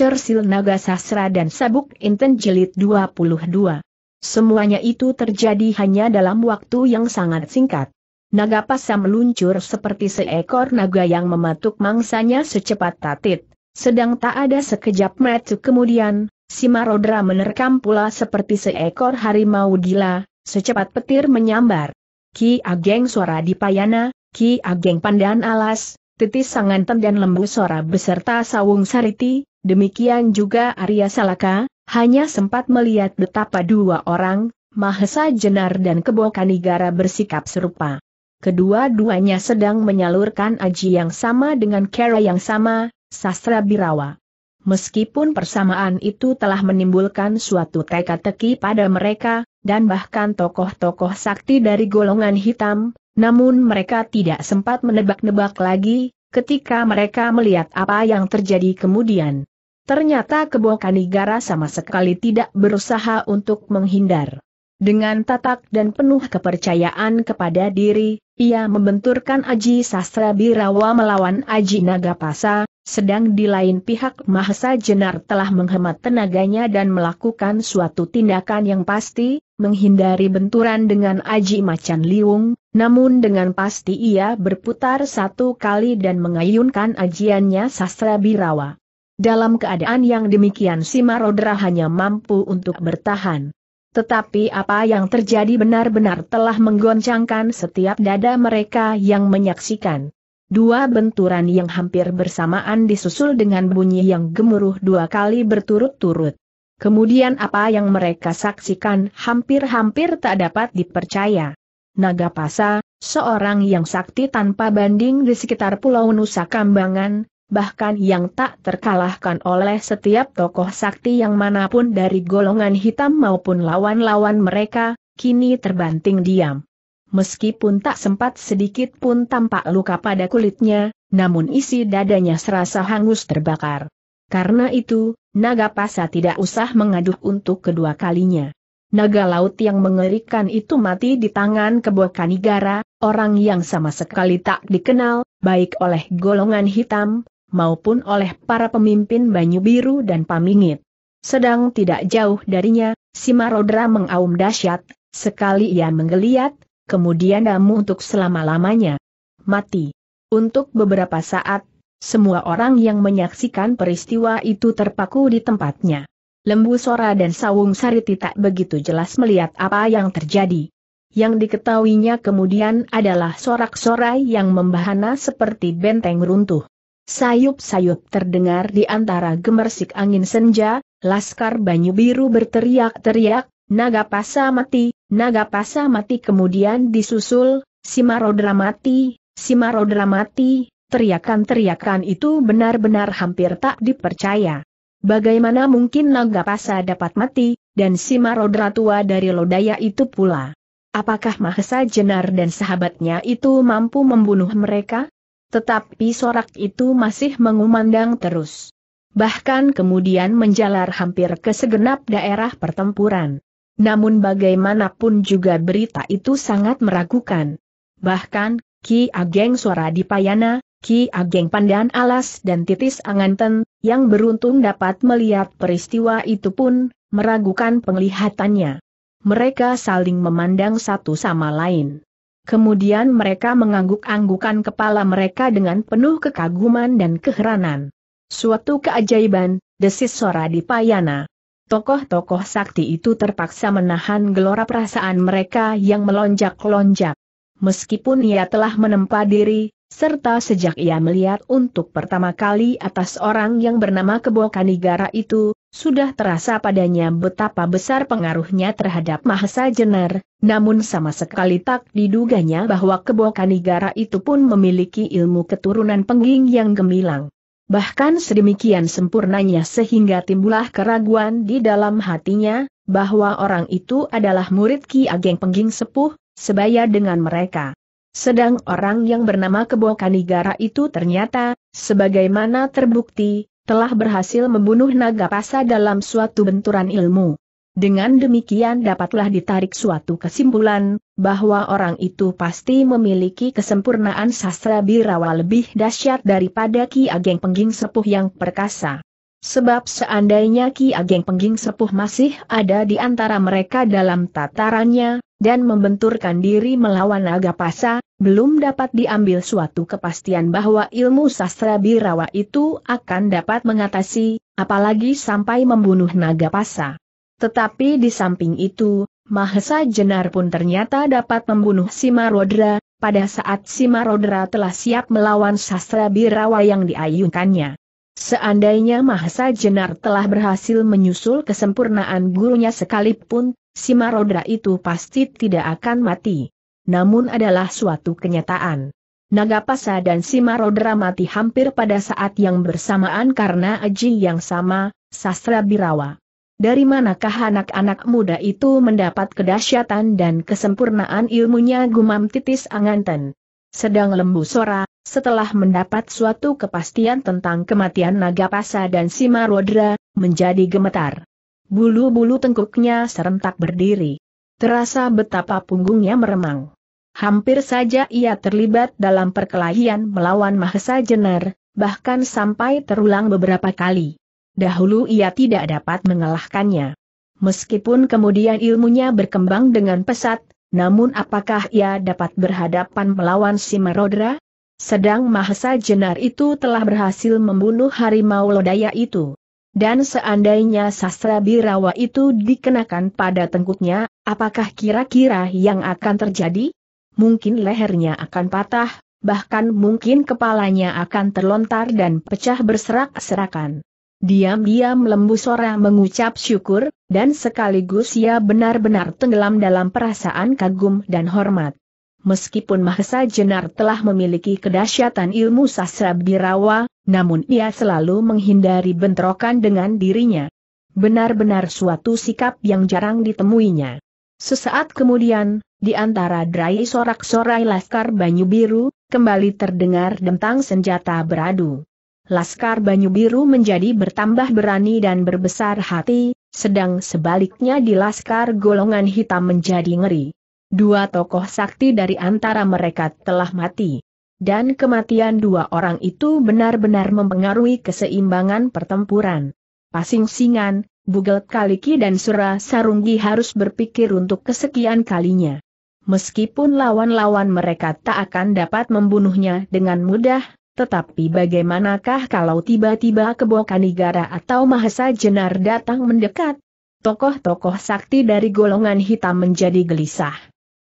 Cersil Naga Sasra dan Sabuk Inten Jelit 22. Semuanya itu terjadi hanya dalam waktu yang sangat singkat. Naga Pasa meluncur seperti seekor naga yang mematuk mangsanya secepat tatit, sedang tak ada sekejap metu kemudian, si Marodra menerkam pula seperti seekor harimau gila, secepat petir menyambar. Ki Ageng Suara di Payana, Ki Ageng Pandan Alas, Titis Sanganten dan Lembu Sora beserta Sawung Sariti, Demikian juga Arya Salaka, hanya sempat melihat betapa dua orang, Mahesa Jenar dan Kebo Kanigara bersikap serupa. Kedua-duanya sedang menyalurkan aji yang sama dengan kera yang sama, sastra birawa. Meskipun persamaan itu telah menimbulkan suatu teka-teki pada mereka, dan bahkan tokoh-tokoh sakti dari golongan hitam, namun mereka tidak sempat menebak-nebak lagi, ketika mereka melihat apa yang terjadi kemudian. Ternyata Kebo Kanigara sama sekali tidak berusaha untuk menghindar. Dengan tatak dan penuh kepercayaan kepada diri, ia membenturkan Aji Sastra Birawa melawan Aji Nagapasa, sedang di lain pihak Mahesa Jenar telah menghemat tenaganya dan melakukan suatu tindakan yang pasti, menghindari benturan dengan Aji Macan Liung, namun dengan pasti ia berputar satu kali dan mengayunkan ajiannya Sastra Birawa. Dalam keadaan yang demikian si Marodra hanya mampu untuk bertahan. Tetapi apa yang terjadi benar-benar telah menggoncangkan setiap dada mereka yang menyaksikan. Dua benturan yang hampir bersamaan disusul dengan bunyi yang gemuruh dua kali berturut-turut. Kemudian apa yang mereka saksikan hampir-hampir tak dapat dipercaya. Naga Pasa, seorang yang sakti tanpa banding di sekitar Pulau Nusa Kambangan, bahkan yang tak terkalahkan oleh setiap tokoh sakti yang manapun dari golongan hitam maupun lawan-lawan mereka, kini terbanting diam. Meskipun tak sempat sedikit pun tampak luka pada kulitnya, namun isi dadanya serasa hangus terbakar. Karena itu, naga pasa tidak usah mengaduh untuk kedua kalinya. Naga laut yang mengerikan itu mati di tangan kebo Kanigara, orang yang sama sekali tak dikenal, baik oleh golongan hitam, maupun oleh para pemimpin Banyu Biru dan Pamingit. Sedang tidak jauh darinya, si Marodra mengaum dahsyat, sekali ia menggeliat, kemudian damu untuk selama-lamanya. Mati. Untuk beberapa saat, semua orang yang menyaksikan peristiwa itu terpaku di tempatnya. Lembu Sora dan Sawung Sariti tak begitu jelas melihat apa yang terjadi. Yang diketahuinya kemudian adalah sorak-sorai yang membahana seperti benteng runtuh. Sayup-sayup terdengar di antara gemersik angin senja, Laskar Banyu Biru berteriak-teriak, naga pasa mati, naga pasa mati kemudian disusul, Simarodra mati, Simarodra mati, teriakan-teriakan itu benar-benar hampir tak dipercaya. Bagaimana mungkin naga pasa dapat mati, dan Simarodra tua dari Lodaya itu pula? Apakah Mahesa Jenar dan sahabatnya itu mampu membunuh mereka? Tetapi sorak itu masih mengumandang terus. Bahkan kemudian menjalar hampir ke segenap daerah pertempuran. Namun bagaimanapun juga berita itu sangat meragukan. Bahkan, Ki Ageng Suara Dipayana, Ki Ageng Pandan Alas dan Titis Anganten, yang beruntung dapat melihat peristiwa itu pun, meragukan penglihatannya. Mereka saling memandang satu sama lain. Kemudian mereka mengangguk-anggukan kepala mereka dengan penuh kekaguman dan keheranan. Suatu keajaiban, desis Sora di Payana. Tokoh-tokoh sakti itu terpaksa menahan gelora perasaan mereka yang melonjak-lonjak. Meskipun ia telah menempa diri, serta sejak ia melihat untuk pertama kali atas orang yang bernama Kebo Kanigara itu, sudah terasa padanya betapa besar pengaruhnya terhadap Mahesa Jenar, namun sama sekali tak diduganya bahwa Kebokanigara itu pun memiliki ilmu keturunan pengging yang gemilang. Bahkan sedemikian sempurnanya sehingga timbulah keraguan di dalam hatinya, bahwa orang itu adalah murid Ki Ageng Pengging Sepuh, sebaya dengan mereka. Sedang orang yang bernama Kebokanigara itu ternyata, sebagaimana terbukti, telah berhasil membunuh naga pasa dalam suatu benturan ilmu. Dengan demikian dapatlah ditarik suatu kesimpulan, bahwa orang itu pasti memiliki kesempurnaan sastra birawa lebih dahsyat daripada Ki Ageng Pengging Sepuh yang perkasa. Sebab seandainya Ki Ageng Pengging Sepuh masih ada di antara mereka dalam tatarannya, dan membenturkan diri melawan naga pasa, belum dapat diambil suatu kepastian bahwa ilmu sastra birawa itu akan dapat mengatasi, apalagi sampai membunuh naga pasa. Tetapi di samping itu, Mahesa Jenar pun ternyata dapat membunuh Simarodra, pada saat Simarodra telah siap melawan sastra birawa yang diayunkannya. Seandainya Mahasa Jenar telah berhasil menyusul kesempurnaan gurunya sekalipun, si Marodra itu pasti tidak akan mati. Namun adalah suatu kenyataan. Nagapasa dan si Marodra mati hampir pada saat yang bersamaan karena aji yang sama, sastra birawa. Dari manakah anak-anak muda itu mendapat kedahsyatan dan kesempurnaan ilmunya gumam titis Anganten? Sedang Lembu Sora, setelah mendapat suatu kepastian tentang kematian Naga Pasa dan Sima Rodra, menjadi gemetar. Bulu-bulu tengkuknya serentak berdiri. Terasa betapa punggungnya meremang. Hampir saja ia terlibat dalam perkelahian melawan Mahesa Jenar, bahkan sampai terulang beberapa kali. Dahulu ia tidak dapat mengalahkannya. Meskipun kemudian ilmunya berkembang dengan pesat, namun apakah ia dapat berhadapan melawan si Merodra? Sedang Mahesa Jenar itu telah berhasil membunuh harimau lodaya itu. Dan seandainya sastra birawa itu dikenakan pada tengkuknya, apakah kira-kira yang akan terjadi? Mungkin lehernya akan patah, bahkan mungkin kepalanya akan terlontar dan pecah berserak-serakan. Diam-diam lembu sora mengucap syukur, dan sekaligus ia benar-benar tenggelam dalam perasaan kagum dan hormat. Meskipun Mahesa Jenar telah memiliki kedahsyatan ilmu sastra birawa, namun ia selalu menghindari bentrokan dengan dirinya. Benar-benar suatu sikap yang jarang ditemuinya. Sesaat kemudian, di antara derai sorak-sorai Laskar Banyu Biru, kembali terdengar dentang senjata beradu. Laskar Banyu Biru menjadi bertambah berani dan berbesar hati, sedang sebaliknya di Laskar Golongan Hitam menjadi ngeri. Dua tokoh sakti dari antara mereka telah mati. Dan kematian dua orang itu benar-benar mempengaruhi keseimbangan pertempuran. Pasing-singan, Bugel Kaliki dan Sura Sarunggi harus berpikir untuk kesekian kalinya. Meskipun lawan-lawan mereka tak akan dapat membunuhnya dengan mudah, tetapi bagaimanakah kalau tiba-tiba negara atau Mahesa Jenar datang mendekat? Tokoh-tokoh sakti dari golongan hitam menjadi gelisah.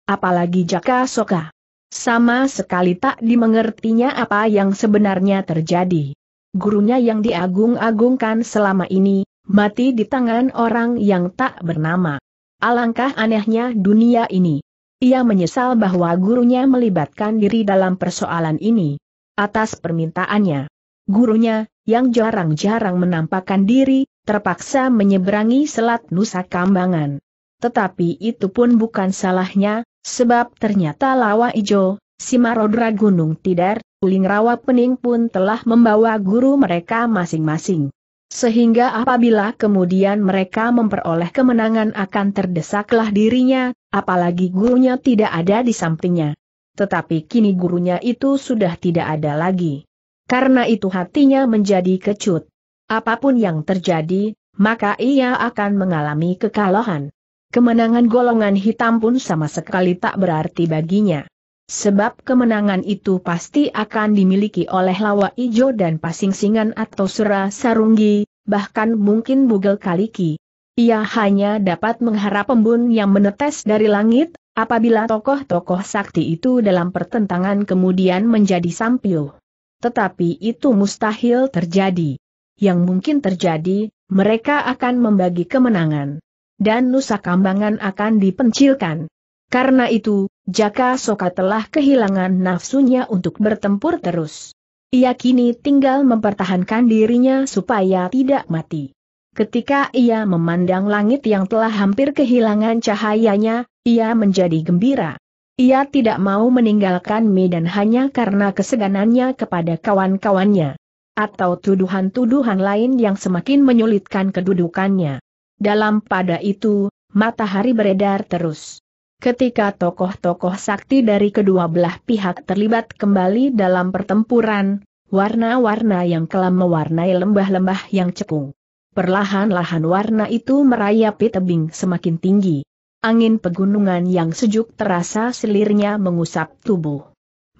Apalagi Jaka Soka. Sama sekali tak dimengertinya apa yang sebenarnya terjadi. Gurunya yang diagung-agungkan selama ini, mati di tangan orang yang tak bernama. Alangkah anehnya dunia ini. Ia menyesal bahwa gurunya melibatkan diri dalam persoalan ini. Atas permintaannya, gurunya, yang jarang-jarang menampakkan diri, terpaksa menyeberangi Selat Nusa Kambangan. Tetapi itu pun bukan salahnya, sebab ternyata Lawa Ijo, Simarodra Gunung Tidar, Uling Rawa Pening pun telah membawa guru mereka masing-masing. Sehingga apabila kemudian mereka memperoleh kemenangan akan terdesaklah dirinya, apalagi gurunya tidak ada di sampingnya tetapi kini gurunya itu sudah tidak ada lagi. Karena itu hatinya menjadi kecut. Apapun yang terjadi, maka ia akan mengalami kekalahan. Kemenangan golongan hitam pun sama sekali tak berarti baginya. Sebab kemenangan itu pasti akan dimiliki oleh lawa ijo dan pasingsingan atau sura sarunggi, bahkan mungkin bugel kaliki. Ia hanya dapat mengharap embun yang menetes dari langit, Apabila tokoh-tokoh sakti itu dalam pertentangan kemudian menjadi sampil. Tetapi itu mustahil terjadi. Yang mungkin terjadi, mereka akan membagi kemenangan. Dan Nusa Kambangan akan dipencilkan. Karena itu, Jaka Soka telah kehilangan nafsunya untuk bertempur terus. Ia kini tinggal mempertahankan dirinya supaya tidak mati. Ketika ia memandang langit yang telah hampir kehilangan cahayanya, ia menjadi gembira. Ia tidak mau meninggalkan Medan hanya karena keseganannya kepada kawan-kawannya. Atau tuduhan-tuduhan lain yang semakin menyulitkan kedudukannya. Dalam pada itu, matahari beredar terus. Ketika tokoh-tokoh sakti dari kedua belah pihak terlibat kembali dalam pertempuran, warna-warna yang kelam mewarnai lembah-lembah yang cekung. Perlahan-lahan warna itu merayapi tebing semakin tinggi. Angin pegunungan yang sejuk terasa selirnya mengusap tubuh.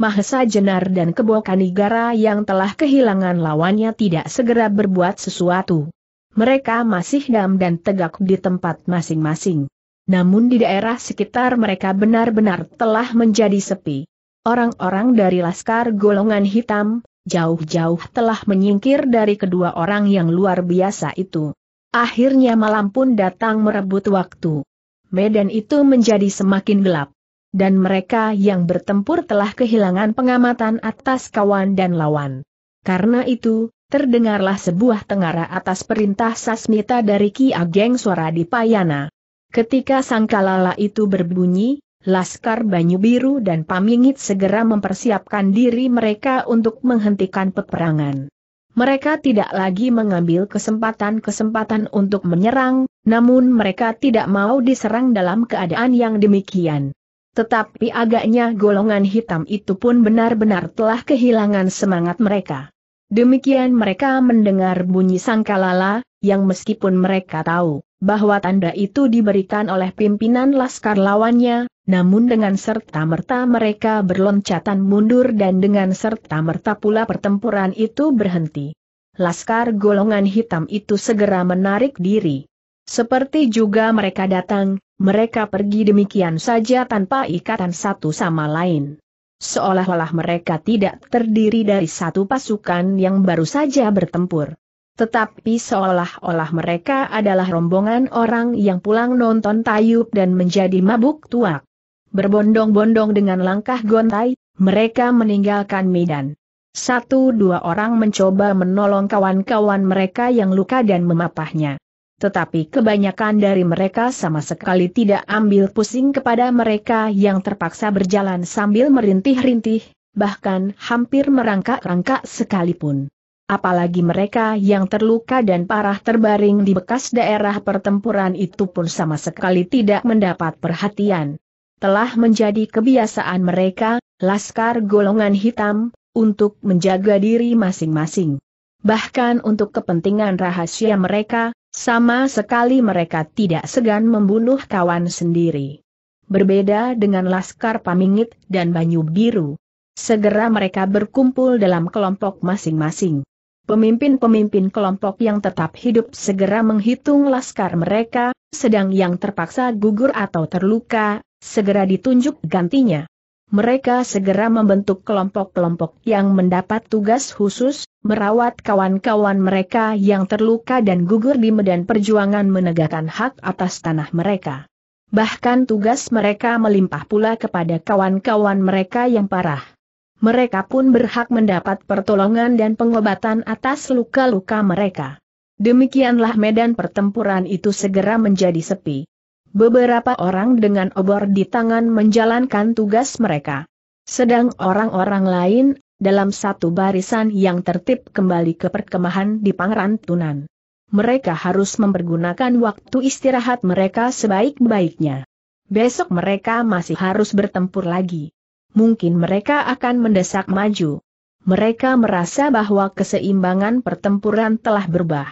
Mahesa Jenar dan Kebo Kanigara yang telah kehilangan lawannya tidak segera berbuat sesuatu. Mereka masih dam dan tegak di tempat masing-masing. Namun di daerah sekitar mereka benar-benar telah menjadi sepi. Orang-orang dari Laskar Golongan Hitam, jauh-jauh telah menyingkir dari kedua orang yang luar biasa itu. Akhirnya malam pun datang merebut waktu. Medan itu menjadi semakin gelap. Dan mereka yang bertempur telah kehilangan pengamatan atas kawan dan lawan. Karena itu, terdengarlah sebuah tengara atas perintah Sasmita dari Ki Ageng suara di Payana. Ketika sangkalala itu berbunyi, Laskar Banyu Biru dan Pamingit segera mempersiapkan diri mereka untuk menghentikan peperangan. Mereka tidak lagi mengambil kesempatan-kesempatan untuk menyerang, namun mereka tidak mau diserang dalam keadaan yang demikian. Tetapi agaknya golongan hitam itu pun benar-benar telah kehilangan semangat mereka. Demikian mereka mendengar bunyi sangkalala, yang meskipun mereka tahu bahwa tanda itu diberikan oleh pimpinan laskar lawannya, namun dengan serta-merta mereka berloncatan mundur dan dengan serta-merta pula pertempuran itu berhenti. Laskar golongan hitam itu segera menarik diri. Seperti juga mereka datang, mereka pergi demikian saja tanpa ikatan satu sama lain. Seolah-olah mereka tidak terdiri dari satu pasukan yang baru saja bertempur. Tetapi seolah-olah mereka adalah rombongan orang yang pulang nonton tayub dan menjadi mabuk tua. Berbondong-bondong dengan langkah gontai, mereka meninggalkan medan. Satu dua orang mencoba menolong kawan-kawan mereka yang luka dan memapahnya. Tetapi kebanyakan dari mereka sama sekali tidak ambil pusing kepada mereka yang terpaksa berjalan sambil merintih-rintih, bahkan hampir merangkak-rangkak sekalipun apalagi mereka yang terluka dan parah terbaring di bekas daerah pertempuran itu pun sama sekali tidak mendapat perhatian. Telah menjadi kebiasaan mereka, laskar golongan hitam, untuk menjaga diri masing-masing. Bahkan untuk kepentingan rahasia mereka, sama sekali mereka tidak segan membunuh kawan sendiri. Berbeda dengan Laskar Pamingit dan Banyu Biru. Segera mereka berkumpul dalam kelompok masing-masing. Pemimpin-pemimpin kelompok yang tetap hidup segera menghitung laskar mereka, sedang yang terpaksa gugur atau terluka, segera ditunjuk gantinya. Mereka segera membentuk kelompok-kelompok yang mendapat tugas khusus, merawat kawan-kawan mereka yang terluka dan gugur di medan perjuangan menegakkan hak atas tanah mereka. Bahkan tugas mereka melimpah pula kepada kawan-kawan mereka yang parah mereka pun berhak mendapat pertolongan dan pengobatan atas luka-luka mereka. Demikianlah medan pertempuran itu segera menjadi sepi. Beberapa orang dengan obor di tangan menjalankan tugas mereka. Sedang orang-orang lain, dalam satu barisan yang tertib kembali ke perkemahan di Pangrantunan. Mereka harus mempergunakan waktu istirahat mereka sebaik-baiknya. Besok mereka masih harus bertempur lagi mungkin mereka akan mendesak maju. Mereka merasa bahwa keseimbangan pertempuran telah berubah.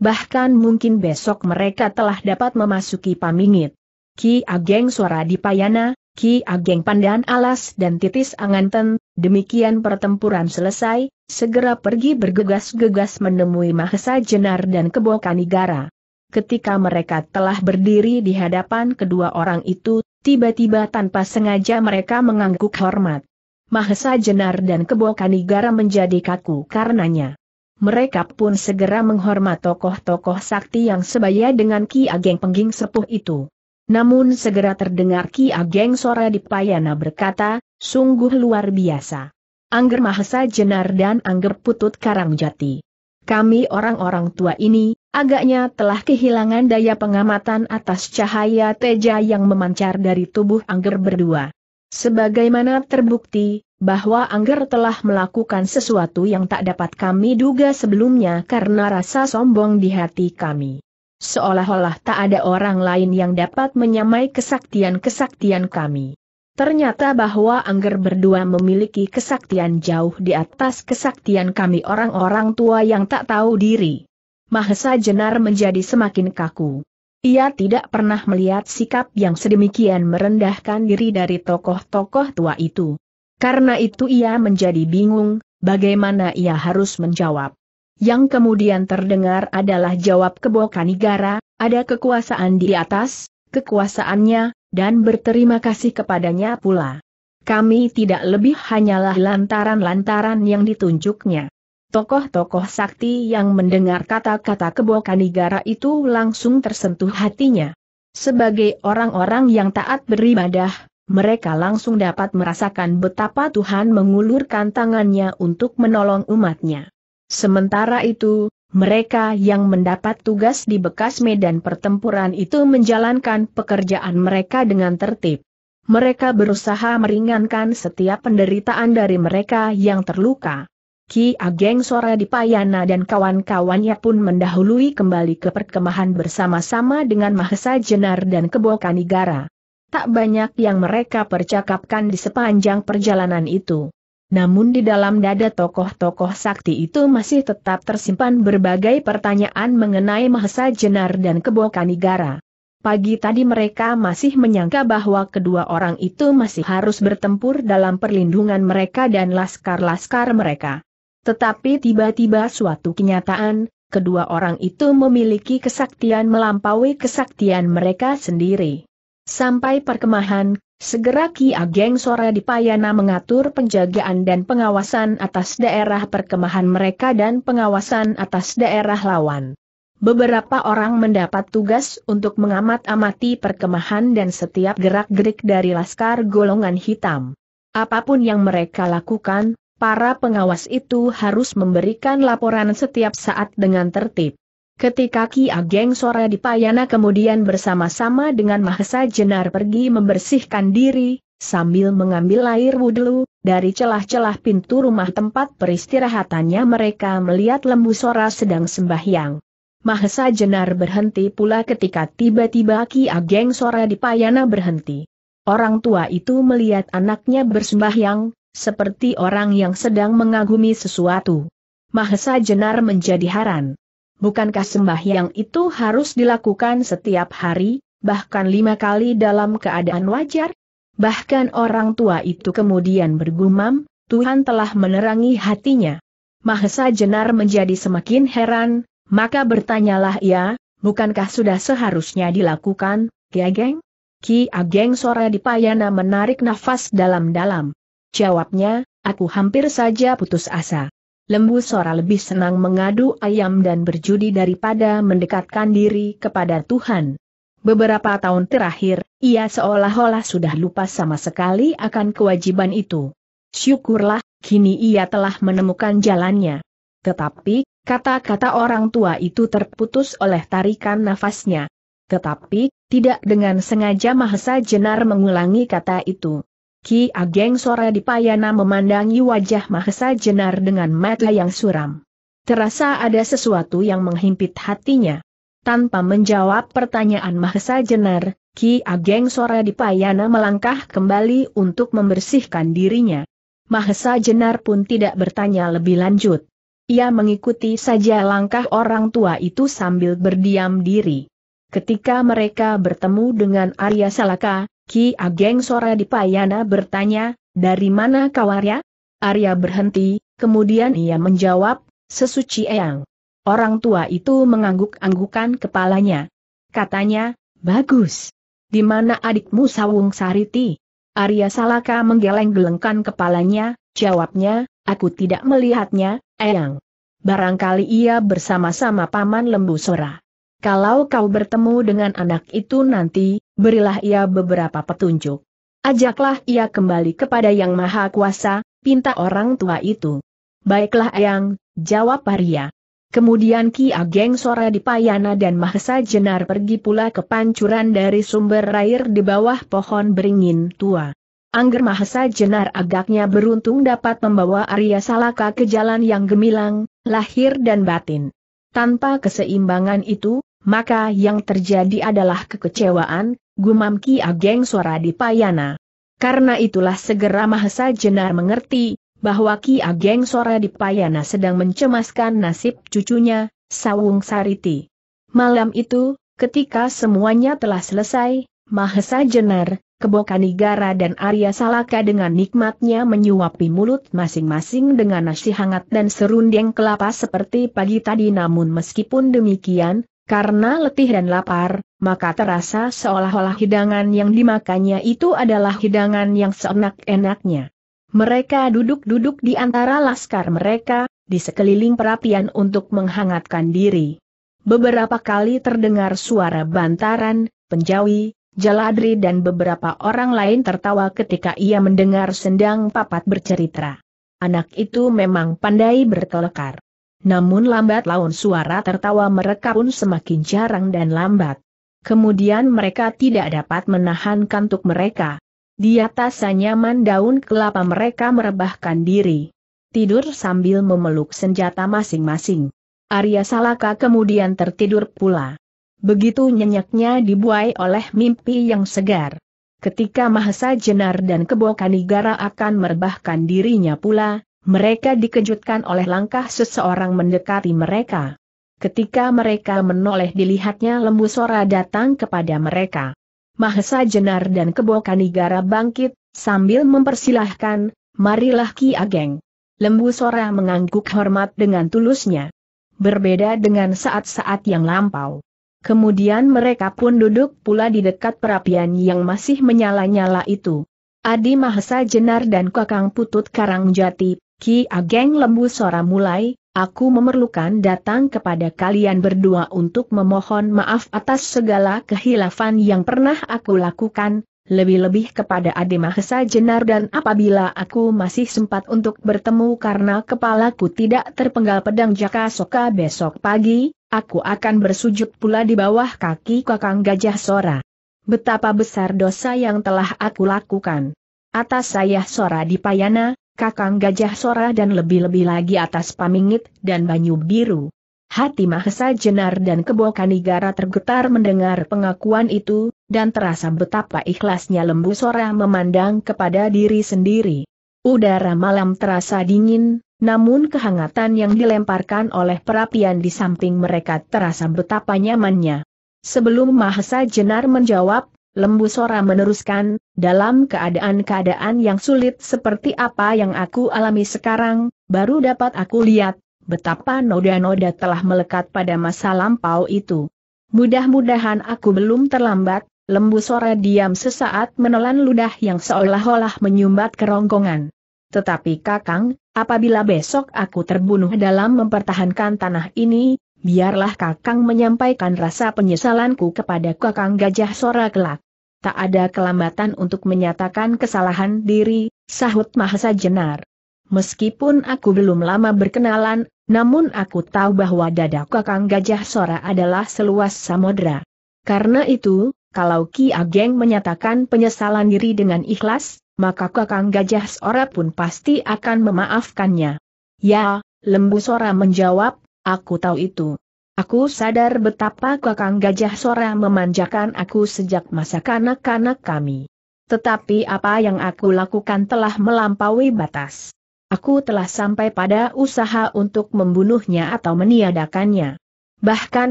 Bahkan mungkin besok mereka telah dapat memasuki pamingit. Ki Ageng Suara Dipayana, Ki Ageng Pandan Alas dan Titis Anganten, demikian pertempuran selesai, segera pergi bergegas-gegas menemui Mahesa Jenar dan Kebokanigara ketika mereka telah berdiri di hadapan kedua orang itu, tiba-tiba tanpa sengaja mereka mengangguk hormat. Mahesa Jenar dan Kebo Kanigara menjadi kaku karenanya. Mereka pun segera menghormat tokoh-tokoh sakti yang sebaya dengan Ki Ageng Pengging Sepuh itu. Namun segera terdengar Ki Ageng Sora Dipayana berkata, sungguh luar biasa. Angger Mahesa Jenar dan Angger Putut Karangjati. Kami orang-orang tua ini, agaknya telah kehilangan daya pengamatan atas cahaya teja yang memancar dari tubuh Angger berdua. Sebagaimana terbukti, bahwa Angger telah melakukan sesuatu yang tak dapat kami duga sebelumnya karena rasa sombong di hati kami. Seolah-olah tak ada orang lain yang dapat menyamai kesaktian-kesaktian kami. Ternyata bahwa Angger berdua memiliki kesaktian jauh di atas kesaktian kami orang-orang tua yang tak tahu diri. Mahesa Jenar menjadi semakin kaku. Ia tidak pernah melihat sikap yang sedemikian merendahkan diri dari tokoh-tokoh tua itu. Karena itu ia menjadi bingung, bagaimana ia harus menjawab. Yang kemudian terdengar adalah jawab kebokanigara, ada kekuasaan di atas, kekuasaannya, dan berterima kasih kepadanya pula. Kami tidak lebih hanyalah lantaran-lantaran yang ditunjuknya. Tokoh-tokoh sakti yang mendengar kata-kata Kebokanigara itu langsung tersentuh hatinya. Sebagai orang-orang yang taat beribadah, mereka langsung dapat merasakan betapa Tuhan mengulurkan tangannya untuk menolong umatnya. Sementara itu, mereka yang mendapat tugas di bekas medan pertempuran itu menjalankan pekerjaan mereka dengan tertib. Mereka berusaha meringankan setiap penderitaan dari mereka yang terluka. Ki Ageng Sora Dipayana dan kawan-kawannya pun mendahului kembali ke perkemahan bersama-sama dengan Mahesa Jenar dan Kebo Kanigara. Tak banyak yang mereka percakapkan di sepanjang perjalanan itu. Namun di dalam dada tokoh-tokoh sakti itu masih tetap tersimpan berbagai pertanyaan mengenai Mahesa Jenar dan Kebokanigara. Pagi tadi mereka masih menyangka bahwa kedua orang itu masih harus bertempur dalam perlindungan mereka dan laskar-laskar mereka. Tetapi tiba-tiba suatu kenyataan, kedua orang itu memiliki kesaktian melampaui kesaktian mereka sendiri. Sampai perkemahan, Segera Ki Ageng Sora Dipayana mengatur penjagaan dan pengawasan atas daerah perkemahan mereka dan pengawasan atas daerah lawan. Beberapa orang mendapat tugas untuk mengamat-amati perkemahan dan setiap gerak-gerik dari laskar golongan hitam. Apapun yang mereka lakukan, para pengawas itu harus memberikan laporan setiap saat dengan tertib. Ketika Ki Ageng Sora Dipayana kemudian bersama-sama dengan Mahesa Jenar pergi membersihkan diri, sambil mengambil air wudhu, dari celah-celah pintu rumah tempat peristirahatannya mereka melihat lembu Sora sedang sembahyang. Mahesa Jenar berhenti pula ketika tiba-tiba Ki Ageng Sora Dipayana berhenti. Orang tua itu melihat anaknya bersembahyang, seperti orang yang sedang mengagumi sesuatu. Mahesa Jenar menjadi haran bukankah sembahyang itu harus dilakukan setiap hari, bahkan lima kali dalam keadaan wajar? Bahkan orang tua itu kemudian bergumam, Tuhan telah menerangi hatinya. Mahesa Jenar menjadi semakin heran, maka bertanyalah ia, bukankah sudah seharusnya dilakukan, Ki Ageng? Ki Ageng Sora Dipayana menarik nafas dalam-dalam. Jawabnya, aku hampir saja putus asa. Lembu Sora lebih senang mengadu ayam dan berjudi daripada mendekatkan diri kepada Tuhan. Beberapa tahun terakhir, ia seolah-olah sudah lupa sama sekali akan kewajiban itu. Syukurlah, kini ia telah menemukan jalannya. Tetapi, kata-kata orang tua itu terputus oleh tarikan nafasnya. Tetapi, tidak dengan sengaja Mahesa Jenar mengulangi kata itu. Ki Ageng Sora Dipayana memandangi wajah Mahesa Jenar dengan mata yang suram. Terasa ada sesuatu yang menghimpit hatinya. Tanpa menjawab pertanyaan Mahesa Jenar, Ki Ageng Sora Dipayana melangkah kembali untuk membersihkan dirinya. Mahesa Jenar pun tidak bertanya lebih lanjut. Ia mengikuti saja langkah orang tua itu sambil berdiam diri. Ketika mereka bertemu dengan Arya Salaka, Ki Ageng Sora Dipayana bertanya, dari mana kau Arya? Arya berhenti, kemudian ia menjawab, sesuci Eyang. Orang tua itu mengangguk-anggukan kepalanya. Katanya, bagus. Di mana adikmu Sawung Sariti? Arya Salaka menggeleng-gelengkan kepalanya, jawabnya, aku tidak melihatnya, Eyang. Barangkali ia bersama-sama Paman Lembu Sora kalau kau bertemu dengan anak itu nanti, berilah ia beberapa petunjuk. Ajaklah ia kembali kepada Yang Maha Kuasa, pinta orang tua itu. Baiklah Ayang, jawab Arya. Kemudian Ki Ageng Sora Dipayana dan Mahesa Jenar pergi pula ke pancuran dari sumber air di bawah pohon beringin tua. Angger Mahesa Jenar agaknya beruntung dapat membawa Arya Salaka ke jalan yang gemilang, lahir dan batin. Tanpa keseimbangan itu, maka yang terjadi adalah kekecewaan, gumam Ki Ageng Suara di Payana. Karena itulah segera Mahesa Jenar mengerti, bahwa Ki Ageng Sora di Payana sedang mencemaskan nasib cucunya, Sawung Sariti. Malam itu, ketika semuanya telah selesai, Mahesa Jenar, Kebokanigara dan Arya Salaka dengan nikmatnya menyuapi mulut masing-masing dengan nasi hangat dan serundeng kelapa seperti pagi tadi namun meskipun demikian, karena letih dan lapar, maka terasa seolah-olah hidangan yang dimakannya itu adalah hidangan yang seenak-enaknya. Mereka duduk-duduk di antara laskar mereka, di sekeliling perapian untuk menghangatkan diri. Beberapa kali terdengar suara bantaran, penjawi, jaladri dan beberapa orang lain tertawa ketika ia mendengar sendang papat bercerita. Anak itu memang pandai bertelekar. Namun lambat laun suara tertawa mereka pun semakin jarang dan lambat. Kemudian mereka tidak dapat menahan kantuk mereka. Di atas anyaman daun kelapa mereka merebahkan diri. Tidur sambil memeluk senjata masing-masing. Arya Salaka kemudian tertidur pula. Begitu nyenyaknya dibuai oleh mimpi yang segar. Ketika Mahesa Jenar dan Kebokanigara akan merebahkan dirinya pula, mereka dikejutkan oleh langkah seseorang mendekati mereka. Ketika mereka menoleh dilihatnya lembu Sora datang kepada mereka. Mahesa Jenar dan Kebo Kanigara bangkit, sambil mempersilahkan, marilah Ki Ageng. Lembu Sora mengangguk hormat dengan tulusnya. Berbeda dengan saat-saat yang lampau. Kemudian mereka pun duduk pula di dekat perapian yang masih menyala-nyala itu. Adi Mahesa Jenar dan Kakang Putut Karangjati Ki Ageng Lembu Sora mulai, aku memerlukan datang kepada kalian berdua untuk memohon maaf atas segala kehilafan yang pernah aku lakukan, lebih-lebih kepada Ade Mahesa Jenar dan apabila aku masih sempat untuk bertemu karena kepalaku tidak terpenggal pedang Jaka Soka besok pagi, aku akan bersujud pula di bawah kaki kakang Gajah Sora. Betapa besar dosa yang telah aku lakukan. Atas saya Sora di Payana, Kakang Gajah Sora dan lebih-lebih lagi atas Pamingit dan Banyu Biru. Hati Mahesa Jenar dan Kebo Kanigara tergetar mendengar pengakuan itu, dan terasa betapa ikhlasnya lembu Sora memandang kepada diri sendiri. Udara malam terasa dingin, namun kehangatan yang dilemparkan oleh perapian di samping mereka terasa betapa nyamannya. Sebelum Mahesa Jenar menjawab, Lembu Sora meneruskan, dalam keadaan-keadaan yang sulit seperti apa yang aku alami sekarang, baru dapat aku lihat, betapa noda-noda telah melekat pada masa lampau itu. Mudah-mudahan aku belum terlambat, lembu Sora diam sesaat menelan ludah yang seolah-olah menyumbat kerongkongan. Tetapi kakang, apabila besok aku terbunuh dalam mempertahankan tanah ini, biarlah Kakang menyampaikan rasa penyesalanku kepada Kakang Gajah Sora kelak tak ada kelambatan untuk menyatakan kesalahan diri, sahut Mahesa Jenar. Meskipun aku belum lama berkenalan, namun aku tahu bahwa dada kakang gajah Sora adalah seluas Samudra. Karena itu, kalau Ki Ageng menyatakan penyesalan diri dengan ikhlas, maka kakang gajah Sora pun pasti akan memaafkannya. Ya, lembu Sora menjawab, aku tahu itu. Aku sadar betapa kakang gajah sora memanjakan aku sejak masa kanak-kanak kami. Tetapi apa yang aku lakukan telah melampaui batas. Aku telah sampai pada usaha untuk membunuhnya atau meniadakannya. Bahkan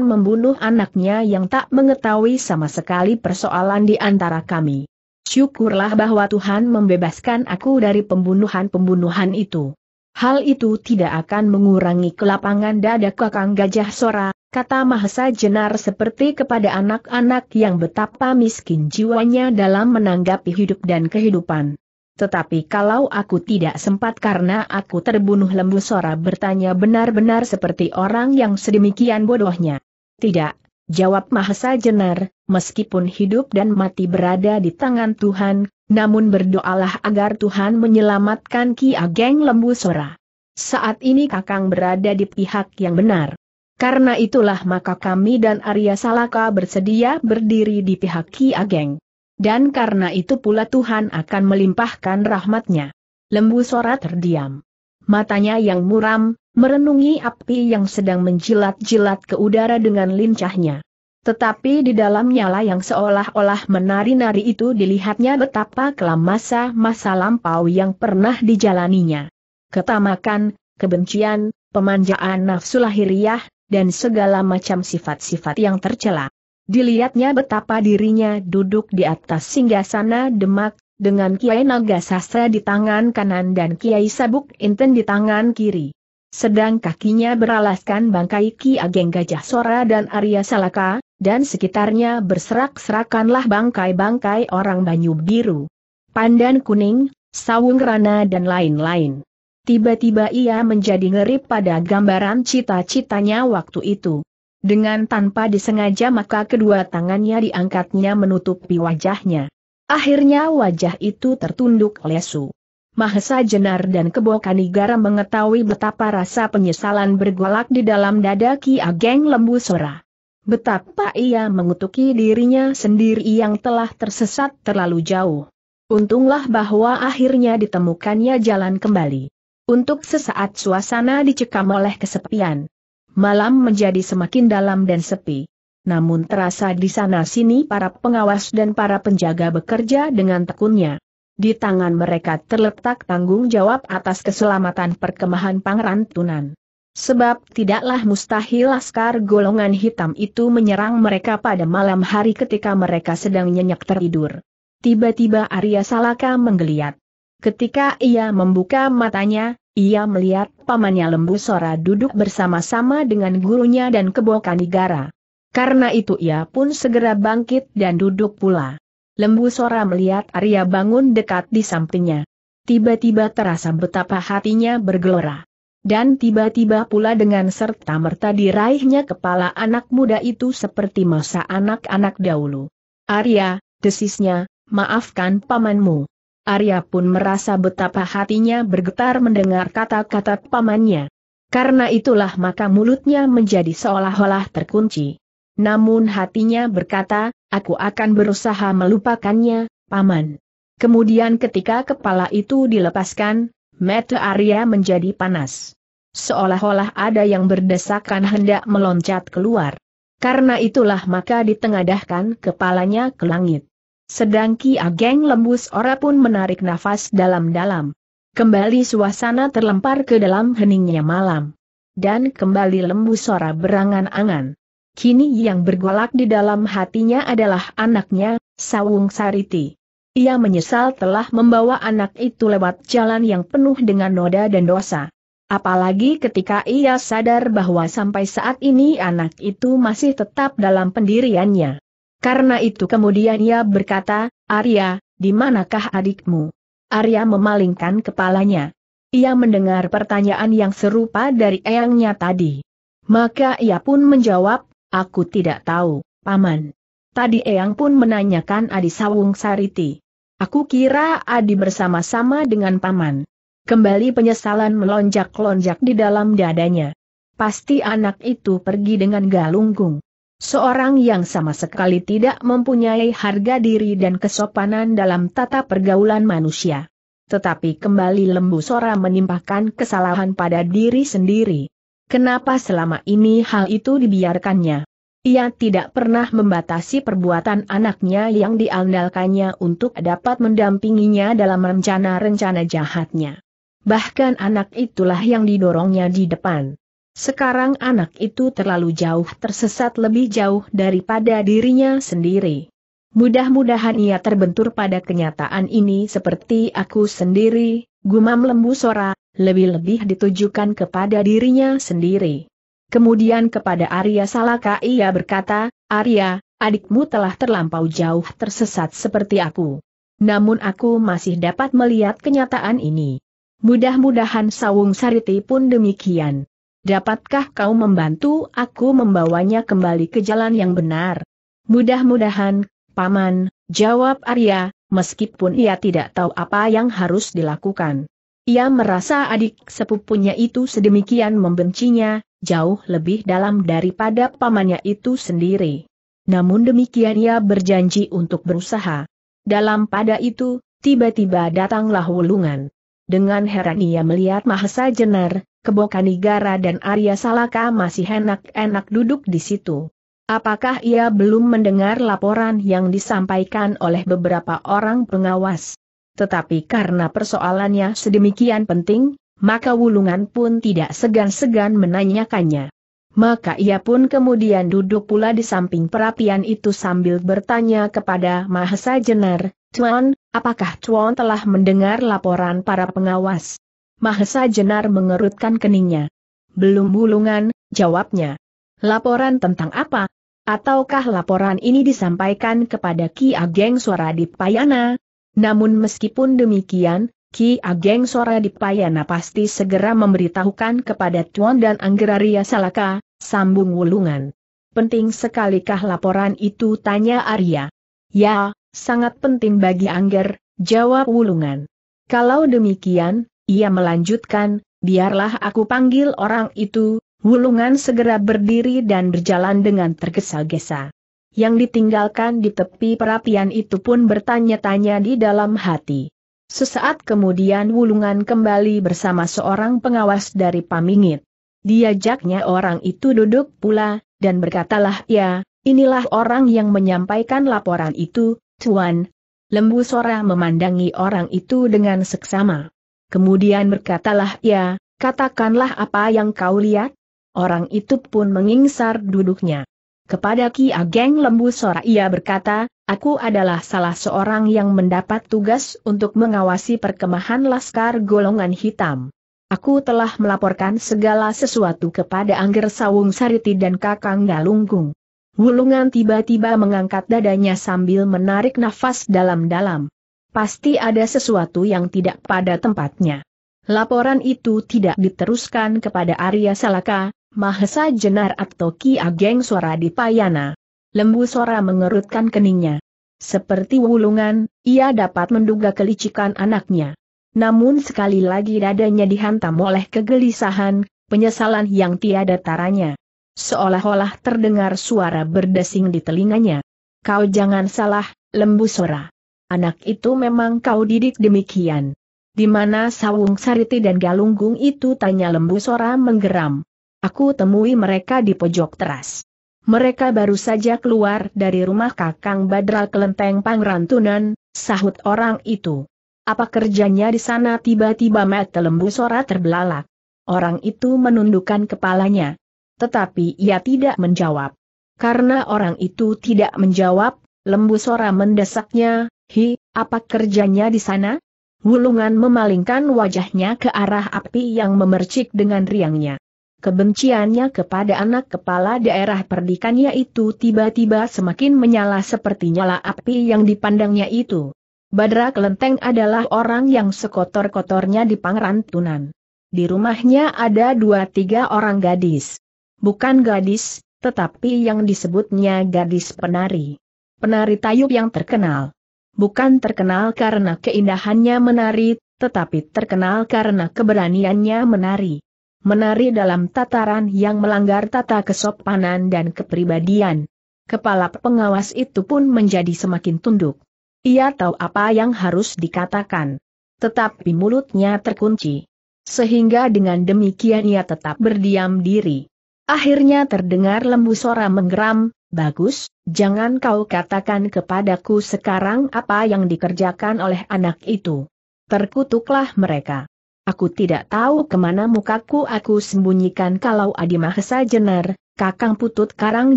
membunuh anaknya yang tak mengetahui sama sekali persoalan di antara kami. Syukurlah bahwa Tuhan membebaskan aku dari pembunuhan-pembunuhan itu. Hal itu tidak akan mengurangi kelapangan dada kakang gajah sora, Kata Mahesa Jenar seperti kepada anak-anak yang betapa miskin jiwanya dalam menanggapi hidup dan kehidupan. Tetapi kalau aku tidak sempat karena aku terbunuh lembu Sora bertanya benar-benar seperti orang yang sedemikian bodohnya. Tidak, jawab Mahesa Jenar, meskipun hidup dan mati berada di tangan Tuhan, namun berdoalah agar Tuhan menyelamatkan Ki Ageng Lembu Sora. Saat ini Kakang berada di pihak yang benar. Karena itulah maka kami dan Arya Salaka bersedia berdiri di pihak Ki Ageng. Dan karena itu pula Tuhan akan melimpahkan rahmatnya. Lembu Sora terdiam. Matanya yang muram, merenungi api yang sedang menjilat-jilat ke udara dengan lincahnya. Tetapi di dalam nyala yang seolah-olah menari-nari itu dilihatnya betapa kelam masa-masa lampau yang pernah dijalaninya. Ketamakan, kebencian, pemanjaan nafsu lahiriah, dan segala macam sifat-sifat yang tercela. Dilihatnya betapa dirinya duduk di atas singgasana demak, dengan Kiai Naga Sastra di tangan kanan dan Kiai Sabuk Inten di tangan kiri. Sedang kakinya beralaskan bangkai Ki Ageng Gajah Sora dan Arya Salaka, dan sekitarnya berserak-serakanlah bangkai-bangkai orang Banyu Biru, Pandan Kuning, Sawung Rana dan lain-lain. Tiba-tiba ia menjadi ngeri pada gambaran cita-citanya waktu itu. Dengan tanpa disengaja maka kedua tangannya diangkatnya menutupi wajahnya. Akhirnya wajah itu tertunduk lesu. Mahesa Jenar dan kebo Kanigara mengetahui betapa rasa penyesalan bergolak di dalam dada Ki Ageng Lembu Sora. Betapa ia mengutuki dirinya sendiri yang telah tersesat terlalu jauh. Untunglah bahwa akhirnya ditemukannya jalan kembali. Untuk sesaat suasana dicekam oleh kesepian. Malam menjadi semakin dalam dan sepi. Namun terasa di sana-sini para pengawas dan para penjaga bekerja dengan tekunnya. Di tangan mereka terletak tanggung jawab atas keselamatan perkemahan Pangeran Tunan. Sebab tidaklah mustahil askar golongan hitam itu menyerang mereka pada malam hari ketika mereka sedang nyenyak tertidur. Tiba-tiba Arya Salaka menggeliat. Ketika ia membuka matanya, ia melihat pamannya Lembu Sora duduk bersama-sama dengan gurunya dan kebokan Kanigara. Karena itu ia pun segera bangkit dan duduk pula. Lembu Sora melihat Arya bangun dekat di sampingnya. Tiba-tiba terasa betapa hatinya bergelora. Dan tiba-tiba pula dengan serta-merta diraihnya kepala anak muda itu seperti masa anak-anak dahulu. Arya, desisnya, maafkan pamanmu. Arya pun merasa betapa hatinya bergetar mendengar kata-kata pamannya. Karena itulah maka mulutnya menjadi seolah-olah terkunci. Namun hatinya berkata, aku akan berusaha melupakannya, paman. Kemudian ketika kepala itu dilepaskan, mata Arya menjadi panas. Seolah-olah ada yang berdesakan hendak meloncat keluar. Karena itulah maka ditengadahkan kepalanya ke langit. Sedang Ki Ageng Lembus Ora pun menarik nafas dalam-dalam. Kembali suasana terlempar ke dalam heningnya malam. Dan kembali Lembus Ora berangan-angan. Kini yang bergolak di dalam hatinya adalah anaknya, Sawung Sariti. Ia menyesal telah membawa anak itu lewat jalan yang penuh dengan noda dan dosa. Apalagi ketika ia sadar bahwa sampai saat ini anak itu masih tetap dalam pendiriannya. Karena itu kemudian ia berkata, Arya, di manakah adikmu? Arya memalingkan kepalanya. Ia mendengar pertanyaan yang serupa dari eyangnya tadi. Maka ia pun menjawab, aku tidak tahu, Paman. Tadi eyang pun menanyakan Adi Sawung Sariti. Aku kira Adi bersama-sama dengan Paman. Kembali penyesalan melonjak-lonjak di dalam dadanya. Pasti anak itu pergi dengan galunggung. Seorang yang sama sekali tidak mempunyai harga diri dan kesopanan dalam tata pergaulan manusia. Tetapi kembali lembu Sora menimpahkan kesalahan pada diri sendiri. Kenapa selama ini hal itu dibiarkannya? Ia tidak pernah membatasi perbuatan anaknya yang diandalkannya untuk dapat mendampinginya dalam rencana-rencana jahatnya. Bahkan anak itulah yang didorongnya di depan. Sekarang anak itu terlalu jauh tersesat lebih jauh daripada dirinya sendiri. Mudah-mudahan ia terbentur pada kenyataan ini seperti aku sendiri, gumam lembu sora, lebih-lebih ditujukan kepada dirinya sendiri. Kemudian kepada Arya Salaka ia berkata, Arya, adikmu telah terlampau jauh tersesat seperti aku. Namun aku masih dapat melihat kenyataan ini. Mudah-mudahan Sawung Sariti pun demikian. Dapatkah kau membantu aku membawanya kembali ke jalan yang benar? Mudah-mudahan, Paman, jawab Arya, meskipun ia tidak tahu apa yang harus dilakukan. Ia merasa adik sepupunya itu sedemikian membencinya, jauh lebih dalam daripada pamannya itu sendiri. Namun demikian ia berjanji untuk berusaha. Dalam pada itu, tiba-tiba datanglah wulungan. Dengan heran ia melihat Mahesa Jenar, Kanigara dan Arya Salaka masih enak-enak duduk di situ. Apakah ia belum mendengar laporan yang disampaikan oleh beberapa orang pengawas? Tetapi karena persoalannya sedemikian penting, maka Wulungan pun tidak segan-segan menanyakannya. Maka ia pun kemudian duduk pula di samping perapian itu sambil bertanya kepada Mahesa Jenar, Tuan, apakah Tuan telah mendengar laporan para pengawas? Mahesa Jenar mengerutkan keningnya. Belum bulungan, jawabnya. Laporan tentang apa? Ataukah laporan ini disampaikan kepada Ki Ageng Suara Dipayana? Namun meskipun demikian, Ki Ageng Suara Dipayana pasti segera memberitahukan kepada Tuan dan Anggeraria Salaka, sambung wulungan. Penting sekalikah laporan itu tanya Arya. Ya, sangat penting bagi Angger, jawab wulungan. Kalau demikian, ia melanjutkan, biarlah aku panggil orang itu, Wulungan segera berdiri dan berjalan dengan tergesa-gesa. Yang ditinggalkan di tepi perapian itu pun bertanya-tanya di dalam hati. Sesaat kemudian Wulungan kembali bersama seorang pengawas dari Pamingit. Diajaknya orang itu duduk pula, dan berkatalah ya, inilah orang yang menyampaikan laporan itu, Tuan. Lembu Sora memandangi orang itu dengan seksama. Kemudian berkatalah ia, ya, katakanlah apa yang kau lihat. Orang itu pun mengingsar duduknya. Kepada Ki Ageng Lembu Sora ia berkata, aku adalah salah seorang yang mendapat tugas untuk mengawasi perkemahan Laskar Golongan Hitam. Aku telah melaporkan segala sesuatu kepada Angger Sawung Sariti dan Kakang Galunggung. Wulungan tiba-tiba mengangkat dadanya sambil menarik nafas dalam-dalam. Pasti ada sesuatu yang tidak pada tempatnya. Laporan itu tidak diteruskan kepada Arya Salaka, Mahesa Jenar atau Ki Ageng Suara di Payana. Lembu Suara mengerutkan keningnya. Seperti wulungan, ia dapat menduga kelicikan anaknya. Namun sekali lagi dadanya dihantam oleh kegelisahan, penyesalan yang tiada taranya. Seolah-olah terdengar suara berdesing di telinganya. Kau jangan salah, Lembu Suara. Anak itu memang kau didik demikian. Di mana Sawung Sariti dan Galunggung itu tanya lembu Sora menggeram. Aku temui mereka di pojok teras. Mereka baru saja keluar dari rumah Kakang Badral Kelenteng Pangrantunan, sahut orang itu. Apa kerjanya di sana tiba-tiba mata lembu Sora terbelalak. Orang itu menundukkan kepalanya. Tetapi ia tidak menjawab. Karena orang itu tidak menjawab, Lembu Sora mendesaknya, hi, apa kerjanya di sana? Wulungan memalingkan wajahnya ke arah api yang memercik dengan riangnya. Kebenciannya kepada anak kepala daerah perdikannya itu tiba-tiba semakin menyala seperti nyala api yang dipandangnya itu. Badra Kelenteng adalah orang yang sekotor-kotornya di Pangrantunan. Di rumahnya ada dua tiga orang gadis. Bukan gadis, tetapi yang disebutnya gadis penari penari tayub yang terkenal. Bukan terkenal karena keindahannya menari, tetapi terkenal karena keberaniannya menari. Menari dalam tataran yang melanggar tata kesopanan dan kepribadian. Kepala pengawas itu pun menjadi semakin tunduk. Ia tahu apa yang harus dikatakan. Tetapi mulutnya terkunci. Sehingga dengan demikian ia tetap berdiam diri. Akhirnya terdengar lembu sora menggeram, Bagus, jangan kau katakan kepadaku sekarang apa yang dikerjakan oleh anak itu. Terkutuklah mereka. Aku tidak tahu kemana mukaku aku sembunyikan kalau Adi Mahesa Jenar, Kakang Putut Karang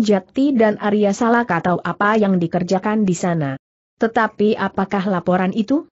Jati dan Arya Salaka tahu apa yang dikerjakan di sana. Tetapi apakah laporan itu?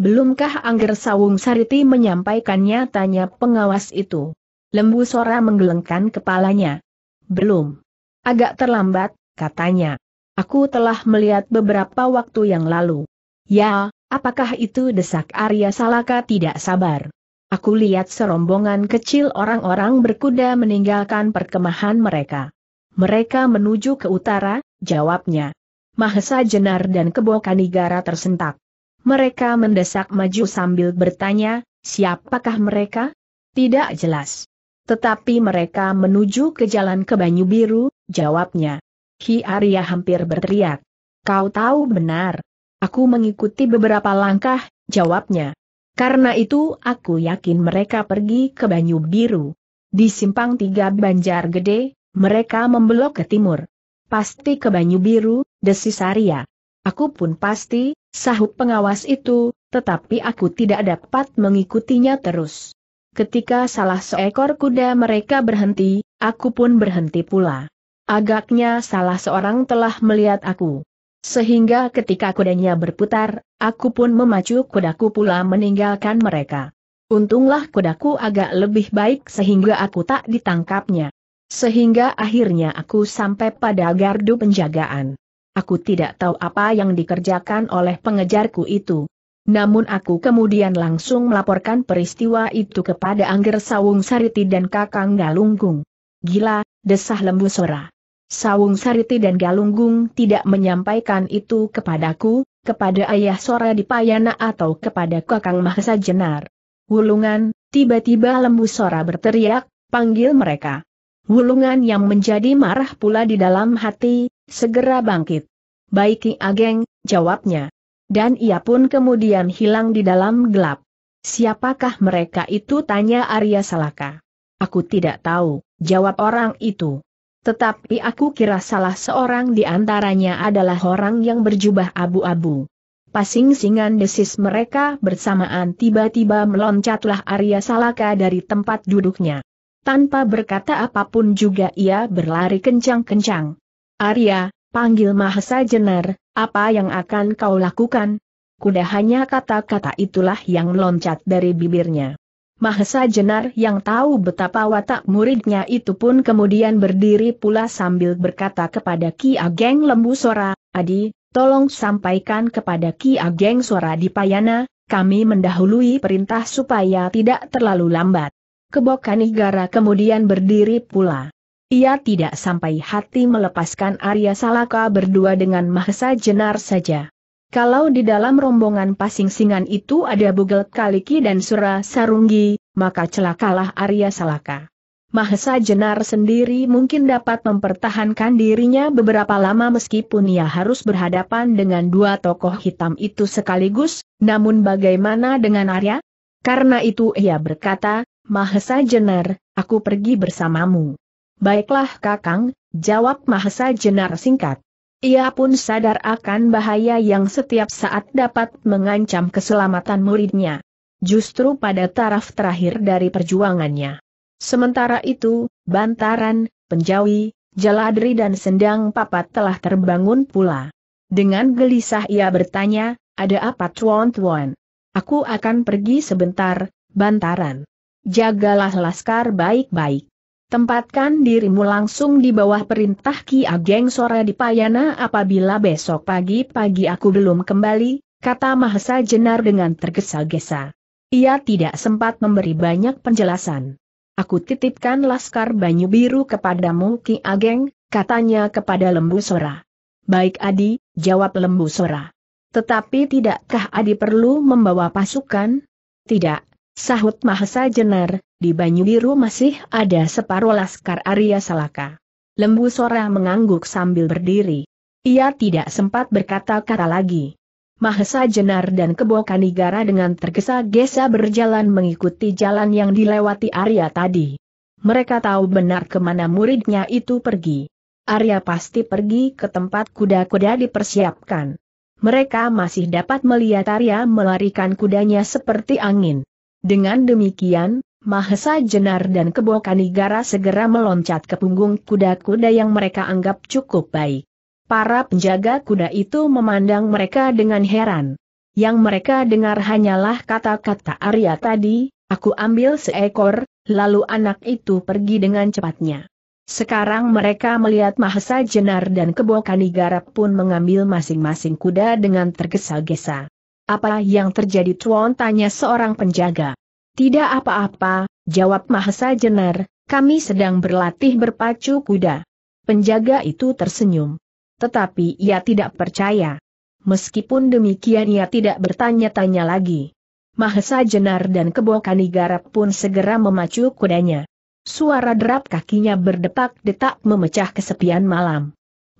Belumkah Angger Sawung Sariti menyampaikannya tanya pengawas itu. Lembu Sora menggelengkan kepalanya. Belum. Agak terlambat, katanya. Aku telah melihat beberapa waktu yang lalu. Ya, apakah itu desak Arya Salaka tidak sabar? Aku lihat serombongan kecil orang-orang berkuda meninggalkan perkemahan mereka. Mereka menuju ke utara, jawabnya. Mahesa Jenar dan Kebo Kanigara tersentak. Mereka mendesak maju sambil bertanya, siapakah mereka? Tidak jelas. Tetapi mereka menuju ke jalan ke Banyu Biru, jawabnya. Ki Arya hampir berteriak. Kau tahu benar. Aku mengikuti beberapa langkah, jawabnya. Karena itu aku yakin mereka pergi ke Banyu Biru. Di simpang tiga banjar gede, mereka membelok ke timur. Pasti ke Banyu Biru, desis Arya. Aku pun pasti, sahut pengawas itu, tetapi aku tidak dapat mengikutinya terus ketika salah seekor kuda mereka berhenti, aku pun berhenti pula. Agaknya salah seorang telah melihat aku. Sehingga ketika kudanya berputar, aku pun memacu kudaku pula meninggalkan mereka. Untunglah kudaku agak lebih baik sehingga aku tak ditangkapnya. Sehingga akhirnya aku sampai pada gardu penjagaan. Aku tidak tahu apa yang dikerjakan oleh pengejarku itu. Namun aku kemudian langsung melaporkan peristiwa itu kepada Angger Sawung Sariti dan Kakang Galunggung. Gila, desah lembu sora. Sawung Sariti dan Galunggung tidak menyampaikan itu kepadaku, kepada ayah sora di Payana atau kepada Kakang Mahesa Jenar. Wulungan, tiba-tiba lembu sora berteriak, panggil mereka. Wulungan yang menjadi marah pula di dalam hati, segera bangkit. Baiki Ageng, jawabnya dan ia pun kemudian hilang di dalam gelap. Siapakah mereka itu tanya Arya Salaka. Aku tidak tahu, jawab orang itu. Tetapi aku kira salah seorang di antaranya adalah orang yang berjubah abu-abu. Pasing singan desis mereka bersamaan tiba-tiba meloncatlah Arya Salaka dari tempat duduknya. Tanpa berkata apapun juga ia berlari kencang-kencang. Arya, panggil Mahesa Jenar, apa yang akan kau lakukan? Kuda hanya kata-kata itulah yang loncat dari bibirnya. Mahesa Jenar yang tahu betapa watak muridnya itu pun kemudian berdiri pula sambil berkata kepada Ki Ageng Lembu Sora, Adi, tolong sampaikan kepada Ki Ageng Sora di Payana, kami mendahului perintah supaya tidak terlalu lambat. Kebokan Igara kemudian berdiri pula. Ia tidak sampai hati melepaskan Arya Salaka berdua dengan Mahesa Jenar saja. Kalau di dalam rombongan pasing-singan itu ada Bugel Kaliki dan Sura Sarunggi, maka celakalah Arya Salaka. Mahesa Jenar sendiri mungkin dapat mempertahankan dirinya beberapa lama meskipun ia harus berhadapan dengan dua tokoh hitam itu sekaligus, namun bagaimana dengan Arya? Karena itu ia berkata, Mahesa Jenar, aku pergi bersamamu. Baiklah Kakang, jawab Mahesa Jenar singkat. Ia pun sadar akan bahaya yang setiap saat dapat mengancam keselamatan muridnya. Justru pada taraf terakhir dari perjuangannya. Sementara itu, Bantaran, Penjawi, Jaladri dan Sendang Papat telah terbangun pula. Dengan gelisah ia bertanya, ada apa Tuan Tuan? Aku akan pergi sebentar, Bantaran. Jagalah laskar baik-baik. Tempatkan dirimu langsung di bawah perintah Ki Ageng Sora di Payana apabila besok pagi-pagi aku belum kembali, kata Mahesa Jenar dengan tergesa-gesa. Ia tidak sempat memberi banyak penjelasan. Aku titipkan Laskar Banyu Biru kepadamu Ki Ageng, katanya kepada Lembu Sora. Baik Adi, jawab Lembu Sora. Tetapi tidakkah Adi perlu membawa pasukan? Tidak, Sahut Mahesa Jenar, di Banyu Biru masih ada separuh laskar Arya Salaka. Lembu Sora mengangguk sambil berdiri. Ia tidak sempat berkata-kata lagi. Mahesa Jenar dan Kebo Kanigara dengan tergesa-gesa berjalan mengikuti jalan yang dilewati Arya tadi. Mereka tahu benar kemana muridnya itu pergi. Arya pasti pergi ke tempat kuda-kuda dipersiapkan. Mereka masih dapat melihat Arya melarikan kudanya seperti angin. Dengan demikian, Mahesa Jenar dan Kebo Kanigara segera meloncat ke punggung kuda-kuda yang mereka anggap cukup baik. Para penjaga kuda itu memandang mereka dengan heran. Yang mereka dengar hanyalah kata-kata Arya tadi, aku ambil seekor, lalu anak itu pergi dengan cepatnya. Sekarang mereka melihat Mahesa Jenar dan Kebo Kanigara pun mengambil masing-masing kuda dengan tergesa-gesa. Apa yang terjadi Tuan tanya seorang penjaga. Tidak apa-apa, jawab Mahesa Jenar, kami sedang berlatih berpacu kuda. Penjaga itu tersenyum. Tetapi ia tidak percaya. Meskipun demikian ia tidak bertanya-tanya lagi. Mahesa Jenar dan Kebo Kanigara pun segera memacu kudanya. Suara derap kakinya berdetak-detak memecah kesepian malam.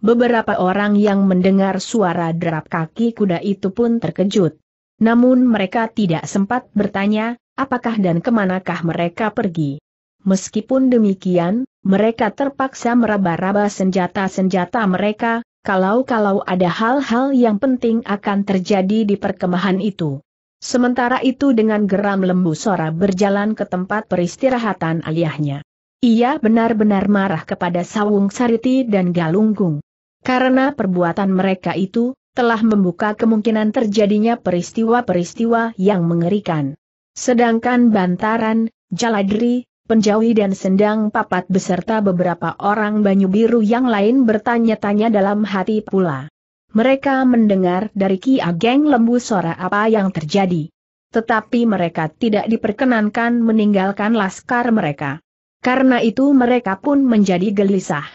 Beberapa orang yang mendengar suara derap kaki kuda itu pun terkejut. Namun mereka tidak sempat bertanya, apakah dan kemanakah mereka pergi. Meskipun demikian, mereka terpaksa meraba-raba senjata-senjata mereka, kalau-kalau ada hal-hal yang penting akan terjadi di perkemahan itu. Sementara itu dengan geram lembu Sora berjalan ke tempat peristirahatan ayahnya. Ia benar-benar marah kepada Sawung Sariti dan Galunggung. Karena perbuatan mereka itu, telah membuka kemungkinan terjadinya peristiwa-peristiwa yang mengerikan. Sedangkan Bantaran, Jaladri, Penjawi dan Sendang Papat beserta beberapa orang Banyu Biru yang lain bertanya-tanya dalam hati pula. Mereka mendengar dari Ki Ageng Lembu Sora apa yang terjadi. Tetapi mereka tidak diperkenankan meninggalkan laskar mereka. Karena itu mereka pun menjadi gelisah.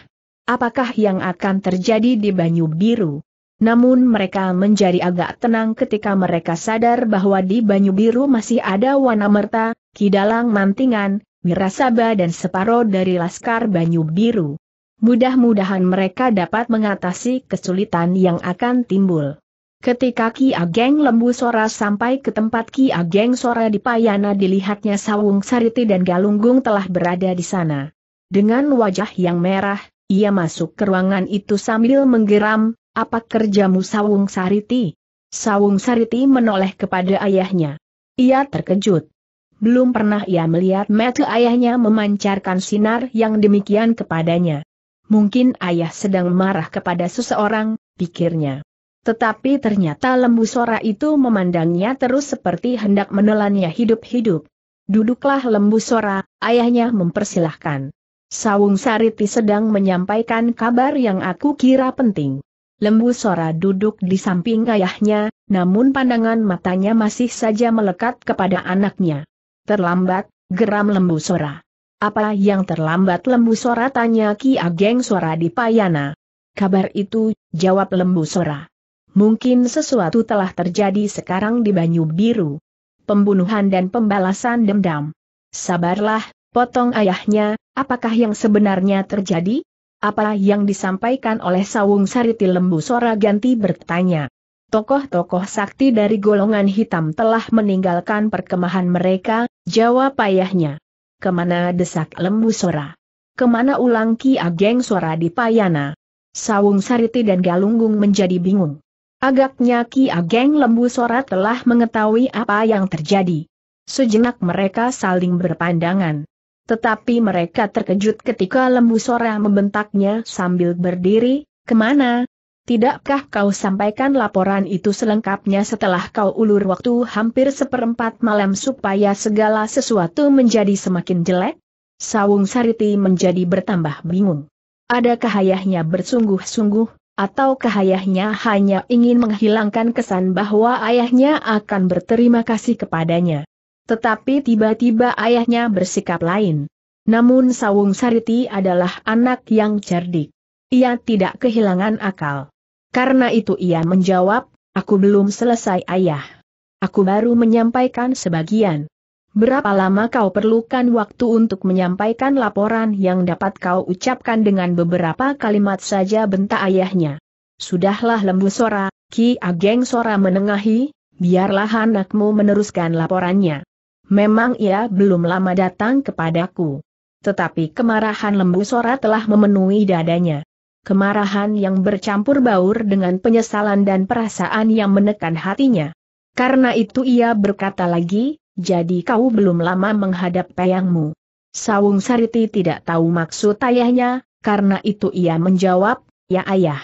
Apakah yang akan terjadi di Banyu Biru? Namun mereka menjadi agak tenang ketika mereka sadar bahwa di Banyu Biru masih ada Wanamerta, Kidalang Mantingan, Wirasaba dan separuh dari Laskar Banyu Biru. Mudah-mudahan mereka dapat mengatasi kesulitan yang akan timbul. Ketika Ki Ageng Lembu Sora sampai ke tempat Ki Ageng Sora di Payana dilihatnya Sawung Sariti dan Galunggung telah berada di sana. Dengan wajah yang merah, ia masuk ke ruangan itu sambil menggeram, apa kerjamu Sawung Sariti? Sawung Sariti menoleh kepada ayahnya. Ia terkejut. Belum pernah ia melihat mata ayahnya memancarkan sinar yang demikian kepadanya. Mungkin ayah sedang marah kepada seseorang, pikirnya. Tetapi ternyata lembu sora itu memandangnya terus seperti hendak menelannya hidup-hidup. Duduklah lembu sora, ayahnya mempersilahkan. Sawung Sariti sedang menyampaikan kabar yang aku kira penting. Lembu Sora duduk di samping ayahnya, namun pandangan matanya masih saja melekat kepada anaknya. Terlambat, geram Lembu Sora. Apa yang terlambat Lembu Sora tanya Ki Ageng Sora di Payana. Kabar itu, jawab Lembu Sora. Mungkin sesuatu telah terjadi sekarang di Banyu Biru. Pembunuhan dan pembalasan dendam. Sabarlah, potong ayahnya, apakah yang sebenarnya terjadi? Apa yang disampaikan oleh Sawung Sariti Lembu Sora Ganti bertanya. Tokoh-tokoh sakti dari golongan hitam telah meninggalkan perkemahan mereka, jawab ayahnya. Kemana desak Lembu Sora? Kemana ulang Ki Ageng Sora di Payana? Sawung Sariti dan Galunggung menjadi bingung. Agaknya Ki Ageng Lembu Sora telah mengetahui apa yang terjadi. Sejenak mereka saling berpandangan. Tetapi mereka terkejut ketika lembu Sora membentaknya sambil berdiri, kemana? Tidakkah kau sampaikan laporan itu selengkapnya setelah kau ulur waktu hampir seperempat malam supaya segala sesuatu menjadi semakin jelek? Sawung Sariti menjadi bertambah bingung. Adakah ayahnya bersungguh-sungguh, atau kahayahnya hanya ingin menghilangkan kesan bahwa ayahnya akan berterima kasih kepadanya? Tetapi tiba-tiba ayahnya bersikap lain. Namun Sawung Sariti adalah anak yang cerdik. Ia tidak kehilangan akal. Karena itu ia menjawab, aku belum selesai ayah. Aku baru menyampaikan sebagian. Berapa lama kau perlukan waktu untuk menyampaikan laporan yang dapat kau ucapkan dengan beberapa kalimat saja bentak ayahnya. Sudahlah lembu Sora, Ki Ageng Sora menengahi, biarlah anakmu meneruskan laporannya. Memang ia belum lama datang kepadaku. Tetapi kemarahan lembu Sora telah memenuhi dadanya. Kemarahan yang bercampur baur dengan penyesalan dan perasaan yang menekan hatinya. Karena itu ia berkata lagi, jadi kau belum lama menghadap payangmu. Sawung Sariti tidak tahu maksud ayahnya, karena itu ia menjawab, ya ayah.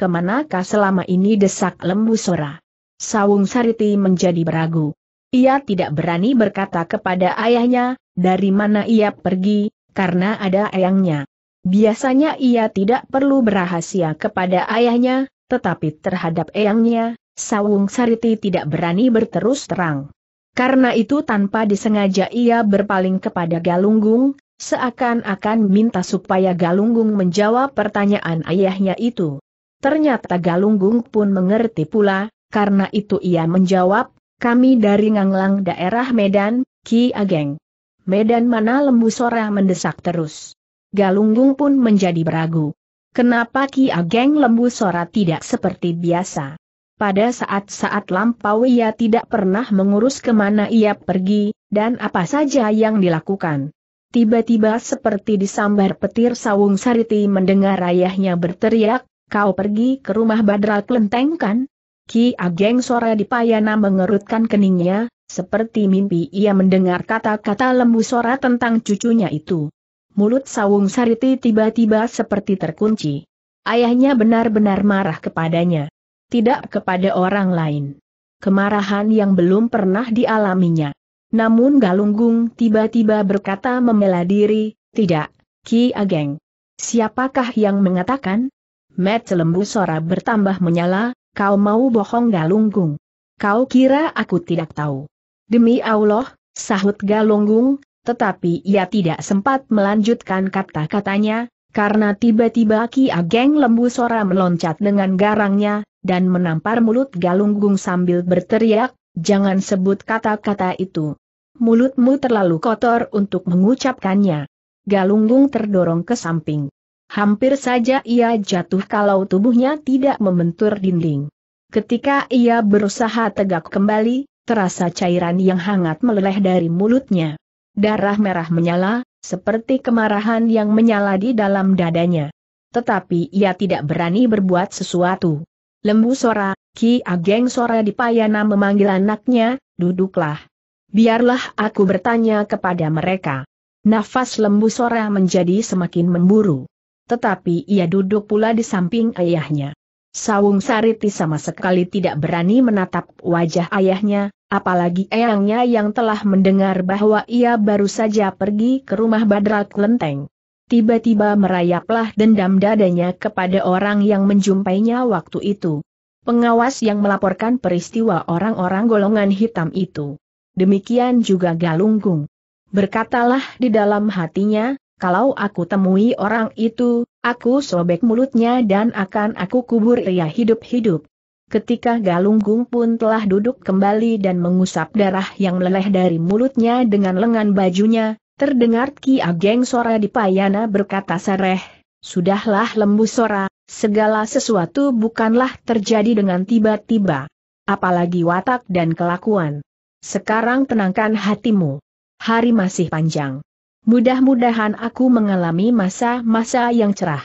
Kemanakah selama ini desak lembu Sora? Sawung Sariti menjadi beragu. Ia tidak berani berkata kepada ayahnya, dari mana ia pergi, karena ada ayangnya. Biasanya ia tidak perlu berahasia kepada ayahnya, tetapi terhadap ayangnya, Sawung Sariti tidak berani berterus terang. Karena itu tanpa disengaja ia berpaling kepada Galunggung, seakan-akan minta supaya Galunggung menjawab pertanyaan ayahnya itu. Ternyata Galunggung pun mengerti pula, karena itu ia menjawab, kami dari Nganglang daerah Medan, Ki Ageng. Medan mana lembu sora mendesak terus. Galunggung pun menjadi beragu. Kenapa Ki Ageng lembu sora tidak seperti biasa? Pada saat-saat lampau ia tidak pernah mengurus kemana ia pergi, dan apa saja yang dilakukan. Tiba-tiba seperti disambar petir sawung sariti mendengar ayahnya berteriak, kau pergi ke rumah Badral Klenteng kan? Ki Ageng Sora di Payana mengerutkan keningnya, seperti mimpi ia mendengar kata-kata lembu Sora tentang cucunya itu. Mulut Sawung Sariti tiba-tiba seperti terkunci. Ayahnya benar-benar marah kepadanya. Tidak kepada orang lain. Kemarahan yang belum pernah dialaminya. Namun Galunggung tiba-tiba berkata memela diri, tidak, Ki Ageng. Siapakah yang mengatakan? Met lembu Sora bertambah menyala, Kau mau bohong Galunggung? Kau kira aku tidak tahu? Demi Allah, sahut Galunggung, tetapi ia tidak sempat melanjutkan kata-katanya, karena tiba-tiba Ki Ageng Lembu Sora meloncat dengan garangnya, dan menampar mulut Galunggung sambil berteriak, jangan sebut kata-kata itu. Mulutmu terlalu kotor untuk mengucapkannya. Galunggung terdorong ke samping. Hampir saja ia jatuh kalau tubuhnya tidak membentur dinding. Ketika ia berusaha tegak kembali, terasa cairan yang hangat meleleh dari mulutnya. Darah merah menyala, seperti kemarahan yang menyala di dalam dadanya. Tetapi ia tidak berani berbuat sesuatu. Lembu Sora, Ki Ageng Sora di Payana memanggil anaknya, duduklah. Biarlah aku bertanya kepada mereka. Nafas lembu Sora menjadi semakin memburu tetapi ia duduk pula di samping ayahnya. Sawung Sariti sama sekali tidak berani menatap wajah ayahnya, apalagi eyangnya yang telah mendengar bahwa ia baru saja pergi ke rumah Badrak Klenteng. Tiba-tiba merayaplah dendam dadanya kepada orang yang menjumpainya waktu itu. Pengawas yang melaporkan peristiwa orang-orang golongan hitam itu. Demikian juga Galunggung. Berkatalah di dalam hatinya, kalau aku temui orang itu, aku sobek mulutnya dan akan aku kubur ia hidup-hidup. Ketika Galunggung pun telah duduk kembali dan mengusap darah yang meleleh dari mulutnya dengan lengan bajunya, terdengar Ki Ageng Sora di Payana berkata sereh, Sudahlah lembu Sora, segala sesuatu bukanlah terjadi dengan tiba-tiba. Apalagi watak dan kelakuan. Sekarang tenangkan hatimu. Hari masih panjang. Mudah-mudahan aku mengalami masa-masa yang cerah.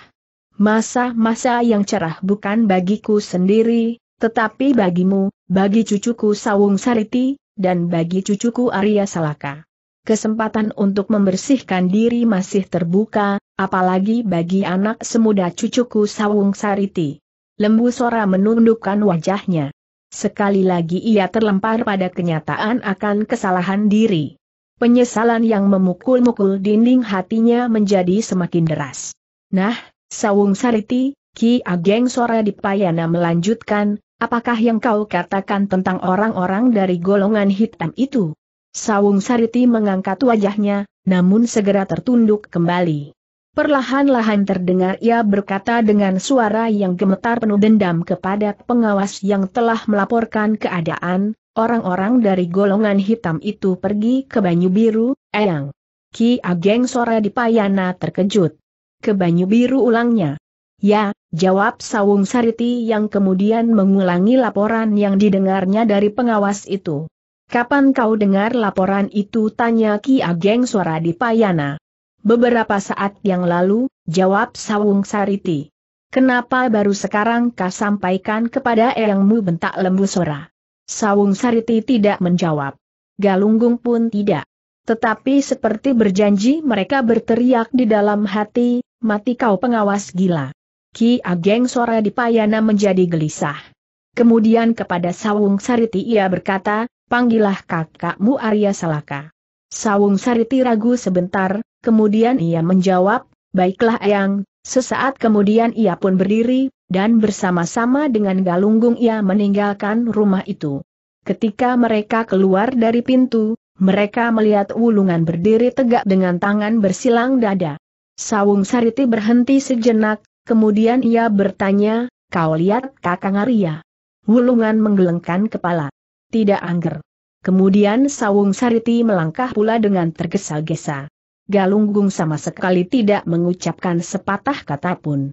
Masa-masa yang cerah bukan bagiku sendiri, tetapi bagimu, bagi cucuku Sawung Sariti, dan bagi cucuku Arya Salaka. Kesempatan untuk membersihkan diri masih terbuka, apalagi bagi anak semuda cucuku Sawung Sariti. Lembu Sora menundukkan wajahnya. Sekali lagi ia terlempar pada kenyataan akan kesalahan diri. Penyesalan yang memukul-mukul dinding hatinya menjadi semakin deras. Nah, Sawung Sariti, Ki Ageng Sora Dipayana melanjutkan, apakah yang kau katakan tentang orang-orang dari golongan hitam itu? Sawung Sariti mengangkat wajahnya, namun segera tertunduk kembali. Perlahan-lahan terdengar ia berkata dengan suara yang gemetar penuh dendam kepada pengawas yang telah melaporkan keadaan, orang-orang dari golongan hitam itu pergi ke Banyu Biru, Eyang. Ki Ageng Sora di Payana terkejut. Ke Banyu Biru ulangnya. Ya, jawab Sawung Sariti yang kemudian mengulangi laporan yang didengarnya dari pengawas itu. Kapan kau dengar laporan itu? Tanya Ki Ageng Sora di Payana. Beberapa saat yang lalu, jawab Sawung Sariti. Kenapa baru sekarang kau sampaikan kepada eyangmu bentak lembu Sora? Sawung Sariti tidak menjawab. Galunggung pun tidak. Tetapi seperti berjanji mereka berteriak di dalam hati, mati kau pengawas gila. Ki Ageng Sora di Payana menjadi gelisah. Kemudian kepada Sawung Sariti ia berkata, panggillah kakakmu Arya Salaka. Sawung Sariti ragu sebentar, kemudian ia menjawab, baiklah ayang. sesaat kemudian ia pun berdiri, dan bersama-sama dengan Galunggung ia meninggalkan rumah itu. Ketika mereka keluar dari pintu, mereka melihat Wulungan berdiri tegak dengan tangan bersilang dada. Sawung Sariti berhenti sejenak, kemudian ia bertanya, kau lihat kakang Arya. Wulungan menggelengkan kepala. Tidak angger. Kemudian Sawung Sariti melangkah pula dengan tergesa-gesa. Galunggung sama sekali tidak mengucapkan sepatah kata pun.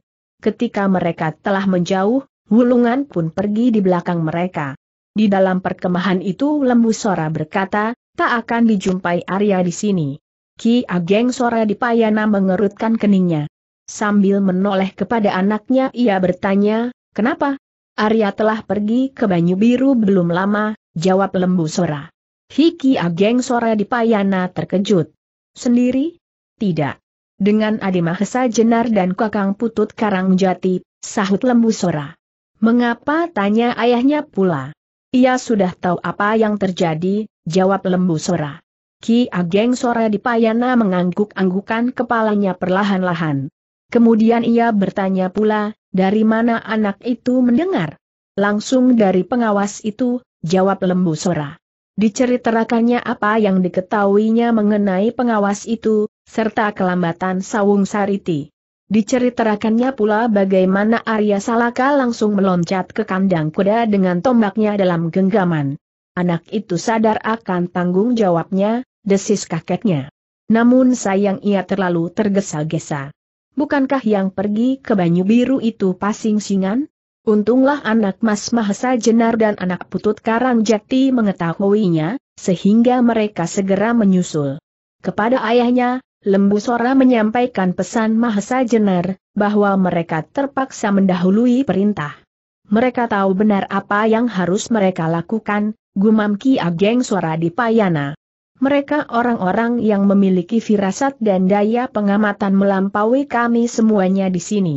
Ketika mereka telah menjauh, Wulungan pun pergi di belakang mereka. Di dalam perkemahan itu Lembu Sora berkata, tak akan dijumpai Arya di sini. Ki Ageng Sora di Payana mengerutkan keningnya. Sambil menoleh kepada anaknya ia bertanya, kenapa? Arya telah pergi ke Banyu Biru belum lama, jawab Lembu Sora. Hiki Ageng Sora di Payana terkejut. Sendiri? Tidak. Dengan Adi Mahesa Jenar dan Kakang Putut Karang Jati, sahut Lembu Sora. Mengapa tanya ayahnya pula? Ia sudah tahu apa yang terjadi, jawab Lembu Sora. Ki Ageng Sora di Payana mengangguk-anggukan kepalanya perlahan-lahan. Kemudian ia bertanya pula, dari mana anak itu mendengar? Langsung dari pengawas itu, jawab Lembu Sora. Diceritakannya apa yang diketahuinya mengenai pengawas itu, serta kelambatan Sawung Sariti. Diceritakannya pula bagaimana Arya Salaka langsung meloncat ke kandang kuda dengan tombaknya dalam genggaman. Anak itu sadar akan tanggung jawabnya, desis kakeknya. Namun sayang ia terlalu tergesa-gesa. Bukankah yang pergi ke Banyu Biru itu pasing singan? Untunglah anak Mas Mahesa Jenar dan anak Putut Karang Jakti mengetahuinya, sehingga mereka segera menyusul. Kepada ayahnya, Lembu Sora menyampaikan pesan Mahesa Jenar, bahwa mereka terpaksa mendahului perintah. Mereka tahu benar apa yang harus mereka lakukan, gumam Ki Ageng Sora di Payana. Mereka orang-orang yang memiliki firasat dan daya pengamatan melampaui kami semuanya di sini.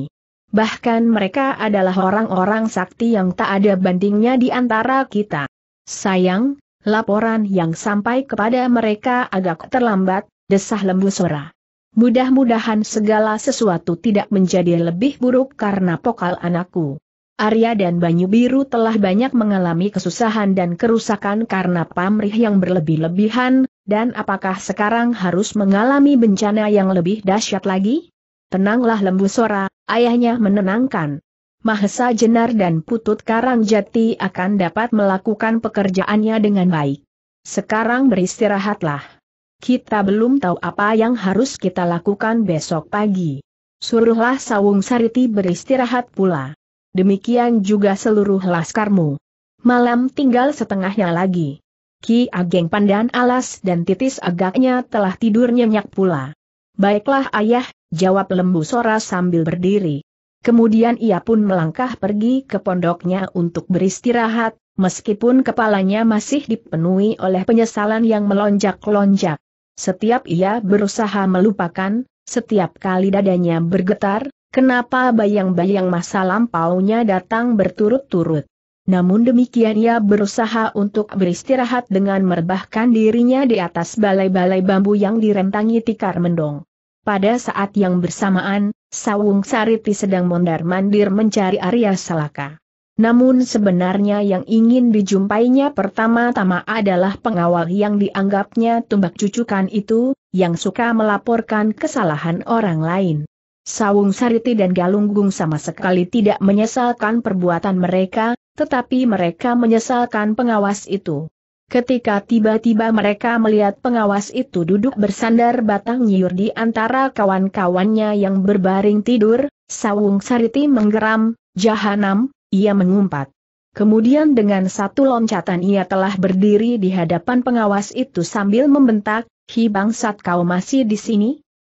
Bahkan mereka adalah orang-orang sakti yang tak ada bandingnya di antara kita. Sayang, laporan yang sampai kepada mereka agak terlambat, Desah lembu sora Mudah-mudahan segala sesuatu tidak menjadi lebih buruk karena pokal anakku. Arya dan Banyu Biru telah banyak mengalami kesusahan dan kerusakan karena pamrih yang berlebih-lebihan, dan apakah sekarang harus mengalami bencana yang lebih dahsyat lagi? Tenanglah Lembu Sora, ayahnya menenangkan. Mahesa Jenar dan Putut Karangjati akan dapat melakukan pekerjaannya dengan baik. Sekarang beristirahatlah. Kita belum tahu apa yang harus kita lakukan besok pagi. Suruhlah Sawung Sariti beristirahat pula. Demikian juga seluruh laskarmu. Malam tinggal setengahnya lagi. Ki Ageng Pandan Alas dan Titis agaknya telah tidur nyenyak pula. Baiklah ayah, jawab lembu Sora sambil berdiri. Kemudian ia pun melangkah pergi ke pondoknya untuk beristirahat, meskipun kepalanya masih dipenuhi oleh penyesalan yang melonjak-lonjak. Setiap ia berusaha melupakan, setiap kali dadanya bergetar, kenapa bayang-bayang masa lampaunya datang berturut-turut. Namun demikian ia berusaha untuk beristirahat dengan merebahkan dirinya di atas balai-balai bambu yang direntangi tikar mendong. Pada saat yang bersamaan, Sawung Sariti sedang mondar-mandir mencari Arya Salaka. Namun sebenarnya yang ingin dijumpainya pertama-tama adalah pengawal yang dianggapnya tumbak cucukan itu, yang suka melaporkan kesalahan orang lain. Sawung Sariti dan Galunggung sama sekali tidak menyesalkan perbuatan mereka, tetapi mereka menyesalkan pengawas itu. Ketika tiba-tiba mereka melihat pengawas itu duduk bersandar batang nyiur di antara kawan-kawannya yang berbaring tidur, Sawung Sariti menggeram, Jahanam, ia mengumpat. Kemudian dengan satu loncatan ia telah berdiri di hadapan pengawas itu sambil membentak, Hi bangsat kau masih di sini?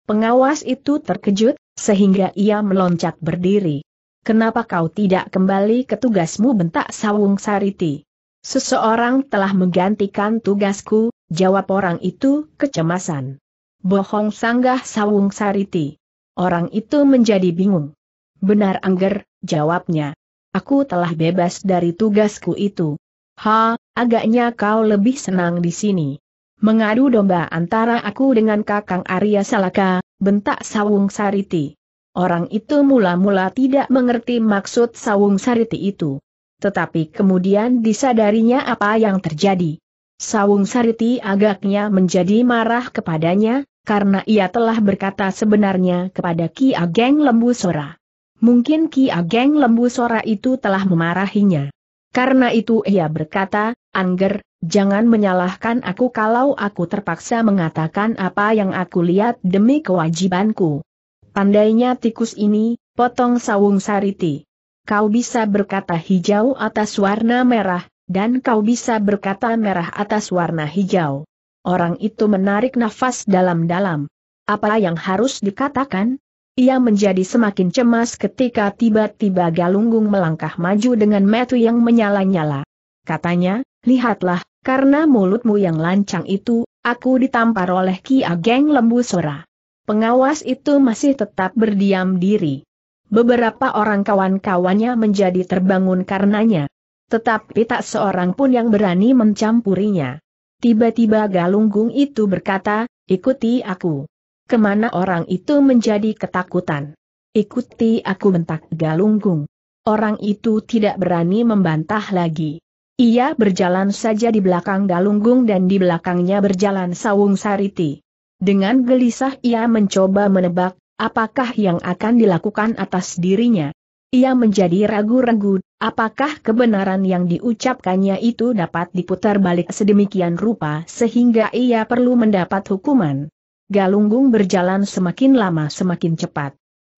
Pengawas itu terkejut, sehingga ia meloncat berdiri. Kenapa kau tidak kembali ke tugasmu bentak Sawung Sariti? Seseorang telah menggantikan tugasku, jawab orang itu kecemasan. Bohong sanggah Sawung Sariti. Orang itu menjadi bingung. Benar Angger, jawabnya. Aku telah bebas dari tugasku itu. Ha, agaknya kau lebih senang di sini. Mengadu domba antara aku dengan kakang Arya Salaka, bentak Sawung Sariti. Orang itu mula-mula tidak mengerti maksud Sawung Sariti itu. Tetapi kemudian disadarinya apa yang terjadi. Sawung Sariti agaknya menjadi marah kepadanya, karena ia telah berkata sebenarnya kepada Ki Ageng Lembu Sora. Mungkin Ki Ageng Lembu Sora itu telah memarahinya. Karena itu ia berkata, Angger, jangan menyalahkan aku kalau aku terpaksa mengatakan apa yang aku lihat demi kewajibanku. Pandainya tikus ini, potong sawung sariti. Kau bisa berkata hijau atas warna merah, dan kau bisa berkata merah atas warna hijau. Orang itu menarik nafas dalam-dalam. Apa yang harus dikatakan? Ia menjadi semakin cemas ketika tiba-tiba Galunggung melangkah maju dengan metu yang menyala-nyala. Katanya, lihatlah, karena mulutmu yang lancang itu, aku ditampar oleh Ki Ageng Lembu Sora. Pengawas itu masih tetap berdiam diri. Beberapa orang kawan-kawannya menjadi terbangun karenanya. Tetapi tak seorang pun yang berani mencampurinya. Tiba-tiba Galunggung itu berkata, ikuti aku kemana orang itu menjadi ketakutan. Ikuti aku bentak galunggung. Orang itu tidak berani membantah lagi. Ia berjalan saja di belakang Galunggung dan di belakangnya berjalan Sawung Sariti. Dengan gelisah ia mencoba menebak, apakah yang akan dilakukan atas dirinya. Ia menjadi ragu-ragu, apakah kebenaran yang diucapkannya itu dapat diputar balik sedemikian rupa sehingga ia perlu mendapat hukuman. Galunggung berjalan semakin lama semakin cepat.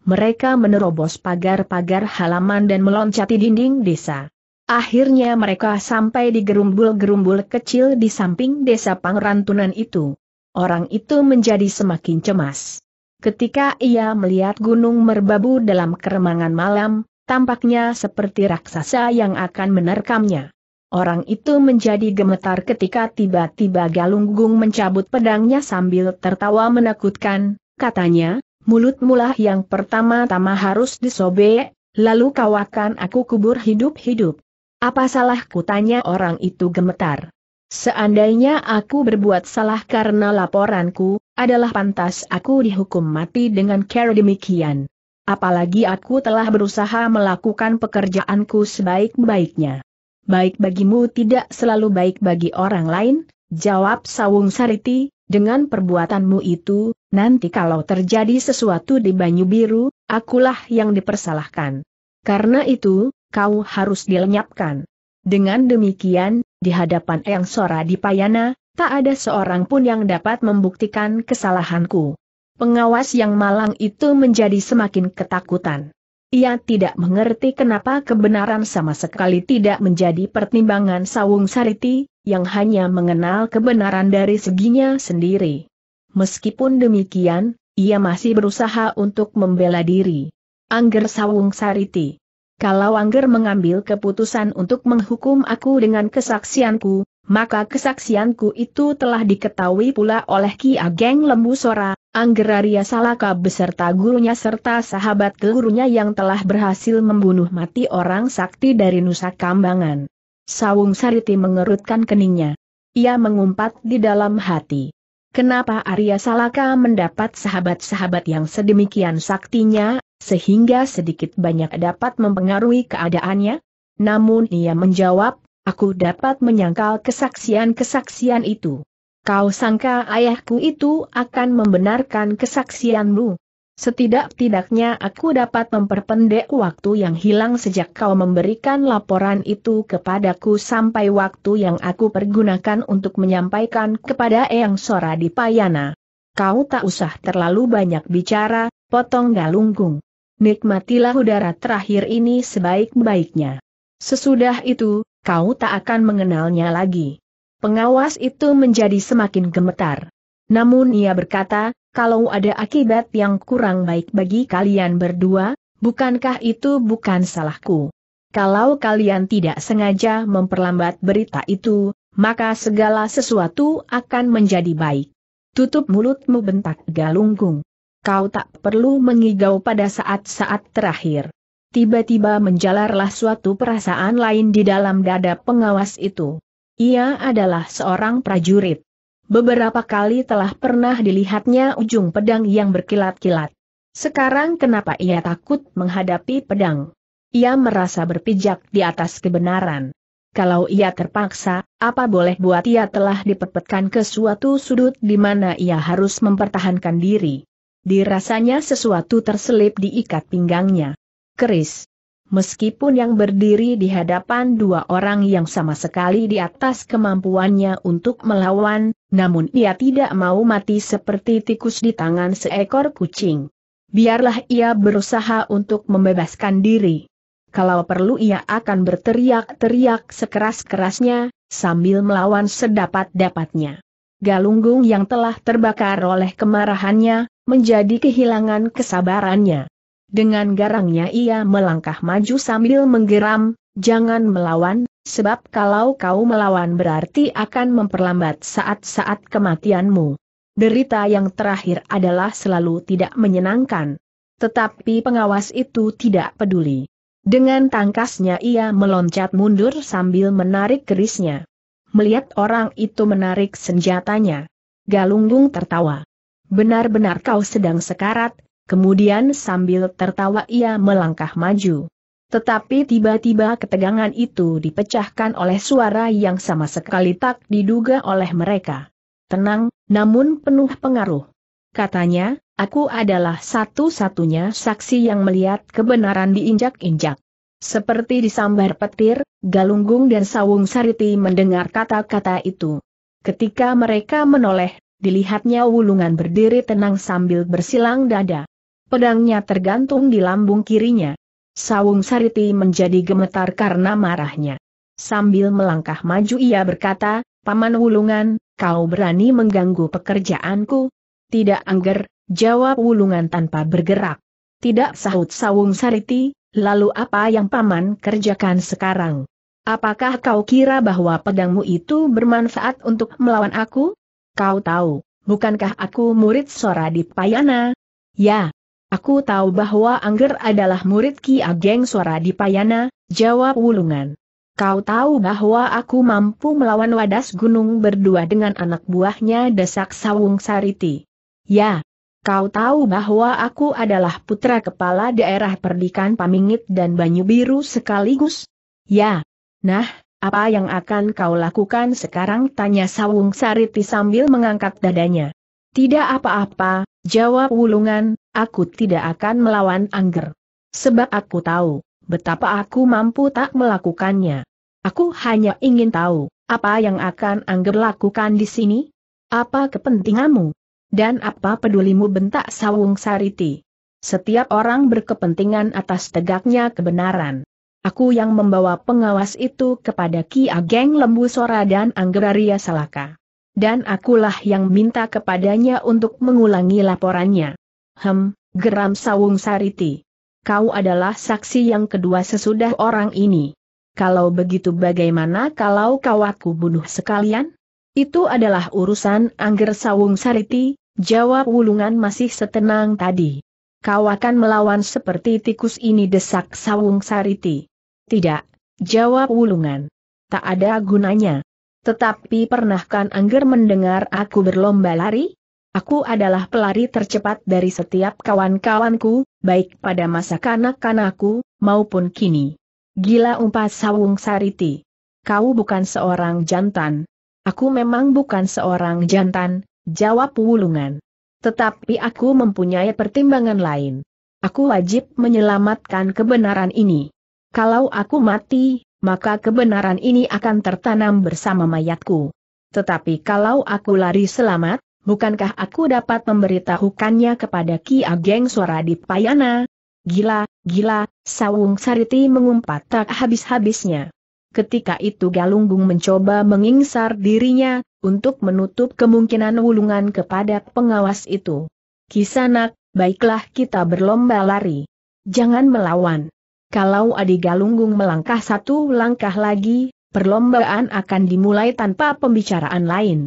Mereka menerobos pagar-pagar halaman dan meloncati dinding desa. Akhirnya mereka sampai di gerumbul-gerumbul kecil di samping desa Pangrantunan itu. Orang itu menjadi semakin cemas. Ketika ia melihat gunung merbabu dalam keremangan malam, tampaknya seperti raksasa yang akan menerkamnya. Orang itu menjadi gemetar ketika tiba-tiba Galunggung mencabut pedangnya sambil tertawa menakutkan, katanya, mulut mulah yang pertama-tama harus disobek, lalu kawakan aku kubur hidup-hidup. Apa salahku tanya orang itu gemetar. Seandainya aku berbuat salah karena laporanku, adalah pantas aku dihukum mati dengan cara demikian. Apalagi aku telah berusaha melakukan pekerjaanku sebaik-baiknya baik bagimu tidak selalu baik bagi orang lain, jawab Sawung Sariti, dengan perbuatanmu itu, nanti kalau terjadi sesuatu di Banyu Biru, akulah yang dipersalahkan. Karena itu, kau harus dilenyapkan. Dengan demikian, di hadapan Eyang Sora di Payana, tak ada seorang pun yang dapat membuktikan kesalahanku. Pengawas yang malang itu menjadi semakin ketakutan. Ia tidak mengerti kenapa kebenaran sama sekali tidak menjadi pertimbangan Sawung Sariti, yang hanya mengenal kebenaran dari seginya sendiri. Meskipun demikian, ia masih berusaha untuk membela diri. Angger Sawung Sariti. Kalau Angger mengambil keputusan untuk menghukum aku dengan kesaksianku, maka kesaksianku itu telah diketahui pula oleh Ki Ageng Lembu Sora, Anggeraria Salaka beserta gurunya serta sahabat gurunya yang telah berhasil membunuh mati orang sakti dari Nusa Kambangan. Sawung Sariti mengerutkan keningnya. Ia mengumpat di dalam hati. Kenapa Arya Salaka mendapat sahabat-sahabat yang sedemikian saktinya, sehingga sedikit banyak dapat mempengaruhi keadaannya? Namun ia menjawab, aku dapat menyangkal kesaksian-kesaksian itu. Kau sangka ayahku itu akan membenarkan kesaksianmu? Setidak-tidaknya aku dapat memperpendek waktu yang hilang sejak kau memberikan laporan itu kepadaku sampai waktu yang aku pergunakan untuk menyampaikan kepada Eyang Sora di Payana. Kau tak usah terlalu banyak bicara, potong galunggung. Nikmatilah udara terakhir ini sebaik-baiknya. Sesudah itu, kau tak akan mengenalnya lagi pengawas itu menjadi semakin gemetar. Namun ia berkata, kalau ada akibat yang kurang baik bagi kalian berdua, bukankah itu bukan salahku? Kalau kalian tidak sengaja memperlambat berita itu, maka segala sesuatu akan menjadi baik. Tutup mulutmu bentak galunggung. Kau tak perlu mengigau pada saat-saat terakhir. Tiba-tiba menjalarlah suatu perasaan lain di dalam dada pengawas itu. Ia adalah seorang prajurit. Beberapa kali telah pernah dilihatnya ujung pedang yang berkilat-kilat. Sekarang kenapa ia takut menghadapi pedang? Ia merasa berpijak di atas kebenaran. Kalau ia terpaksa, apa boleh buat ia telah dipepetkan ke suatu sudut di mana ia harus mempertahankan diri. Dirasanya sesuatu terselip di ikat pinggangnya. Keris, meskipun yang berdiri di hadapan dua orang yang sama sekali di atas kemampuannya untuk melawan, namun ia tidak mau mati seperti tikus di tangan seekor kucing. Biarlah ia berusaha untuk membebaskan diri. Kalau perlu ia akan berteriak-teriak sekeras-kerasnya, sambil melawan sedapat-dapatnya. Galunggung yang telah terbakar oleh kemarahannya, menjadi kehilangan kesabarannya. Dengan garangnya ia melangkah maju sambil menggeram, jangan melawan, sebab kalau kau melawan berarti akan memperlambat saat-saat kematianmu. Derita yang terakhir adalah selalu tidak menyenangkan. Tetapi pengawas itu tidak peduli. Dengan tangkasnya ia meloncat mundur sambil menarik kerisnya. Melihat orang itu menarik senjatanya. Galunggung tertawa. Benar-benar kau sedang sekarat, Kemudian sambil tertawa ia melangkah maju. Tetapi tiba-tiba ketegangan itu dipecahkan oleh suara yang sama sekali tak diduga oleh mereka. Tenang, namun penuh pengaruh. Katanya, aku adalah satu-satunya saksi yang melihat kebenaran diinjak-injak. Seperti disambar petir, Galunggung dan Sawung Sariti mendengar kata-kata itu. Ketika mereka menoleh, dilihatnya Wulungan berdiri tenang sambil bersilang dada pedangnya tergantung di lambung kirinya. Sawung Sariti menjadi gemetar karena marahnya. Sambil melangkah maju ia berkata, Paman Wulungan, kau berani mengganggu pekerjaanku? Tidak angger, jawab Wulungan tanpa bergerak. Tidak sahut Sawung Sariti, lalu apa yang Paman kerjakan sekarang? Apakah kau kira bahwa pedangmu itu bermanfaat untuk melawan aku? Kau tahu, bukankah aku murid Sora di Payana? Ya, Aku tahu bahwa Angger adalah murid Ki Ageng Suara di Payana, jawab Wulungan. Kau tahu bahwa aku mampu melawan wadas gunung berdua dengan anak buahnya Desak Sawung Sariti. Ya, Kau tahu bahwa aku adalah putra kepala daerah Perdikan Pamingit dan Banyu Biru sekaligus? Ya. Nah, apa yang akan kau lakukan sekarang? Tanya Sawung Sariti sambil mengangkat dadanya. Tidak apa-apa, Jawab Wulungan, aku tidak akan melawan Angger. Sebab aku tahu, betapa aku mampu tak melakukannya. Aku hanya ingin tahu, apa yang akan Angger lakukan di sini? Apa kepentinganmu? Dan apa pedulimu bentak Sawung Sariti? Setiap orang berkepentingan atas tegaknya kebenaran. Aku yang membawa pengawas itu kepada Ki Ageng Lembu Sora dan Anggeraria Salaka dan akulah yang minta kepadanya untuk mengulangi laporannya. Hem, geram Sawung Sariti. Kau adalah saksi yang kedua sesudah orang ini. Kalau begitu bagaimana kalau kau aku bunuh sekalian? Itu adalah urusan Angger Sawung Sariti, jawab Wulungan masih setenang tadi. Kau akan melawan seperti tikus ini desak Sawung Sariti. Tidak, jawab Wulungan. Tak ada gunanya. Tetapi pernahkan Angger mendengar aku berlomba lari? Aku adalah pelari tercepat dari setiap kawan-kawanku, baik pada masa kanak-kanakku, maupun kini. Gila umpas Sawung Sariti. Kau bukan seorang jantan. Aku memang bukan seorang jantan, jawab Wulungan. Tetapi aku mempunyai pertimbangan lain. Aku wajib menyelamatkan kebenaran ini. Kalau aku mati, maka kebenaran ini akan tertanam bersama mayatku. Tetapi kalau aku lari selamat, bukankah aku dapat memberitahukannya kepada Ki Ageng Suara di Payana? Gila, gila, Sawung Sariti mengumpat tak habis-habisnya. Ketika itu Galunggung mencoba mengingsar dirinya, untuk menutup kemungkinan wulungan kepada pengawas itu. Kisanak, baiklah kita berlomba lari. Jangan melawan. Kalau Adi Galunggung melangkah satu langkah lagi, perlombaan akan dimulai tanpa pembicaraan lain.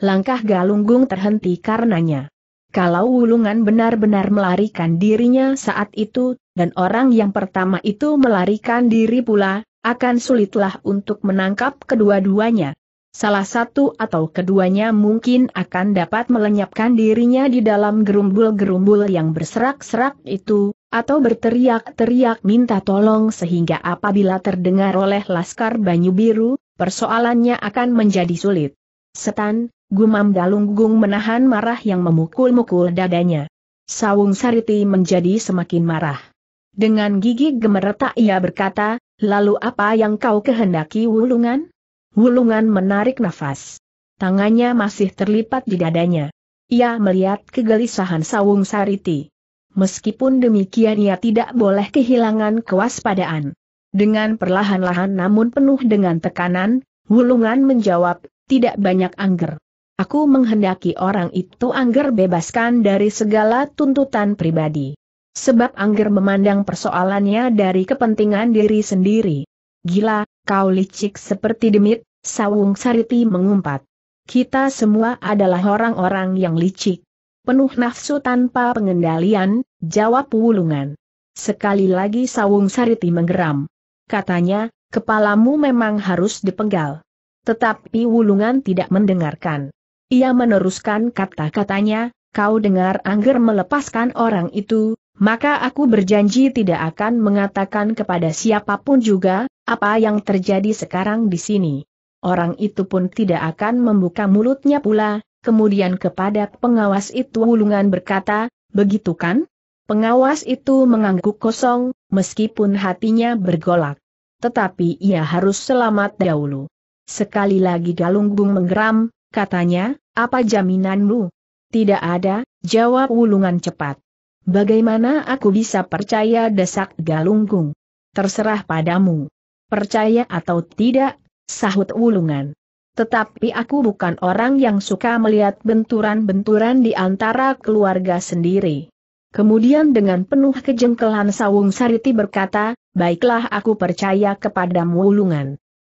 Langkah Galunggung terhenti karenanya. Kalau Wulungan benar-benar melarikan dirinya saat itu, dan orang yang pertama itu melarikan diri pula, akan sulitlah untuk menangkap kedua-duanya salah satu atau keduanya mungkin akan dapat melenyapkan dirinya di dalam gerumbul-gerumbul yang berserak-serak itu, atau berteriak-teriak minta tolong sehingga apabila terdengar oleh Laskar Banyu Biru, persoalannya akan menjadi sulit. Setan, gumam Dalunggung menahan marah yang memukul-mukul dadanya. Sawung Sariti menjadi semakin marah. Dengan gigi gemeretak ia berkata, lalu apa yang kau kehendaki wulungan? Wulungan menarik nafas. Tangannya masih terlipat di dadanya. Ia melihat kegelisahan Sawung Sariti. Meskipun demikian ia tidak boleh kehilangan kewaspadaan. Dengan perlahan-lahan namun penuh dengan tekanan, Wulungan menjawab, tidak banyak angger. Aku menghendaki orang itu angger bebaskan dari segala tuntutan pribadi. Sebab angger memandang persoalannya dari kepentingan diri sendiri. Gila, Kau licik seperti demit, Sawung Sariti mengumpat. Kita semua adalah orang-orang yang licik. Penuh nafsu tanpa pengendalian, jawab Wulungan. Sekali lagi Sawung Sariti menggeram. Katanya, kepalamu memang harus dipenggal. Tetapi Wulungan tidak mendengarkan. Ia meneruskan kata-katanya, kau dengar Angger melepaskan orang itu, maka aku berjanji tidak akan mengatakan kepada siapapun juga, apa yang terjadi sekarang di sini. Orang itu pun tidak akan membuka mulutnya pula, kemudian kepada pengawas itu Wulungan berkata, begitu kan? Pengawas itu mengangguk kosong, meskipun hatinya bergolak. Tetapi ia harus selamat dahulu. Sekali lagi Galunggung menggeram, katanya, apa jaminanmu? Tidak ada, jawab Wulungan cepat. Bagaimana aku bisa percaya desak galunggung? Terserah padamu. Percaya atau tidak, sahut wulungan. Tetapi aku bukan orang yang suka melihat benturan-benturan di antara keluarga sendiri. Kemudian dengan penuh kejengkelan Sawung Sariti berkata, baiklah aku percaya kepadamu wulungan.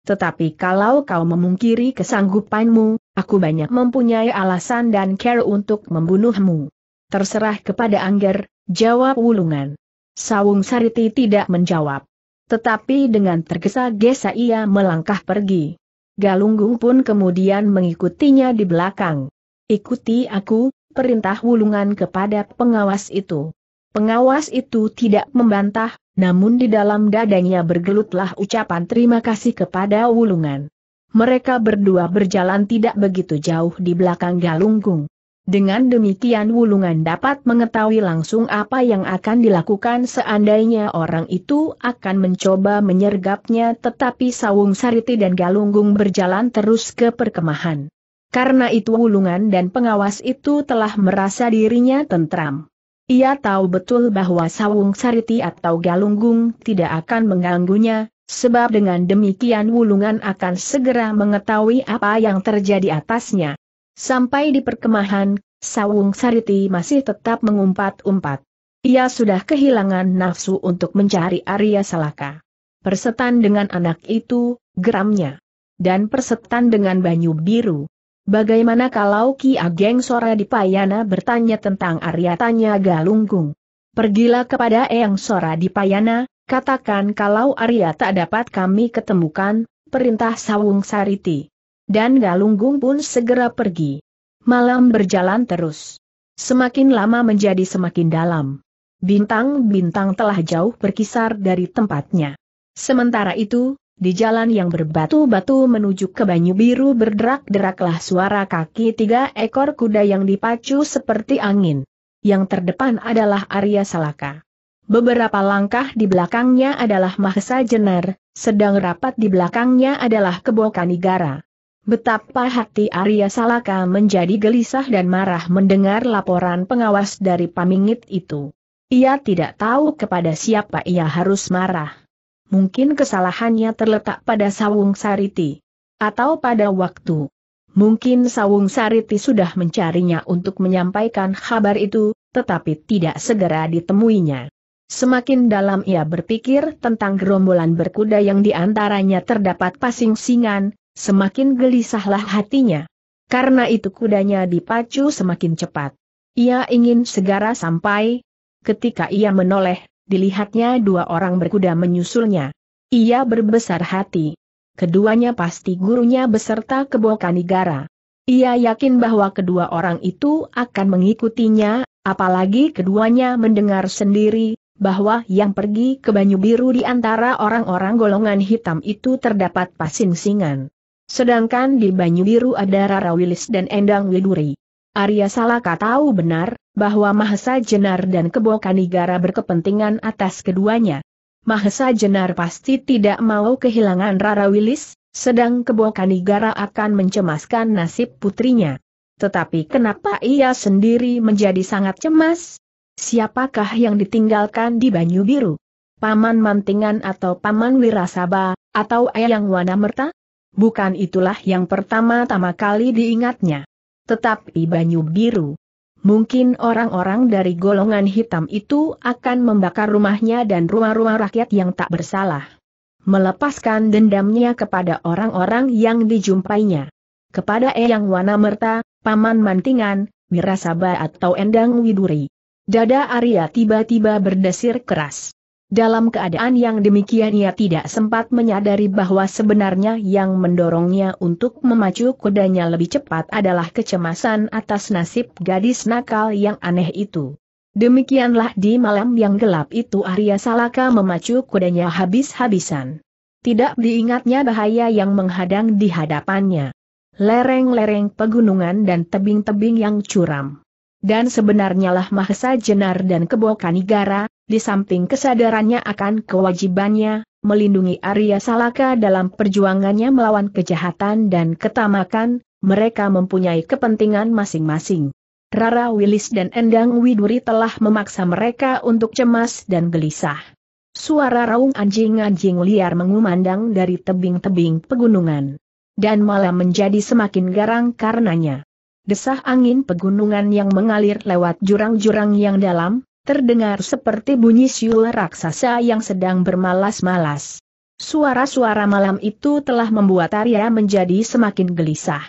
Tetapi kalau kau memungkiri kesanggupanmu, aku banyak mempunyai alasan dan care untuk membunuhmu. Terserah kepada Angger, jawab Wulungan. Sawung Sariti tidak menjawab. Tetapi dengan tergesa-gesa ia melangkah pergi. Galunggung pun kemudian mengikutinya di belakang. Ikuti aku, perintah Wulungan kepada pengawas itu. Pengawas itu tidak membantah, namun di dalam dadanya bergelutlah ucapan terima kasih kepada Wulungan. Mereka berdua berjalan tidak begitu jauh di belakang Galunggung. Dengan demikian Wulungan dapat mengetahui langsung apa yang akan dilakukan seandainya orang itu akan mencoba menyergapnya tetapi Sawung Sariti dan Galunggung berjalan terus ke perkemahan. Karena itu Wulungan dan pengawas itu telah merasa dirinya tentram. Ia tahu betul bahwa Sawung Sariti atau Galunggung tidak akan mengganggunya, sebab dengan demikian Wulungan akan segera mengetahui apa yang terjadi atasnya. Sampai di perkemahan, Sawung Sariti masih tetap mengumpat-umpat. Ia sudah kehilangan nafsu untuk mencari Arya Salaka. Persetan dengan anak itu, geramnya. Dan persetan dengan Banyu Biru. Bagaimana kalau Ki Ageng Sora di Payana bertanya tentang Arya Tanya Galunggung? Pergilah kepada Eyang Sora di Payana, katakan kalau Arya tak dapat kami ketemukan, perintah Sawung Sariti. Dan Galunggung pun segera pergi. Malam berjalan terus. Semakin lama menjadi semakin dalam. Bintang-bintang telah jauh berkisar dari tempatnya. Sementara itu, di jalan yang berbatu-batu menuju ke Banyu Biru berderak-deraklah suara kaki tiga ekor kuda yang dipacu seperti angin. Yang terdepan adalah Arya Salaka. Beberapa langkah di belakangnya adalah Mahesa Jenar, sedang rapat di belakangnya adalah Kebokanigara. Betapa hati Arya Salaka menjadi gelisah dan marah mendengar laporan pengawas dari pamingit itu. Ia tidak tahu kepada siapa ia harus marah. Mungkin kesalahannya terletak pada Sawung Sariti. Atau pada waktu. Mungkin Sawung Sariti sudah mencarinya untuk menyampaikan kabar itu, tetapi tidak segera ditemuinya. Semakin dalam ia berpikir tentang gerombolan berkuda yang diantaranya terdapat pasing singan, Semakin gelisahlah hatinya. Karena itu kudanya dipacu semakin cepat. Ia ingin segera sampai. Ketika ia menoleh, dilihatnya dua orang berkuda menyusulnya. Ia berbesar hati. Keduanya pasti gurunya beserta kebokan negara. Ia yakin bahwa kedua orang itu akan mengikutinya, apalagi keduanya mendengar sendiri, bahwa yang pergi ke Banyu Biru di antara orang-orang golongan hitam itu terdapat pasing-singan. Sedangkan di Banyu Biru ada Rara Wilis dan Endang Widuri. Arya Salaka tahu benar, bahwa Mahesa Jenar dan Kebo Kanigara berkepentingan atas keduanya. Mahesa Jenar pasti tidak mau kehilangan Rara Wilis, sedang Kebo Kanigara akan mencemaskan nasib putrinya. Tetapi kenapa ia sendiri menjadi sangat cemas? Siapakah yang ditinggalkan di Banyu Biru? Paman Mantingan atau Paman Wirasaba, atau Eyang Wanamerta? bukan itulah yang pertama-tama kali diingatnya. Tetapi Banyu Biru. Mungkin orang-orang dari golongan hitam itu akan membakar rumahnya dan rumah-rumah rakyat yang tak bersalah. Melepaskan dendamnya kepada orang-orang yang dijumpainya. Kepada Eyang Wanamerta, Paman Mantingan, Mirasaba atau Endang Widuri. Dada Arya tiba-tiba berdesir keras. Dalam keadaan yang demikian ia tidak sempat menyadari bahwa sebenarnya yang mendorongnya untuk memacu kudanya lebih cepat adalah kecemasan atas nasib gadis nakal yang aneh itu. Demikianlah di malam yang gelap itu Arya Salaka memacu kudanya habis-habisan. Tidak diingatnya bahaya yang menghadang di hadapannya. Lereng-lereng pegunungan dan tebing-tebing yang curam. Dan sebenarnya lah Mahesa Jenar dan Kebo Kanigara, di samping kesadarannya akan kewajibannya, melindungi Arya Salaka dalam perjuangannya melawan kejahatan dan ketamakan, mereka mempunyai kepentingan masing-masing. Rara Wilis dan Endang Widuri telah memaksa mereka untuk cemas dan gelisah. Suara raung anjing-anjing liar mengumandang dari tebing-tebing pegunungan. Dan malah menjadi semakin garang karenanya. Desah angin pegunungan yang mengalir lewat jurang-jurang yang dalam, Terdengar seperti bunyi siul raksasa yang sedang bermalas-malas. Suara-suara malam itu telah membuat Arya menjadi semakin gelisah.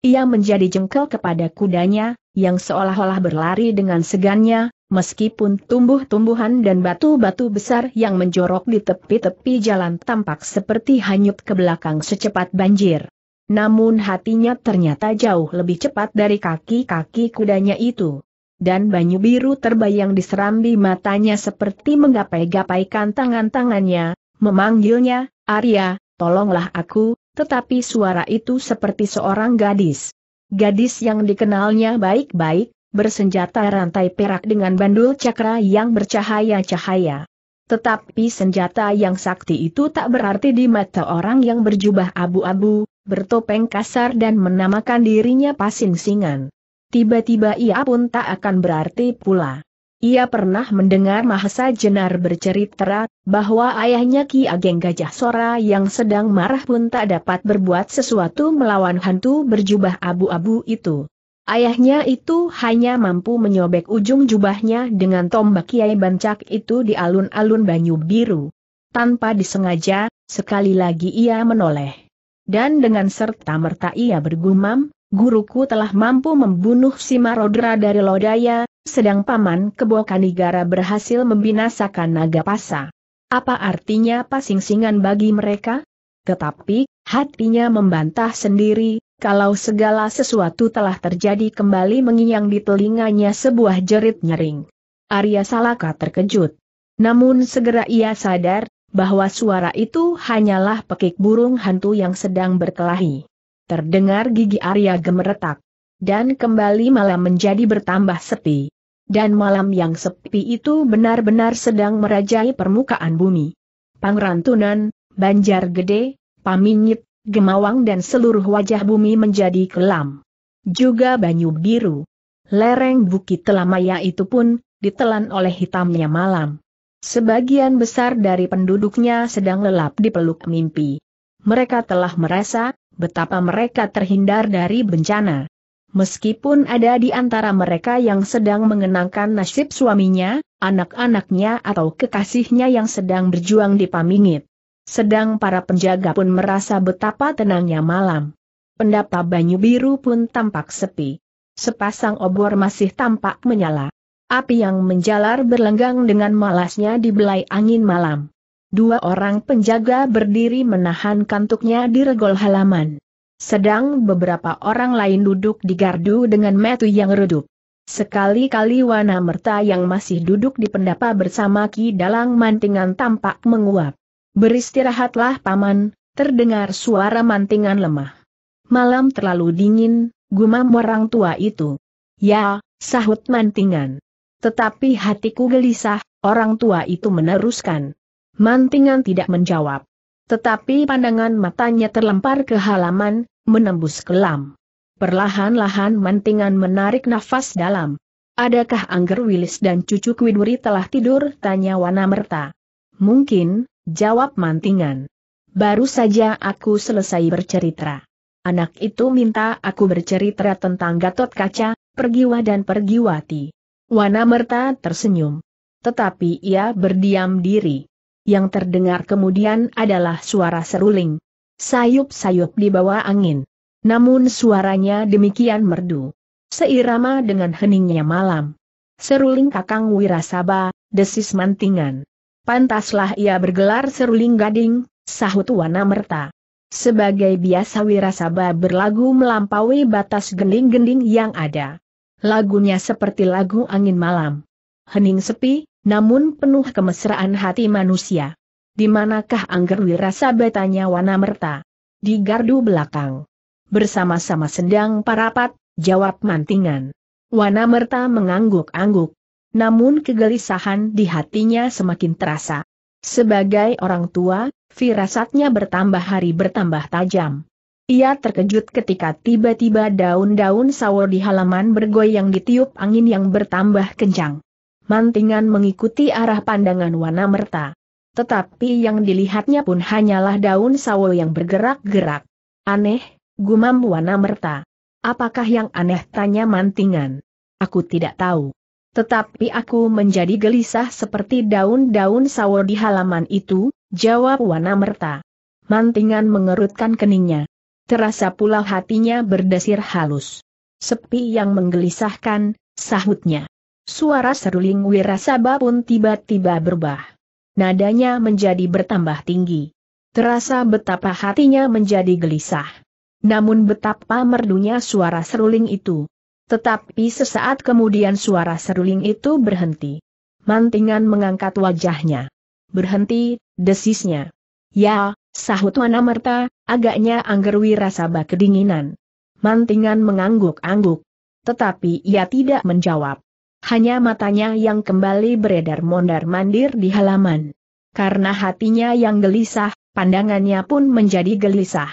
Ia menjadi jengkel kepada kudanya, yang seolah-olah berlari dengan segannya, meskipun tumbuh-tumbuhan dan batu-batu besar yang menjorok di tepi-tepi jalan tampak seperti hanyut ke belakang secepat banjir. Namun hatinya ternyata jauh lebih cepat dari kaki-kaki kudanya itu dan banyu biru terbayang di serambi matanya seperti menggapai-gapaikan tangan-tangannya, memanggilnya, Arya, tolonglah aku, tetapi suara itu seperti seorang gadis. Gadis yang dikenalnya baik-baik, bersenjata rantai perak dengan bandul cakra yang bercahaya-cahaya. Tetapi senjata yang sakti itu tak berarti di mata orang yang berjubah abu-abu, bertopeng kasar dan menamakan dirinya pasing-singan tiba-tiba ia pun tak akan berarti pula. Ia pernah mendengar Mahesa Jenar bercerita bahwa ayahnya Ki Ageng Gajah Sora yang sedang marah pun tak dapat berbuat sesuatu melawan hantu berjubah abu-abu itu. Ayahnya itu hanya mampu menyobek ujung jubahnya dengan tombak Kiai Bancak itu di alun-alun Banyu Biru. Tanpa disengaja, sekali lagi ia menoleh. Dan dengan serta merta ia bergumam, guruku telah mampu membunuh Rodra dari Lodaya, sedang paman Kebokanigara berhasil membinasakan naga pasa. Apa artinya pasing-singan bagi mereka? Tetapi, hatinya membantah sendiri, kalau segala sesuatu telah terjadi kembali mengiyang di telinganya sebuah jerit nyering. Arya Salaka terkejut. Namun segera ia sadar, bahwa suara itu hanyalah pekik burung hantu yang sedang berkelahi. Terdengar gigi Arya gemeretak. Dan kembali malam menjadi bertambah sepi. Dan malam yang sepi itu benar-benar sedang merajai permukaan bumi. Pangrantunan, Banjar Gede, Paminyit, Gemawang dan seluruh wajah bumi menjadi kelam. Juga banyu biru. Lereng Bukit Telamaya itu pun, ditelan oleh hitamnya malam. Sebagian besar dari penduduknya sedang lelap di peluk mimpi. Mereka telah merasa, betapa mereka terhindar dari bencana. Meskipun ada di antara mereka yang sedang mengenangkan nasib suaminya, anak-anaknya atau kekasihnya yang sedang berjuang di pamingit. Sedang para penjaga pun merasa betapa tenangnya malam. Pendapa Banyu Biru pun tampak sepi. Sepasang obor masih tampak menyala. Api yang menjalar berlenggang dengan malasnya dibelai angin malam. Dua orang penjaga berdiri menahan kantuknya di regol halaman. Sedang beberapa orang lain duduk di gardu dengan metu yang redup. Sekali-kali Wana Merta yang masih duduk di pendapa bersama Ki Dalang Mantingan tampak menguap. Beristirahatlah paman, terdengar suara mantingan lemah. Malam terlalu dingin, gumam orang tua itu. Ya, sahut mantingan. Tetapi hatiku gelisah, orang tua itu meneruskan. Mantingan tidak menjawab. Tetapi pandangan matanya terlempar ke halaman, menembus kelam. Perlahan-lahan mantingan menarik nafas dalam. Adakah Angger Willis dan cucu Kwiduri telah tidur? Tanya Wana Merta. Mungkin, jawab mantingan. Baru saja aku selesai bercerita. Anak itu minta aku bercerita tentang Gatot Kaca, Pergiwa dan Pergiwati. Wana Merta tersenyum. Tetapi ia berdiam diri yang terdengar kemudian adalah suara seruling. Sayup-sayup di bawah angin. Namun suaranya demikian merdu. Seirama dengan heningnya malam. Seruling kakang wirasaba, desis mantingan. Pantaslah ia bergelar seruling gading, sahut wana merta. Sebagai biasa wirasaba berlagu melampaui batas gending-gending yang ada. Lagunya seperti lagu angin malam. Hening sepi, namun penuh kemesraan hati manusia. Di manakah angger wirasaba wana merta? Di gardu belakang. Bersama-sama sendang parapat, jawab mantingan. Wana merta mengangguk-angguk. Namun kegelisahan di hatinya semakin terasa. Sebagai orang tua, firasatnya bertambah hari bertambah tajam. Ia terkejut ketika tiba-tiba daun-daun sawo di halaman bergoyang ditiup angin yang bertambah kencang mantingan mengikuti arah pandangan Wana Merta. Tetapi yang dilihatnya pun hanyalah daun sawo yang bergerak-gerak. Aneh, gumam Wana Merta. Apakah yang aneh tanya mantingan? Aku tidak tahu. Tetapi aku menjadi gelisah seperti daun-daun sawo di halaman itu, jawab Wana Merta. Mantingan mengerutkan keningnya. Terasa pula hatinya berdesir halus. Sepi yang menggelisahkan, sahutnya. Suara seruling wirasaba pun tiba-tiba berubah. Nadanya menjadi bertambah tinggi. Terasa betapa hatinya menjadi gelisah. Namun betapa merdunya suara seruling itu. Tetapi sesaat kemudian suara seruling itu berhenti. Mantingan mengangkat wajahnya. Berhenti, desisnya. Ya, sahut Wanamerta, agaknya Angger Wirasaba kedinginan. Mantingan mengangguk-angguk. Tetapi ia tidak menjawab. Hanya matanya yang kembali beredar mondar-mandir di halaman. Karena hatinya yang gelisah, pandangannya pun menjadi gelisah.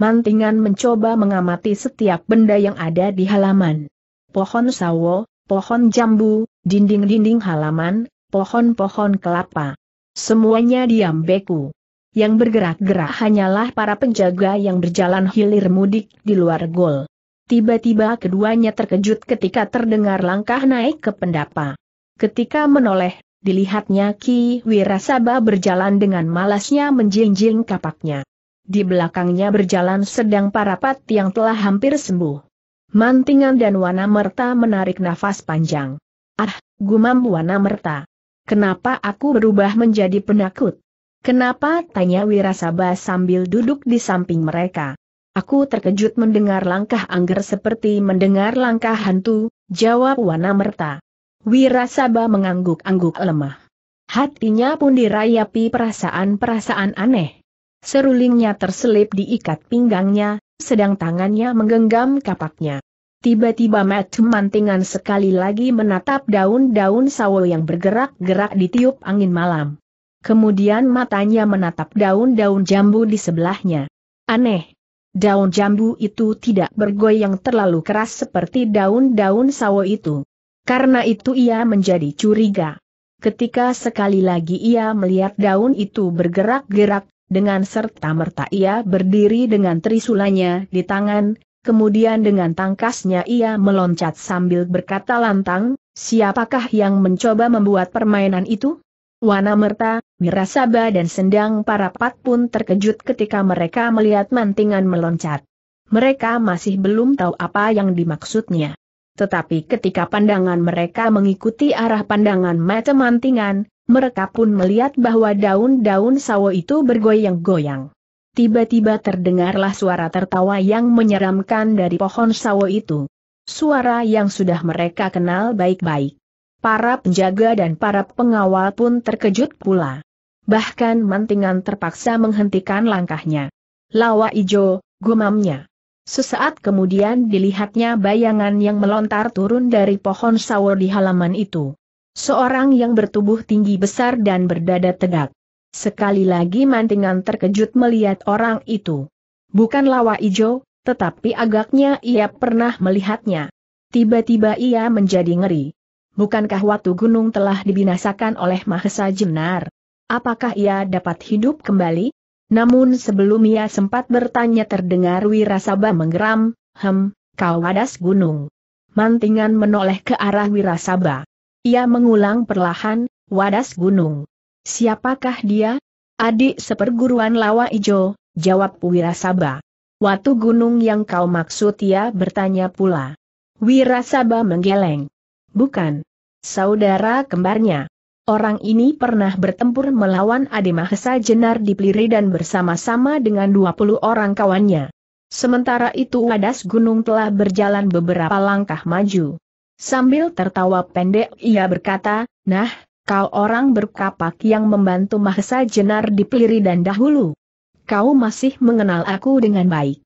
Mantingan mencoba mengamati setiap benda yang ada di halaman. Pohon sawo, pohon jambu, dinding-dinding halaman, pohon-pohon kelapa. Semuanya diam beku. Yang bergerak-gerak hanyalah para penjaga yang berjalan hilir mudik di luar gol. Tiba-tiba keduanya terkejut ketika terdengar langkah naik ke pendapa. Ketika menoleh, dilihatnya Ki Wirasaba berjalan dengan malasnya menjinjing kapaknya. Di belakangnya berjalan sedang parapat yang telah hampir sembuh. Mantingan dan Wana Merta menarik nafas panjang. Ah, gumam Wana Merta. Kenapa aku berubah menjadi penakut? Kenapa? tanya Wirasaba sambil duduk di samping mereka. Aku terkejut mendengar langkah Angger seperti mendengar langkah hantu, jawab Wana Merta. Wirasaba mengangguk-angguk lemah. Hatinya pun dirayapi perasaan-perasaan aneh. Serulingnya terselip diikat pinggangnya, sedang tangannya menggenggam kapaknya. Tiba-tiba Matt mantingan sekali lagi menatap daun-daun sawo yang bergerak-gerak di tiup angin malam. Kemudian matanya menatap daun-daun jambu di sebelahnya. Aneh, Daun jambu itu tidak bergoyang terlalu keras seperti daun-daun sawo itu. Karena itu ia menjadi curiga. Ketika sekali lagi ia melihat daun itu bergerak-gerak, dengan serta-merta ia berdiri dengan trisulanya di tangan, kemudian dengan tangkasnya ia meloncat sambil berkata lantang, siapakah yang mencoba membuat permainan itu? Wana Merta, dan Sendang para Pat pun terkejut ketika mereka melihat mantingan meloncat. Mereka masih belum tahu apa yang dimaksudnya. Tetapi ketika pandangan mereka mengikuti arah pandangan mata mantingan, mereka pun melihat bahwa daun-daun sawo itu bergoyang-goyang. Tiba-tiba terdengarlah suara tertawa yang menyeramkan dari pohon sawo itu. Suara yang sudah mereka kenal baik-baik para penjaga dan para pengawal pun terkejut pula. Bahkan mantingan terpaksa menghentikan langkahnya. Lawa ijo, gumamnya. Sesaat kemudian dilihatnya bayangan yang melontar turun dari pohon sawur di halaman itu. Seorang yang bertubuh tinggi besar dan berdada tegak. Sekali lagi mantingan terkejut melihat orang itu. Bukan lawa ijo, tetapi agaknya ia pernah melihatnya. Tiba-tiba ia menjadi ngeri bukankah Watu Gunung telah dibinasakan oleh Mahesa Jenar? Apakah ia dapat hidup kembali? Namun sebelum ia sempat bertanya terdengar Wirasaba menggeram, Hem, kau wadas gunung. Mantingan menoleh ke arah Wirasaba. Ia mengulang perlahan, wadas gunung. Siapakah dia? Adik seperguruan Lawa Ijo, jawab Wirasaba. Watu gunung yang kau maksud ia bertanya pula. Wirasaba menggeleng. Bukan. Saudara kembarnya. Orang ini pernah bertempur melawan Mahesa Jenar di Pliri dan bersama-sama dengan 20 orang kawannya. Sementara itu Wadas Gunung telah berjalan beberapa langkah maju. Sambil tertawa pendek ia berkata, Nah, kau orang berkapak yang membantu Mahesa Jenar di Pliri dan dahulu. Kau masih mengenal aku dengan baik.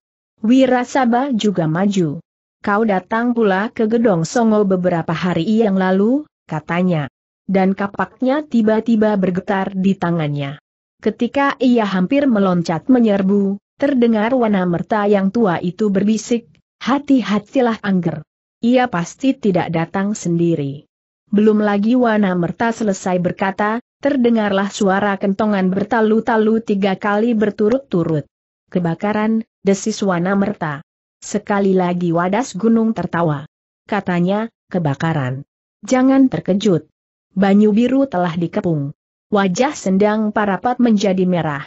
Wirasaba juga maju kau datang pula ke Gedong Songo beberapa hari yang lalu, katanya. Dan kapaknya tiba-tiba bergetar di tangannya. Ketika ia hampir meloncat menyerbu, terdengar wana merta yang tua itu berbisik, hati-hatilah angger. Ia pasti tidak datang sendiri. Belum lagi wana merta selesai berkata, terdengarlah suara kentongan bertalu-talu tiga kali berturut-turut. Kebakaran, desis wana merta. Sekali lagi wadas gunung tertawa. Katanya, kebakaran. Jangan terkejut. Banyu biru telah dikepung. Wajah sendang parapat menjadi merah.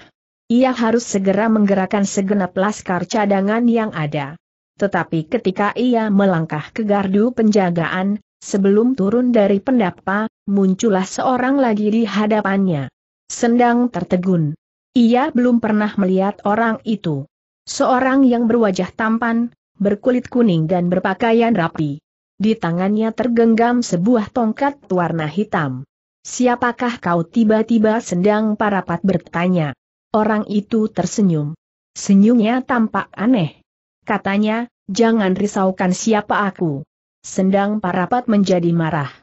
Ia harus segera menggerakkan segenap laskar cadangan yang ada. Tetapi ketika ia melangkah ke gardu penjagaan, sebelum turun dari pendapa, muncullah seorang lagi di hadapannya. Sendang tertegun. Ia belum pernah melihat orang itu. Seorang yang berwajah tampan, berkulit kuning dan berpakaian rapi. Di tangannya tergenggam sebuah tongkat warna hitam. Siapakah kau tiba-tiba sendang parapat bertanya. Orang itu tersenyum. Senyumnya tampak aneh. Katanya, jangan risaukan siapa aku. Sendang parapat menjadi marah.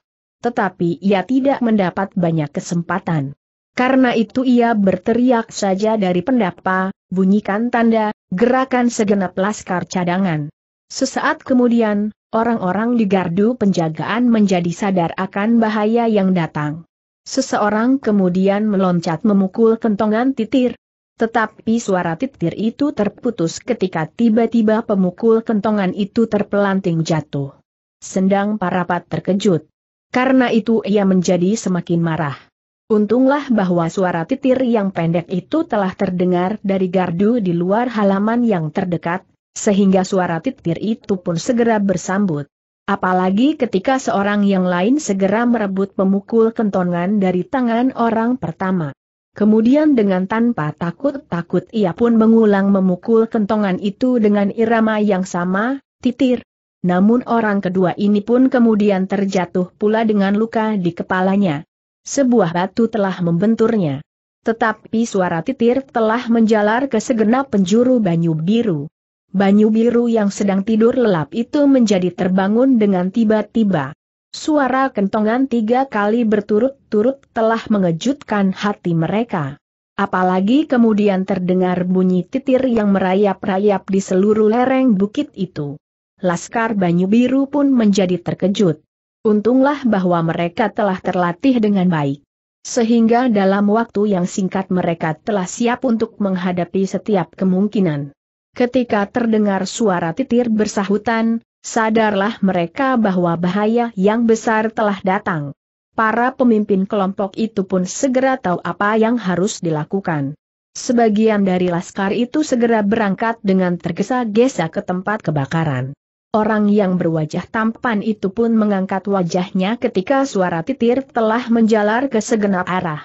Tetapi ia tidak mendapat banyak kesempatan. Karena itu ia berteriak saja dari pendapa, bunyikan tanda, gerakan segenap laskar cadangan. Sesaat kemudian, orang-orang di gardu penjagaan menjadi sadar akan bahaya yang datang. Seseorang kemudian meloncat memukul kentongan titir. Tetapi suara titir itu terputus ketika tiba-tiba pemukul kentongan itu terpelanting jatuh. Sendang parapat terkejut. Karena itu ia menjadi semakin marah. Untunglah bahwa suara titir yang pendek itu telah terdengar dari gardu di luar halaman yang terdekat, sehingga suara titir itu pun segera bersambut. Apalagi ketika seorang yang lain segera merebut pemukul kentongan dari tangan orang pertama. Kemudian dengan tanpa takut-takut ia pun mengulang memukul kentongan itu dengan irama yang sama, titir. Namun orang kedua ini pun kemudian terjatuh pula dengan luka di kepalanya sebuah batu telah membenturnya. Tetapi suara titir telah menjalar ke segenap penjuru Banyu Biru. Banyu Biru yang sedang tidur lelap itu menjadi terbangun dengan tiba-tiba. Suara kentongan tiga kali berturut-turut telah mengejutkan hati mereka. Apalagi kemudian terdengar bunyi titir yang merayap-rayap di seluruh lereng bukit itu. Laskar Banyu Biru pun menjadi terkejut. Untunglah bahwa mereka telah terlatih dengan baik. Sehingga dalam waktu yang singkat mereka telah siap untuk menghadapi setiap kemungkinan. Ketika terdengar suara titir bersahutan, sadarlah mereka bahwa bahaya yang besar telah datang. Para pemimpin kelompok itu pun segera tahu apa yang harus dilakukan. Sebagian dari laskar itu segera berangkat dengan tergesa-gesa ke tempat kebakaran. Orang yang berwajah tampan itu pun mengangkat wajahnya ketika suara titir telah menjalar ke segenap arah.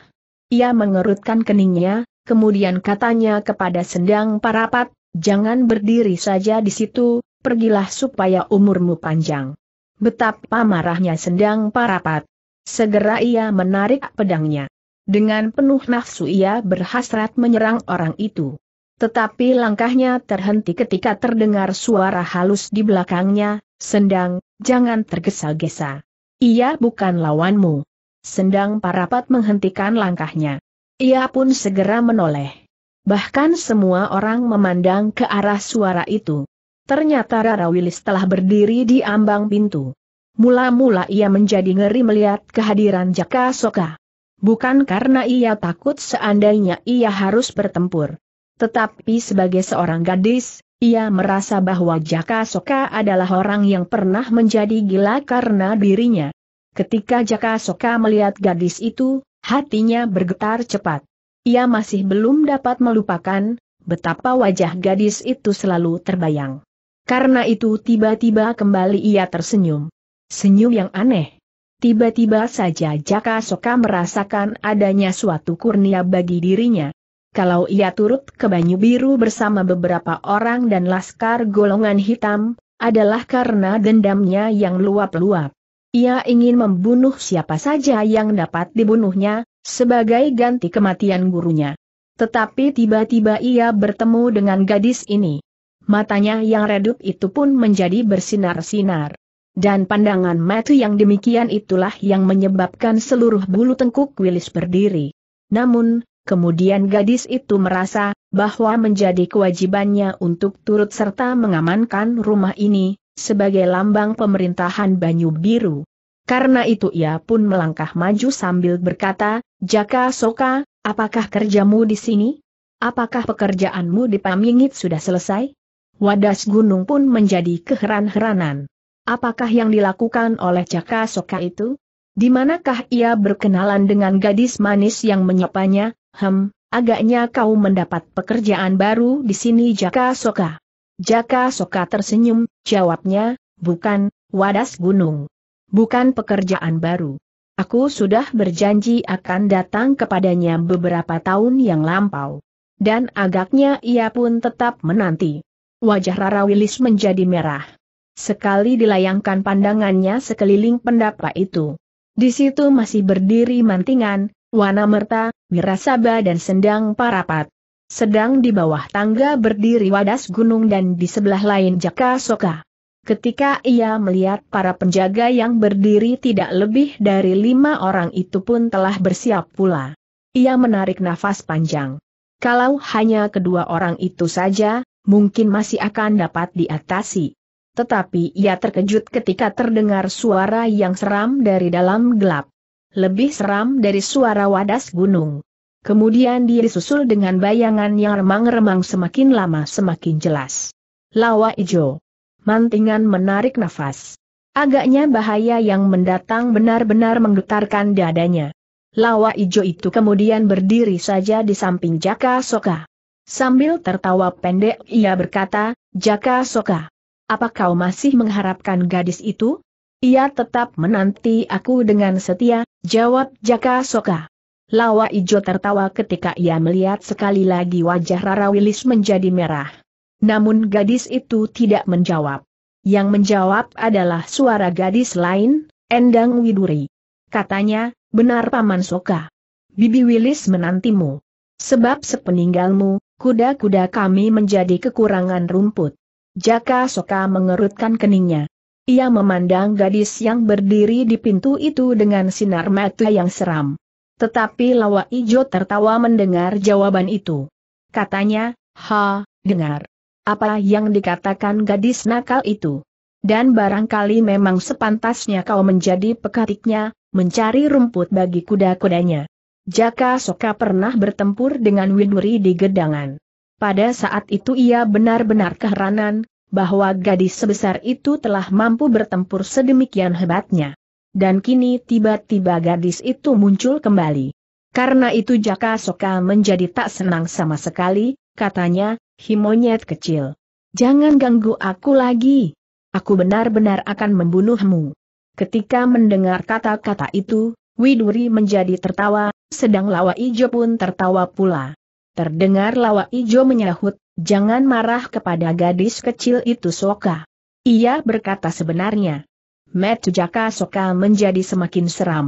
Ia mengerutkan keningnya, kemudian katanya kepada sendang parapat, jangan berdiri saja di situ, pergilah supaya umurmu panjang. Betapa marahnya sendang parapat. Segera ia menarik pedangnya. Dengan penuh nafsu ia berhasrat menyerang orang itu. Tetapi langkahnya terhenti ketika terdengar suara halus di belakangnya, Sendang, jangan tergesa-gesa. Ia bukan lawanmu. Sendang parapat menghentikan langkahnya. Ia pun segera menoleh. Bahkan semua orang memandang ke arah suara itu. Ternyata Rara Wilis telah berdiri di ambang pintu. Mula-mula ia menjadi ngeri melihat kehadiran Jaka Soka. Bukan karena ia takut seandainya ia harus bertempur. Tetapi sebagai seorang gadis, ia merasa bahwa Jaka Soka adalah orang yang pernah menjadi gila karena dirinya. Ketika Jaka Soka melihat gadis itu, hatinya bergetar cepat. Ia masih belum dapat melupakan betapa wajah gadis itu selalu terbayang. Karena itu tiba-tiba kembali ia tersenyum. Senyum yang aneh. Tiba-tiba saja Jaka Soka merasakan adanya suatu kurnia bagi dirinya kalau ia turut ke Banyu Biru bersama beberapa orang dan laskar golongan hitam, adalah karena dendamnya yang luap-luap. Ia ingin membunuh siapa saja yang dapat dibunuhnya, sebagai ganti kematian gurunya. Tetapi tiba-tiba ia bertemu dengan gadis ini. Matanya yang redup itu pun menjadi bersinar-sinar. Dan pandangan mata yang demikian itulah yang menyebabkan seluruh bulu tengkuk Willis berdiri. Namun, Kemudian gadis itu merasa bahwa menjadi kewajibannya untuk turut serta mengamankan rumah ini sebagai lambang pemerintahan Banyu Biru. Karena itu ia pun melangkah maju sambil berkata, Jaka Soka, apakah kerjamu di sini? Apakah pekerjaanmu di Pamingit sudah selesai? Wadas gunung pun menjadi keheran-heranan. Apakah yang dilakukan oleh Jaka Soka itu? Di manakah ia berkenalan dengan gadis manis yang menyapanya, Hem, agaknya kau mendapat pekerjaan baru di sini Jaka Soka. Jaka Soka tersenyum, jawabnya, bukan, wadas gunung. Bukan pekerjaan baru. Aku sudah berjanji akan datang kepadanya beberapa tahun yang lampau. Dan agaknya ia pun tetap menanti. Wajah Rara Wilis menjadi merah. Sekali dilayangkan pandangannya sekeliling pendapa itu. Di situ masih berdiri mantingan, Wanamerta, Wirasaba dan Sendang Parapat. Sedang di bawah tangga berdiri wadas gunung dan di sebelah lain Jaka Soka. Ketika ia melihat para penjaga yang berdiri tidak lebih dari lima orang itu pun telah bersiap pula. Ia menarik nafas panjang. Kalau hanya kedua orang itu saja, mungkin masih akan dapat diatasi. Tetapi ia terkejut ketika terdengar suara yang seram dari dalam gelap lebih seram dari suara wadas gunung. Kemudian dia disusul dengan bayangan yang remang-remang semakin lama semakin jelas. Lawa Ijo. Mantingan menarik nafas. Agaknya bahaya yang mendatang benar-benar menggetarkan dadanya. Lawa Ijo itu kemudian berdiri saja di samping Jaka Soka. Sambil tertawa pendek ia berkata, Jaka Soka, apa kau masih mengharapkan gadis itu? Ia tetap menanti aku dengan setia, Jawab Jaka Soka. Lawa Ijo tertawa ketika ia melihat sekali lagi wajah Rara Wilis menjadi merah. Namun gadis itu tidak menjawab. Yang menjawab adalah suara gadis lain, Endang Widuri. Katanya, benar Paman Soka. Bibi Wilis menantimu. Sebab sepeninggalmu, kuda-kuda kami menjadi kekurangan rumput. Jaka Soka mengerutkan keningnya. Ia memandang gadis yang berdiri di pintu itu dengan sinar mata yang seram. Tetapi Lawa Ijo tertawa mendengar jawaban itu. Katanya, ha, dengar. Apa yang dikatakan gadis nakal itu? Dan barangkali memang sepantasnya kau menjadi pekatiknya, mencari rumput bagi kuda-kudanya. Jaka Soka pernah bertempur dengan Winuri di Gedangan. Pada saat itu ia benar-benar keheranan, bahwa gadis sebesar itu telah mampu bertempur sedemikian hebatnya. Dan kini tiba-tiba gadis itu muncul kembali. Karena itu Jaka Soka menjadi tak senang sama sekali, katanya, Himonyet kecil. Jangan ganggu aku lagi. Aku benar-benar akan membunuhmu. Ketika mendengar kata-kata itu, Widuri menjadi tertawa, sedang Lawa Ijo pun tertawa pula. Terdengar Lawa Ijo menyahut, Jangan marah kepada gadis kecil itu Soka. Ia berkata sebenarnya. Metu Jaka Soka menjadi semakin seram.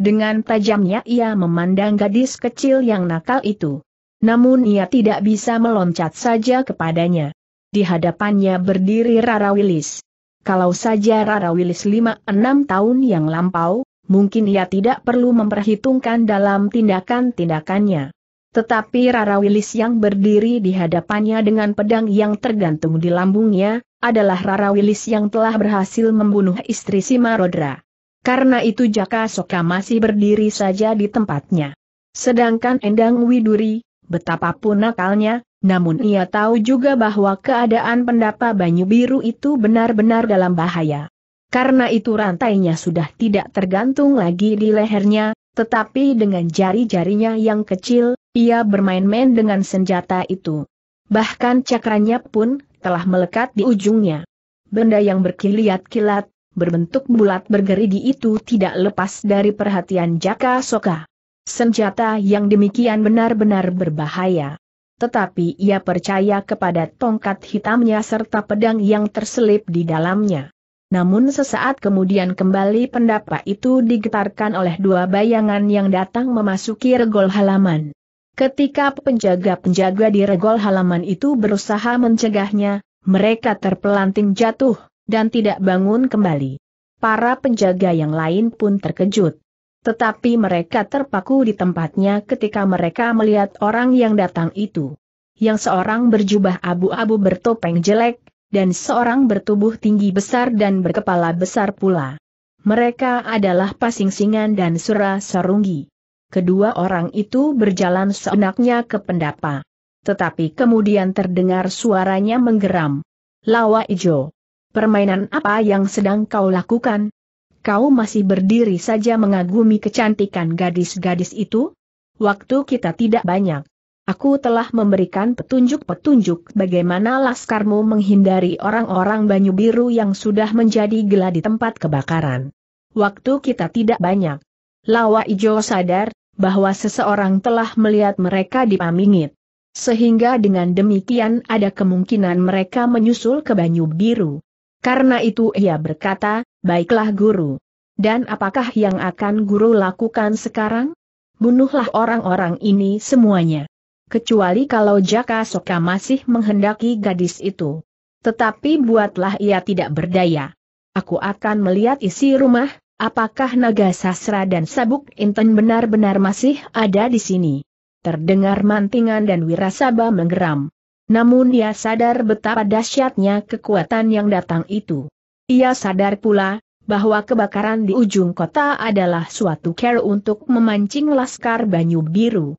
Dengan tajamnya ia memandang gadis kecil yang nakal itu. Namun ia tidak bisa meloncat saja kepadanya. Di hadapannya berdiri Rara Wilis. Kalau saja Rara Wilis lima enam tahun yang lampau, mungkin ia tidak perlu memperhitungkan dalam tindakan-tindakannya. Tetapi Rara Wilis yang berdiri di hadapannya dengan pedang yang tergantung di lambungnya, adalah Rara Wilis yang telah berhasil membunuh istri Simarodra. Karena itu Jaka Soka masih berdiri saja di tempatnya. Sedangkan Endang Widuri, betapapun nakalnya, namun ia tahu juga bahwa keadaan pendapa Banyu Biru itu benar-benar dalam bahaya. Karena itu rantainya sudah tidak tergantung lagi di lehernya, tetapi dengan jari-jarinya yang kecil, ia bermain-main dengan senjata itu. Bahkan cakranya pun telah melekat di ujungnya. Benda yang berkilat kilat berbentuk bulat bergerigi itu tidak lepas dari perhatian Jaka Soka. Senjata yang demikian benar-benar berbahaya tetapi ia percaya kepada tongkat hitamnya serta pedang yang terselip di dalamnya. Namun sesaat kemudian kembali pendapat itu digetarkan oleh dua bayangan yang datang memasuki regol halaman. Ketika penjaga-penjaga di regol halaman itu berusaha mencegahnya, mereka terpelanting jatuh, dan tidak bangun kembali. Para penjaga yang lain pun terkejut. Tetapi mereka terpaku di tempatnya ketika mereka melihat orang yang datang itu. Yang seorang berjubah abu-abu bertopeng jelek, dan seorang bertubuh tinggi besar dan berkepala besar pula. Mereka adalah Pasingsingan dan Sura Sarunggi. Kedua orang itu berjalan seenaknya ke pendapa. Tetapi kemudian terdengar suaranya menggeram. Lawa Ijo. Permainan apa yang sedang kau lakukan? Kau masih berdiri saja mengagumi kecantikan gadis-gadis itu? Waktu kita tidak banyak. Aku telah memberikan petunjuk-petunjuk bagaimana laskarmu menghindari orang-orang Banyu Biru yang sudah menjadi gelah di tempat kebakaran. Waktu kita tidak banyak. Lawa Ijo sadar bahwa seseorang telah melihat mereka di Pamingit. Sehingga dengan demikian ada kemungkinan mereka menyusul ke Banyu Biru. Karena itu ia berkata, baiklah guru. Dan apakah yang akan guru lakukan sekarang? Bunuhlah orang-orang ini semuanya kecuali kalau Jaka Soka masih menghendaki gadis itu. Tetapi buatlah ia tidak berdaya. Aku akan melihat isi rumah, apakah naga sasra dan sabuk inten benar-benar masih ada di sini. Terdengar mantingan dan wirasaba menggeram. Namun ia sadar betapa dahsyatnya kekuatan yang datang itu. Ia sadar pula, bahwa kebakaran di ujung kota adalah suatu care untuk memancing laskar Banyu Biru.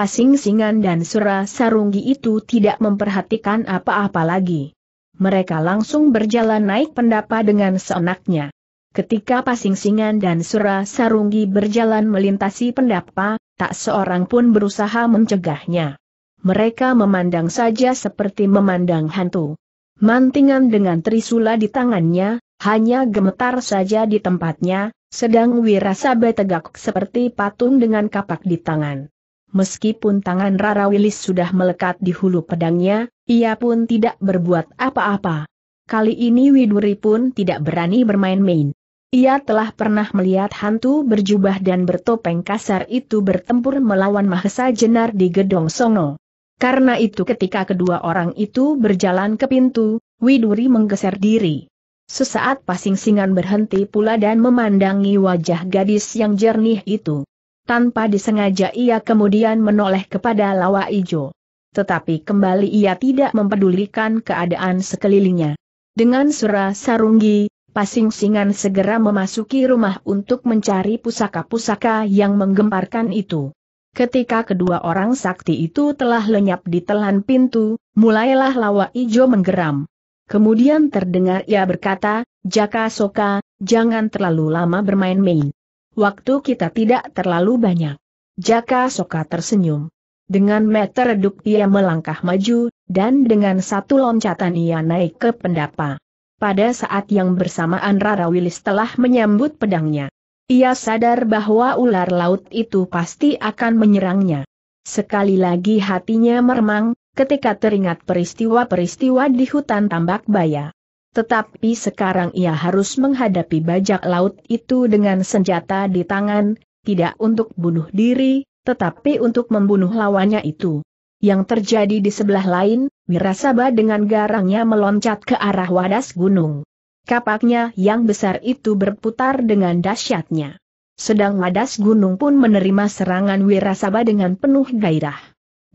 Pasing-singan dan Sura Sarunggi itu tidak memperhatikan apa-apa lagi. Mereka langsung berjalan naik pendapa dengan seenaknya. Ketika Pasing-singan dan Sura Sarunggi berjalan melintasi pendapa, tak seorang pun berusaha mencegahnya. Mereka memandang saja seperti memandang hantu. Mantingan dengan trisula di tangannya, hanya gemetar saja di tempatnya, sedang wirasabe tegak seperti patung dengan kapak di tangan. Meskipun tangan Rara Wilis sudah melekat di hulu pedangnya, ia pun tidak berbuat apa-apa. Kali ini Widuri pun tidak berani bermain-main. Ia telah pernah melihat hantu berjubah dan bertopeng kasar itu bertempur melawan Mahesa Jenar di Gedong Songo. Karena itu ketika kedua orang itu berjalan ke pintu, Widuri menggeser diri. Sesaat pasing singan berhenti pula dan memandangi wajah gadis yang jernih itu tanpa disengaja ia kemudian menoleh kepada Lawa Ijo. Tetapi kembali ia tidak mempedulikan keadaan sekelilingnya. Dengan surah sarunggi, pasing-singan segera memasuki rumah untuk mencari pusaka-pusaka yang menggemparkan itu. Ketika kedua orang sakti itu telah lenyap di telan pintu, mulailah Lawa Ijo menggeram. Kemudian terdengar ia berkata, Jaka Soka, jangan terlalu lama bermain-main waktu kita tidak terlalu banyak. Jaka Soka tersenyum. Dengan meter reduk ia melangkah maju, dan dengan satu loncatan ia naik ke pendapa. Pada saat yang bersamaan Rara Wilis telah menyambut pedangnya. Ia sadar bahwa ular laut itu pasti akan menyerangnya. Sekali lagi hatinya meremang, ketika teringat peristiwa-peristiwa di hutan tambak baya. Tetapi sekarang ia harus menghadapi bajak laut itu dengan senjata di tangan, tidak untuk bunuh diri, tetapi untuk membunuh lawannya itu. Yang terjadi di sebelah lain, Wirasaba dengan garangnya meloncat ke arah wadas gunung. Kapaknya yang besar itu berputar dengan dahsyatnya. Sedang wadas gunung pun menerima serangan Wirasaba dengan penuh gairah.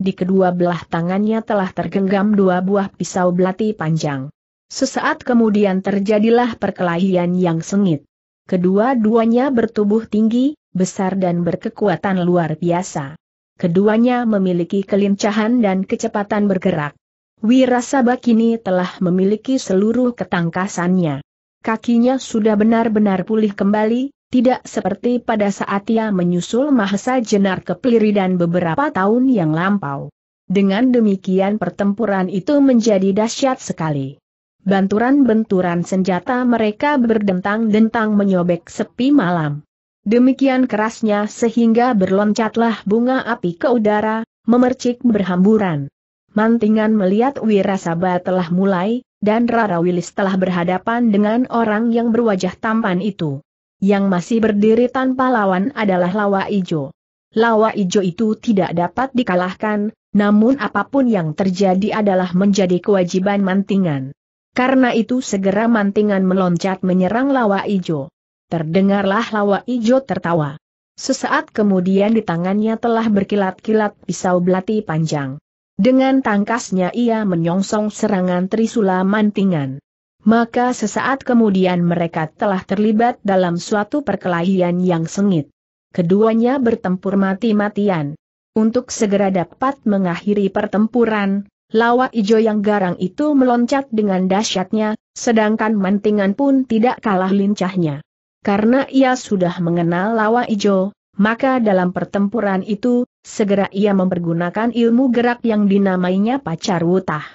Di kedua belah tangannya telah tergenggam dua buah pisau belati panjang. Sesaat kemudian terjadilah perkelahian yang sengit. Kedua-duanya bertubuh tinggi, besar dan berkekuatan luar biasa. Keduanya memiliki kelincahan dan kecepatan bergerak. Wirasaba kini telah memiliki seluruh ketangkasannya. Kakinya sudah benar-benar pulih kembali, tidak seperti pada saat ia menyusul Mahesa Jenar ke Peliridan beberapa tahun yang lampau. Dengan demikian pertempuran itu menjadi dahsyat sekali. Benturan-benturan senjata mereka berdentang-dentang menyobek sepi malam. Demikian kerasnya sehingga berloncatlah bunga api ke udara, memercik berhamburan. Mantingan melihat Wirasaba telah mulai, dan Rara Wilis telah berhadapan dengan orang yang berwajah tampan itu. Yang masih berdiri tanpa lawan adalah Lawa Ijo. Lawa Ijo itu tidak dapat dikalahkan, namun apapun yang terjadi adalah menjadi kewajiban mantingan. Karena itu segera mantingan meloncat menyerang lawa ijo. Terdengarlah lawa ijo tertawa. Sesaat kemudian di tangannya telah berkilat-kilat pisau belati panjang. Dengan tangkasnya ia menyongsong serangan Trisula Mantingan. Maka sesaat kemudian mereka telah terlibat dalam suatu perkelahian yang sengit. Keduanya bertempur mati-matian. Untuk segera dapat mengakhiri pertempuran, Lawak ijo yang garang itu meloncat dengan dahsyatnya, sedangkan mantingan pun tidak kalah lincahnya. Karena ia sudah mengenal lawa ijo, maka dalam pertempuran itu, segera ia mempergunakan ilmu gerak yang dinamainya pacar wutah.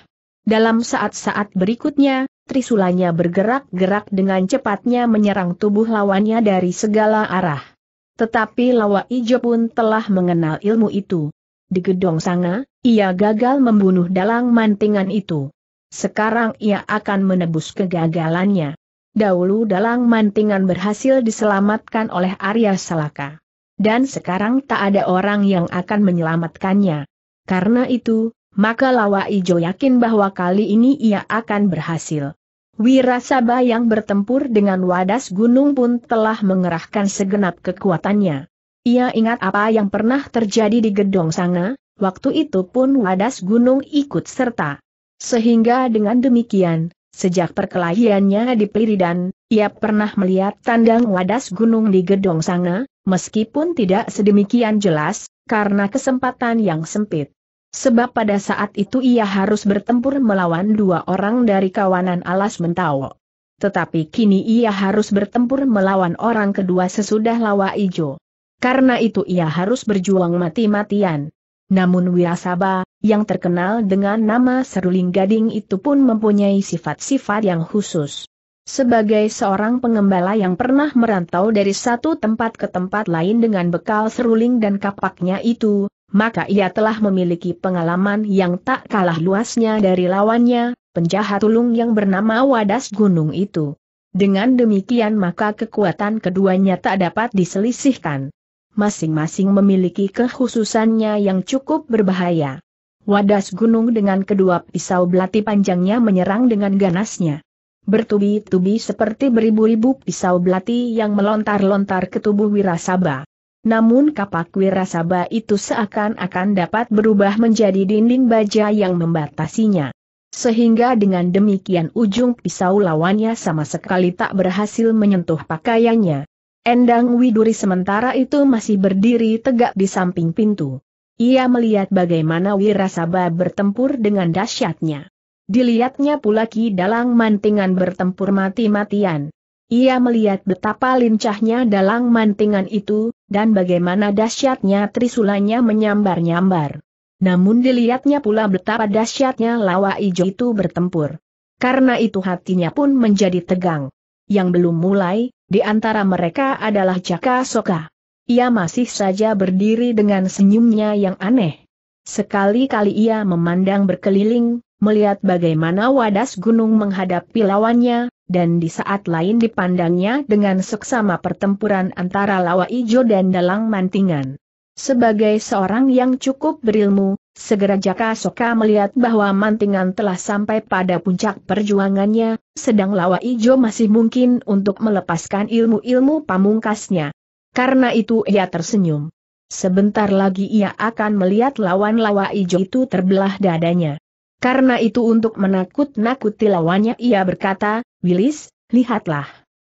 Dalam saat-saat berikutnya, trisulanya bergerak-gerak dengan cepatnya menyerang tubuh lawannya dari segala arah. Tetapi lawa ijo pun telah mengenal ilmu itu di gedong sanga, ia gagal membunuh dalang mantingan itu. Sekarang ia akan menebus kegagalannya. Dahulu dalang mantingan berhasil diselamatkan oleh Arya Salaka. Dan sekarang tak ada orang yang akan menyelamatkannya. Karena itu, maka Lawa Ijo yakin bahwa kali ini ia akan berhasil. Wirasaba yang bertempur dengan wadas gunung pun telah mengerahkan segenap kekuatannya. Ia ingat apa yang pernah terjadi di Gedong Sanga, waktu itu pun Wadas Gunung ikut serta. Sehingga dengan demikian, sejak perkelahiannya di Pliridan, ia pernah melihat tandang Wadas Gunung di Gedong Sanga, meskipun tidak sedemikian jelas, karena kesempatan yang sempit. Sebab pada saat itu ia harus bertempur melawan dua orang dari kawanan alas mentawo. Tetapi kini ia harus bertempur melawan orang kedua sesudah lawa ijo. Karena itu ia harus berjuang mati-matian. Namun Wirasaba, yang terkenal dengan nama Seruling Gading itu pun mempunyai sifat-sifat yang khusus. Sebagai seorang pengembala yang pernah merantau dari satu tempat ke tempat lain dengan bekal seruling dan kapaknya itu, maka ia telah memiliki pengalaman yang tak kalah luasnya dari lawannya, penjahat ulung yang bernama Wadas Gunung itu. Dengan demikian maka kekuatan keduanya tak dapat diselisihkan masing-masing memiliki kekhususannya yang cukup berbahaya. Wadas gunung dengan kedua pisau belati panjangnya menyerang dengan ganasnya. Bertubi-tubi seperti beribu-ribu pisau belati yang melontar-lontar ke tubuh Wirasaba. Namun kapak Wirasaba itu seakan-akan dapat berubah menjadi dinding baja yang membatasinya. Sehingga dengan demikian ujung pisau lawannya sama sekali tak berhasil menyentuh pakaiannya. Endang Widuri sementara itu masih berdiri tegak di samping pintu. Ia melihat bagaimana Wirasaba bertempur dengan dahsyatnya. Dilihatnya pula Ki Dalang Mantingan bertempur mati-matian. Ia melihat betapa lincahnya Dalang Mantingan itu, dan bagaimana dahsyatnya trisulanya menyambar-nyambar. Namun dilihatnya pula betapa dahsyatnya lawa ijo itu bertempur. Karena itu hatinya pun menjadi tegang. Yang belum mulai, di antara mereka adalah Jaka Soka. Ia masih saja berdiri dengan senyumnya yang aneh. Sekali-kali ia memandang berkeliling, melihat bagaimana wadas gunung menghadapi lawannya, dan di saat lain dipandangnya dengan seksama pertempuran antara lawa ijo dan dalang mantingan. Sebagai seorang yang cukup berilmu, Segera Jaka Soka melihat bahwa mantingan telah sampai pada puncak perjuangannya, sedang lawa ijo masih mungkin untuk melepaskan ilmu-ilmu pamungkasnya. Karena itu ia tersenyum. Sebentar lagi ia akan melihat lawan lawa ijo itu terbelah dadanya. Karena itu untuk menakut-nakuti lawannya ia berkata, Wilis, lihatlah.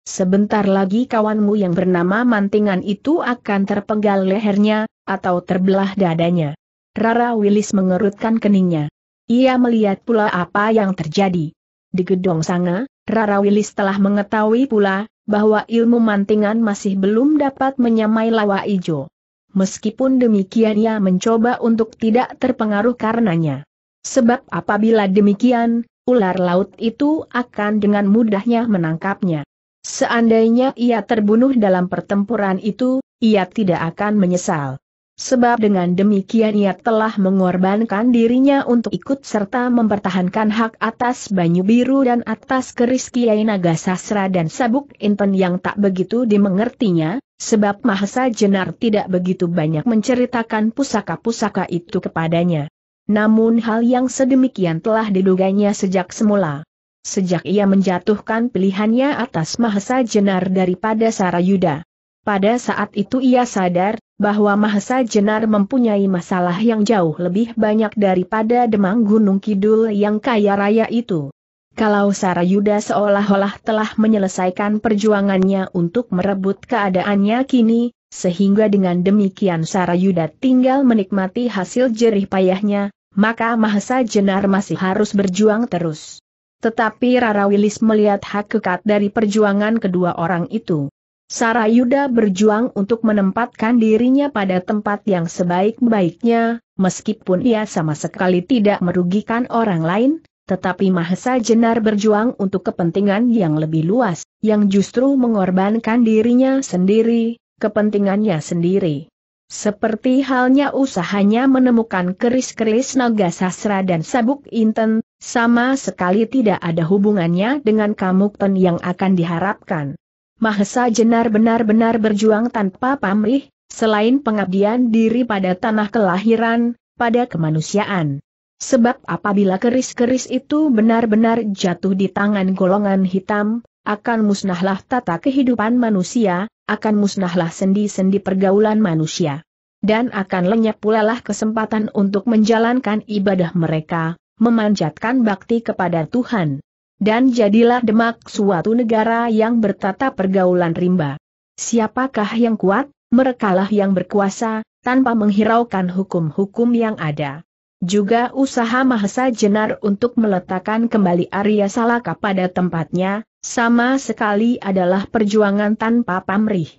Sebentar lagi kawanmu yang bernama mantingan itu akan terpenggal lehernya, atau terbelah dadanya. Rara Wilis mengerutkan keningnya. Ia melihat pula apa yang terjadi. Di gedong sanga, Rara Wilis telah mengetahui pula, bahwa ilmu mantingan masih belum dapat menyamai lawa ijo. Meskipun demikian ia mencoba untuk tidak terpengaruh karenanya. Sebab apabila demikian, ular laut itu akan dengan mudahnya menangkapnya. Seandainya ia terbunuh dalam pertempuran itu, ia tidak akan menyesal. Sebab dengan demikian ia telah mengorbankan dirinya untuk ikut serta mempertahankan hak atas Banyu Biru dan atas keris Kiai Naga Sasra dan Sabuk Inten yang tak begitu dimengertinya, sebab Mahesa Jenar tidak begitu banyak menceritakan pusaka-pusaka itu kepadanya. Namun hal yang sedemikian telah diduganya sejak semula. Sejak ia menjatuhkan pilihannya atas Mahesa Jenar daripada Sarayuda. Pada saat itu ia sadar, bahwa Mahesa Jenar mempunyai masalah yang jauh lebih banyak daripada Demang Gunung Kidul yang kaya raya itu. Kalau Sarayuda seolah-olah telah menyelesaikan perjuangannya untuk merebut keadaannya kini, sehingga dengan demikian Sarayuda tinggal menikmati hasil jerih payahnya, maka Mahesa Jenar masih harus berjuang terus. Tetapi Rara Willis melihat hakikat dari perjuangan kedua orang itu. Sarayuda berjuang untuk menempatkan dirinya pada tempat yang sebaik-baiknya, meskipun ia sama sekali tidak merugikan orang lain, tetapi Mahesa Jenar berjuang untuk kepentingan yang lebih luas, yang justru mengorbankan dirinya sendiri, kepentingannya sendiri. Seperti halnya usahanya menemukan keris-keris naga sastra dan sabuk inten, sama sekali tidak ada hubungannya dengan kamukten yang akan diharapkan. Mahesa Jenar benar-benar berjuang tanpa pamrih, selain pengabdian diri pada tanah kelahiran, pada kemanusiaan. Sebab apabila keris-keris itu benar-benar jatuh di tangan golongan hitam, akan musnahlah tata kehidupan manusia, akan musnahlah sendi-sendi pergaulan manusia. Dan akan lenyap pula lah kesempatan untuk menjalankan ibadah mereka, memanjatkan bakti kepada Tuhan. Dan jadilah Demak suatu negara yang bertata pergaulan rimba. Siapakah yang kuat, merekalah yang berkuasa, tanpa menghiraukan hukum-hukum yang ada. Juga usaha Mahesa Jenar untuk meletakkan kembali Arya Salaka pada tempatnya, sama sekali adalah perjuangan tanpa pamrih.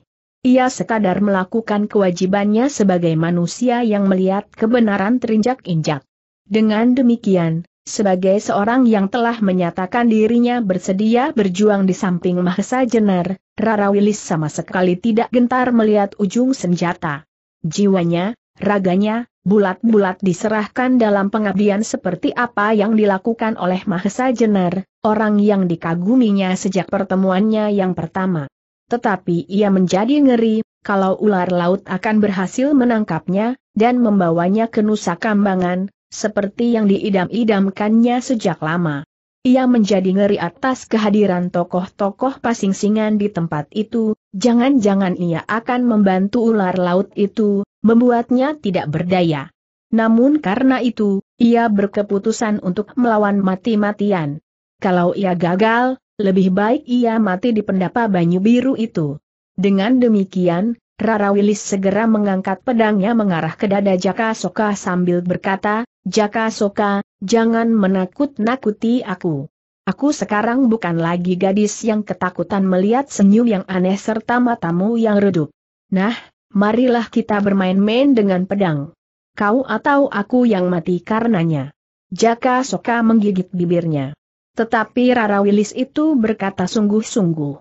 Ia sekadar melakukan kewajibannya sebagai manusia yang melihat kebenaran terinjak-injak. Dengan demikian, sebagai seorang yang telah menyatakan dirinya bersedia berjuang di samping Mahesa Jenar, Rara Wilis sama sekali tidak gentar melihat ujung senjata. Jiwanya, raganya, bulat-bulat diserahkan dalam pengabdian seperti apa yang dilakukan oleh Mahesa Jenar, orang yang dikaguminya sejak pertemuannya yang pertama. Tetapi ia menjadi ngeri, kalau ular laut akan berhasil menangkapnya, dan membawanya ke Nusa Kambangan, seperti yang diidam-idamkannya sejak lama. Ia menjadi ngeri atas kehadiran tokoh-tokoh pasingsingan di tempat itu, jangan-jangan ia akan membantu ular laut itu, membuatnya tidak berdaya. Namun karena itu, ia berkeputusan untuk melawan mati-matian. Kalau ia gagal, lebih baik ia mati di pendapa Banyu Biru itu. Dengan demikian, Rara Wilis segera mengangkat pedangnya mengarah ke dada Jaka Soka sambil berkata, Jaka Soka, jangan menakut-nakuti aku. Aku sekarang bukan lagi gadis yang ketakutan melihat senyum yang aneh serta matamu yang redup. Nah, marilah kita bermain-main dengan pedang. Kau atau aku yang mati karenanya. Jaka Soka menggigit bibirnya. Tetapi Rara Wilis itu berkata sungguh-sungguh.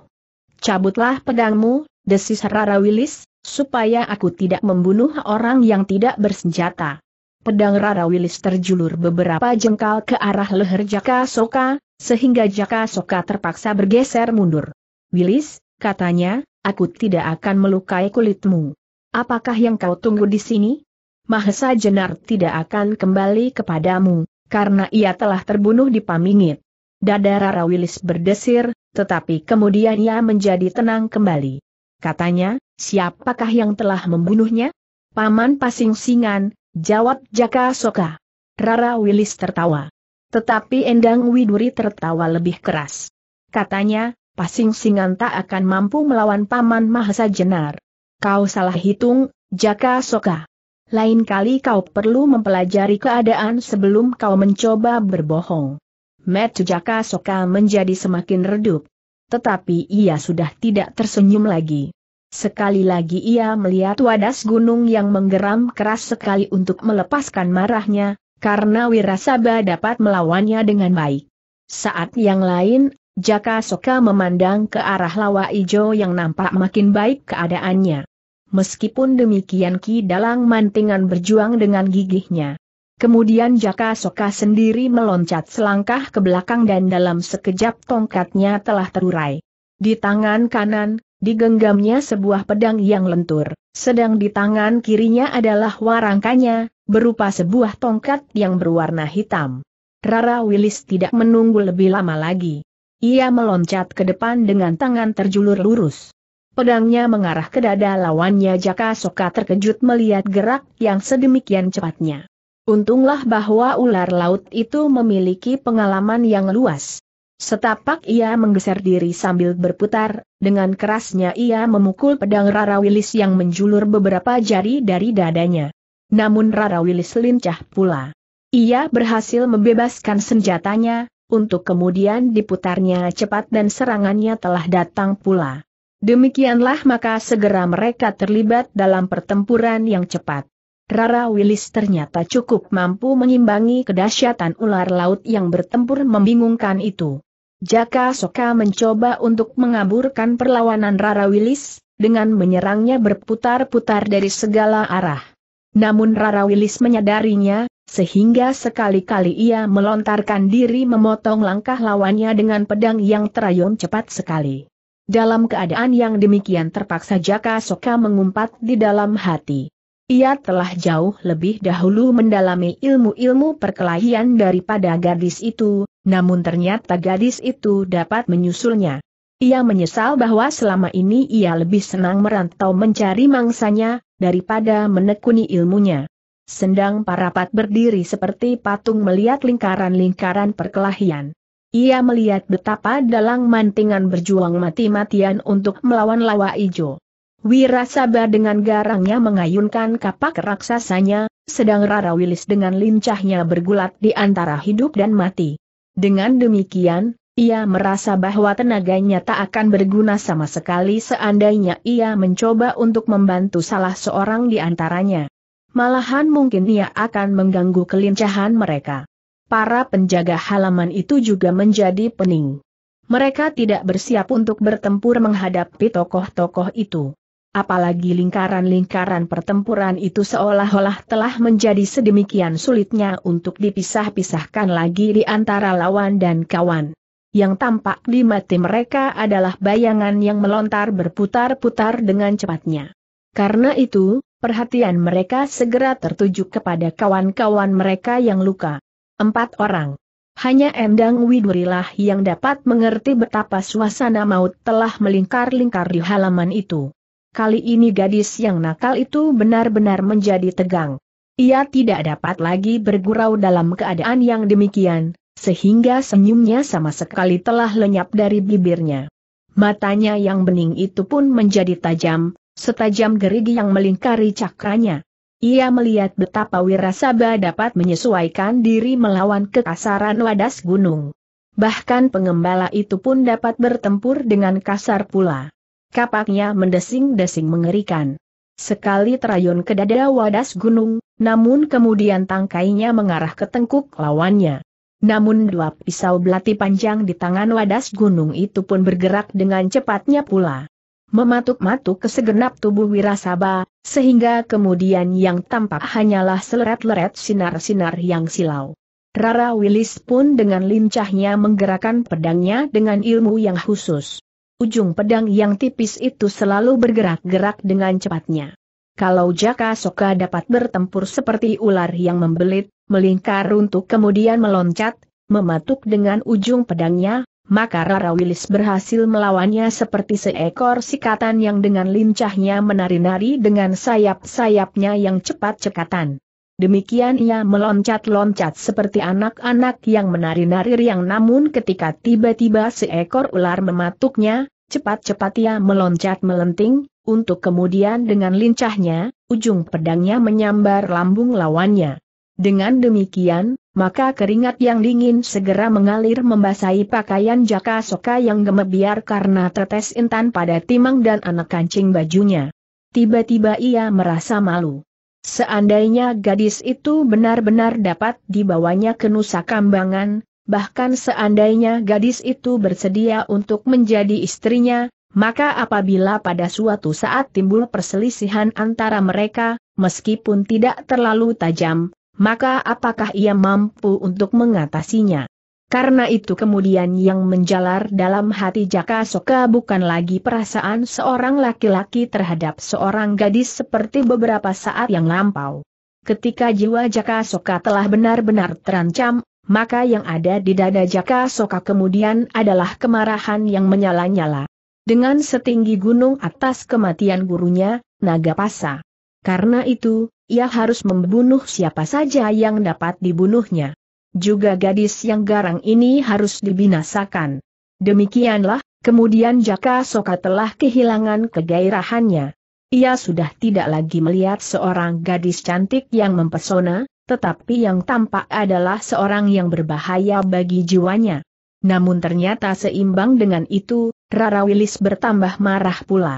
Cabutlah pedangmu, desis Rara Wilis, supaya aku tidak membunuh orang yang tidak bersenjata pedang Rara Wilis terjulur beberapa jengkal ke arah leher Jaka Soka, sehingga Jaka Soka terpaksa bergeser mundur. Wilis, katanya, aku tidak akan melukai kulitmu. Apakah yang kau tunggu di sini? Mahesa Jenar tidak akan kembali kepadamu, karena ia telah terbunuh di Pamingit. Dada Rara Wilis berdesir, tetapi kemudian ia menjadi tenang kembali. Katanya, siapakah yang telah membunuhnya? Paman Pasing Singan, Jawab Jaka Soka. Rara Wilis tertawa. Tetapi Endang Widuri tertawa lebih keras. Katanya, pasing-singan tak akan mampu melawan Paman Mahesa Jenar. Kau salah hitung, Jaka Soka. Lain kali kau perlu mempelajari keadaan sebelum kau mencoba berbohong. Metu Jaka Soka menjadi semakin redup. Tetapi ia sudah tidak tersenyum lagi. Sekali lagi ia melihat wadas gunung yang menggeram keras sekali untuk melepaskan marahnya, karena Wirasaba dapat melawannya dengan baik. Saat yang lain, Jaka Soka memandang ke arah lawa ijo yang nampak makin baik keadaannya. Meskipun demikian Ki Dalang mantingan berjuang dengan gigihnya. Kemudian Jaka Soka sendiri meloncat selangkah ke belakang dan dalam sekejap tongkatnya telah terurai. Di tangan kanan, digenggamnya sebuah pedang yang lentur, sedang di tangan kirinya adalah warangkanya, berupa sebuah tongkat yang berwarna hitam. Rara Willis tidak menunggu lebih lama lagi. Ia meloncat ke depan dengan tangan terjulur lurus. Pedangnya mengarah ke dada lawannya Jaka Soka terkejut melihat gerak yang sedemikian cepatnya. Untunglah bahwa ular laut itu memiliki pengalaman yang luas. Setapak ia menggeser diri sambil berputar, dengan kerasnya ia memukul pedang Rara Wilis yang menjulur beberapa jari dari dadanya. Namun Rara Wilis lincah pula. Ia berhasil membebaskan senjatanya, untuk kemudian diputarnya cepat dan serangannya telah datang pula. Demikianlah maka segera mereka terlibat dalam pertempuran yang cepat. Rara Willis ternyata cukup mampu mengimbangi kedahsyatan ular laut yang bertempur membingungkan itu. Jaka Soka mencoba untuk mengaburkan perlawanan Rara Willis, dengan menyerangnya berputar-putar dari segala arah. Namun Rara Willis menyadarinya, sehingga sekali-kali ia melontarkan diri memotong langkah lawannya dengan pedang yang terayun cepat sekali. Dalam keadaan yang demikian terpaksa Jaka Soka mengumpat di dalam hati. Ia telah jauh lebih dahulu mendalami ilmu-ilmu perkelahian daripada gadis itu, namun ternyata gadis itu dapat menyusulnya. Ia menyesal bahwa selama ini ia lebih senang merantau mencari mangsanya, daripada menekuni ilmunya. Sendang parapat berdiri seperti patung melihat lingkaran-lingkaran perkelahian. Ia melihat betapa dalang mantingan berjuang mati-matian untuk melawan lawa ijo. Wirasaba dengan garangnya mengayunkan kapak raksasanya, sedang Rara Wilis dengan lincahnya bergulat di antara hidup dan mati. Dengan demikian, ia merasa bahwa tenaganya tak akan berguna sama sekali seandainya ia mencoba untuk membantu salah seorang di antaranya. Malahan mungkin ia akan mengganggu kelincahan mereka. Para penjaga halaman itu juga menjadi pening. Mereka tidak bersiap untuk bertempur menghadapi tokoh-tokoh itu apalagi lingkaran-lingkaran pertempuran itu seolah-olah telah menjadi sedemikian sulitnya untuk dipisah-pisahkan lagi di antara lawan dan kawan. Yang tampak di mati mereka adalah bayangan yang melontar berputar-putar dengan cepatnya. Karena itu, perhatian mereka segera tertuju kepada kawan-kawan mereka yang luka. Empat orang. Hanya Endang Widurilah yang dapat mengerti betapa suasana maut telah melingkar-lingkar di halaman itu kali ini gadis yang nakal itu benar-benar menjadi tegang. Ia tidak dapat lagi bergurau dalam keadaan yang demikian, sehingga senyumnya sama sekali telah lenyap dari bibirnya. Matanya yang bening itu pun menjadi tajam, setajam gerigi yang melingkari cakranya. Ia melihat betapa Wirasaba dapat menyesuaikan diri melawan kekasaran wadas gunung. Bahkan pengembala itu pun dapat bertempur dengan kasar pula. Kapaknya mendesing-desing mengerikan. Sekali terayun ke dada wadas gunung, namun kemudian tangkainya mengarah ke tengkuk lawannya. Namun dua pisau belati panjang di tangan wadas gunung itu pun bergerak dengan cepatnya pula. Mematuk-matuk ke segenap tubuh Wirasaba, sehingga kemudian yang tampak hanyalah seleret-leret sinar-sinar yang silau. Rara Willis pun dengan lincahnya menggerakkan pedangnya dengan ilmu yang khusus ujung pedang yang tipis itu selalu bergerak-gerak dengan cepatnya. Kalau Jaka Soka dapat bertempur seperti ular yang membelit, melingkar untuk kemudian meloncat, mematuk dengan ujung pedangnya, maka Rara Wilis berhasil melawannya seperti seekor sikatan yang dengan lincahnya menari-nari dengan sayap-sayapnya yang cepat cekatan. Demikian ia meloncat-loncat seperti anak-anak yang menari-nari riang namun ketika tiba-tiba seekor ular mematuknya, Cepat-cepat ia meloncat melenting, untuk kemudian dengan lincahnya, ujung pedangnya menyambar lambung lawannya. Dengan demikian, maka keringat yang dingin segera mengalir membasahi pakaian jaka soka yang gemebiar karena tetes intan pada timang dan anak kancing bajunya. Tiba-tiba ia merasa malu. Seandainya gadis itu benar-benar dapat dibawanya ke Nusa Kambangan, Bahkan seandainya gadis itu bersedia untuk menjadi istrinya, maka apabila pada suatu saat timbul perselisihan antara mereka, meskipun tidak terlalu tajam, maka apakah ia mampu untuk mengatasinya? Karena itu kemudian yang menjalar dalam hati Jaka Soka bukan lagi perasaan seorang laki-laki terhadap seorang gadis seperti beberapa saat yang lampau. Ketika jiwa Jaka Soka telah benar-benar terancam maka yang ada di dada Jaka Soka kemudian adalah kemarahan yang menyala-nyala. Dengan setinggi gunung atas kematian gurunya, Naga Pasa. Karena itu, ia harus membunuh siapa saja yang dapat dibunuhnya. Juga gadis yang garang ini harus dibinasakan. Demikianlah, kemudian Jaka Soka telah kehilangan kegairahannya. Ia sudah tidak lagi melihat seorang gadis cantik yang mempesona, tetapi yang tampak adalah seorang yang berbahaya bagi jiwanya. Namun ternyata seimbang dengan itu, Rara Wilis bertambah marah pula.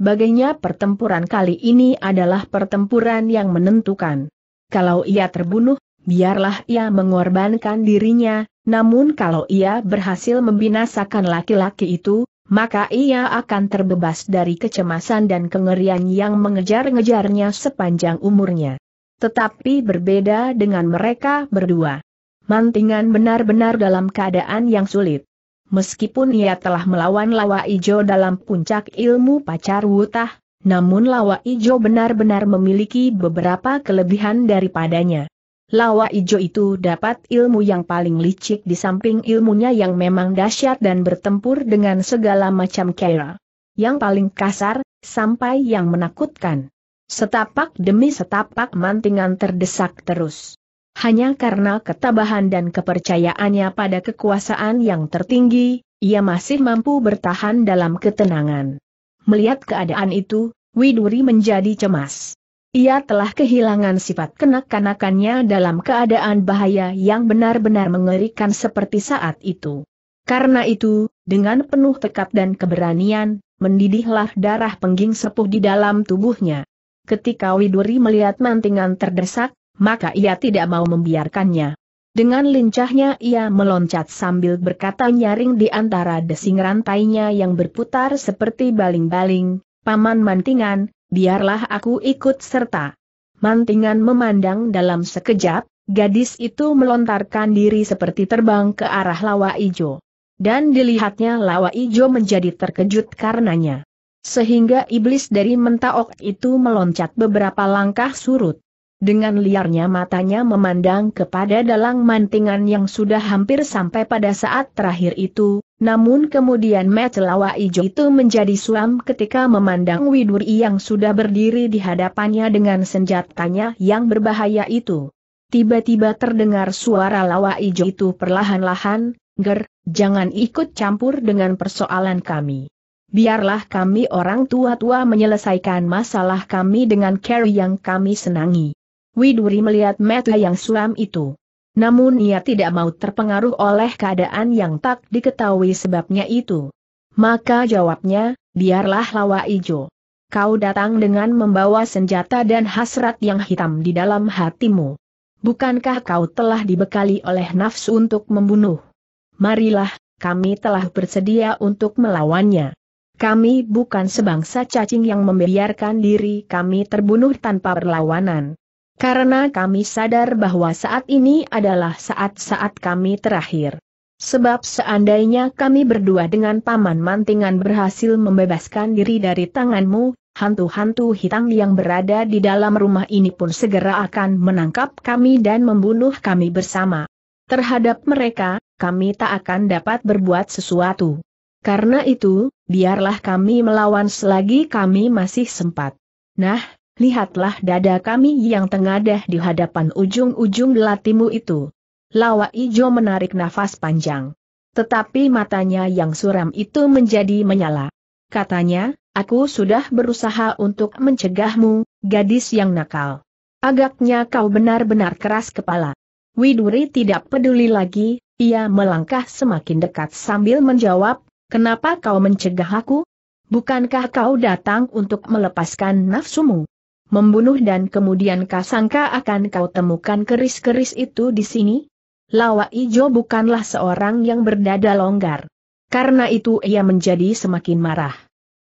Baginya pertempuran kali ini adalah pertempuran yang menentukan. Kalau ia terbunuh, biarlah ia mengorbankan dirinya, namun kalau ia berhasil membinasakan laki-laki itu, maka ia akan terbebas dari kecemasan dan kengerian yang mengejar-ngejarnya sepanjang umurnya. Tetapi berbeda dengan mereka berdua. Mantingan benar-benar dalam keadaan yang sulit. Meskipun ia telah melawan Lawa Ijo dalam puncak ilmu pacar wutah, namun Lawa Ijo benar-benar memiliki beberapa kelebihan daripadanya. Lawa Ijo itu dapat ilmu yang paling licik di samping ilmunya yang memang dahsyat dan bertempur dengan segala macam kera. Yang paling kasar, sampai yang menakutkan. Setapak demi setapak mantingan terdesak terus. Hanya karena ketabahan dan kepercayaannya pada kekuasaan yang tertinggi, ia masih mampu bertahan dalam ketenangan. Melihat keadaan itu, Widuri menjadi cemas. Ia telah kehilangan sifat kenak-kanakannya dalam keadaan bahaya yang benar-benar mengerikan seperti saat itu. Karena itu, dengan penuh tekad dan keberanian, mendidihlah darah pengging sepuh di dalam tubuhnya. Ketika Widuri melihat mantingan terdesak, maka ia tidak mau membiarkannya. Dengan lincahnya ia meloncat sambil berkata nyaring di antara desing rantainya yang berputar seperti baling-baling, Paman Mantingan, biarlah aku ikut serta. Mantingan memandang dalam sekejap, gadis itu melontarkan diri seperti terbang ke arah lawa ijo. Dan dilihatnya lawa ijo menjadi terkejut karenanya. Sehingga iblis dari mentaok itu meloncat beberapa langkah surut. Dengan liarnya matanya memandang kepada dalang mantingan yang sudah hampir sampai pada saat terakhir itu, namun kemudian Metelawa Ijo itu menjadi suam ketika memandang Widuri yang sudah berdiri di hadapannya dengan senjatanya yang berbahaya itu. Tiba-tiba terdengar suara Lawa Ijo itu perlahan-lahan, Ger, jangan ikut campur dengan persoalan kami biarlah kami orang tua-tua menyelesaikan masalah kami dengan cara yang kami senangi. Widuri melihat mata yang suam itu. Namun ia tidak mau terpengaruh oleh keadaan yang tak diketahui sebabnya itu. Maka jawabnya, biarlah lawa ijo. Kau datang dengan membawa senjata dan hasrat yang hitam di dalam hatimu. Bukankah kau telah dibekali oleh nafsu untuk membunuh? Marilah, kami telah bersedia untuk melawannya. Kami bukan sebangsa cacing yang membiarkan diri kami terbunuh tanpa perlawanan. Karena kami sadar bahwa saat ini adalah saat-saat kami terakhir. Sebab seandainya kami berdua dengan Paman Mantingan berhasil membebaskan diri dari tanganmu, hantu-hantu hitam yang berada di dalam rumah ini pun segera akan menangkap kami dan membunuh kami bersama. Terhadap mereka, kami tak akan dapat berbuat sesuatu. Karena itu, biarlah kami melawan selagi kami masih sempat. Nah, lihatlah dada kami yang tengadah di hadapan ujung-ujung gelatimu itu. Lawa Ijo menarik nafas panjang. Tetapi matanya yang suram itu menjadi menyala. Katanya, aku sudah berusaha untuk mencegahmu, gadis yang nakal. Agaknya kau benar-benar keras kepala. Widuri tidak peduli lagi, ia melangkah semakin dekat sambil menjawab, Kenapa kau mencegah aku? Bukankah kau datang untuk melepaskan nafsumu? Membunuh dan kemudian kau sangka akan kau temukan keris-keris itu di sini? Lawa Ijo bukanlah seorang yang berdada longgar. Karena itu ia menjadi semakin marah.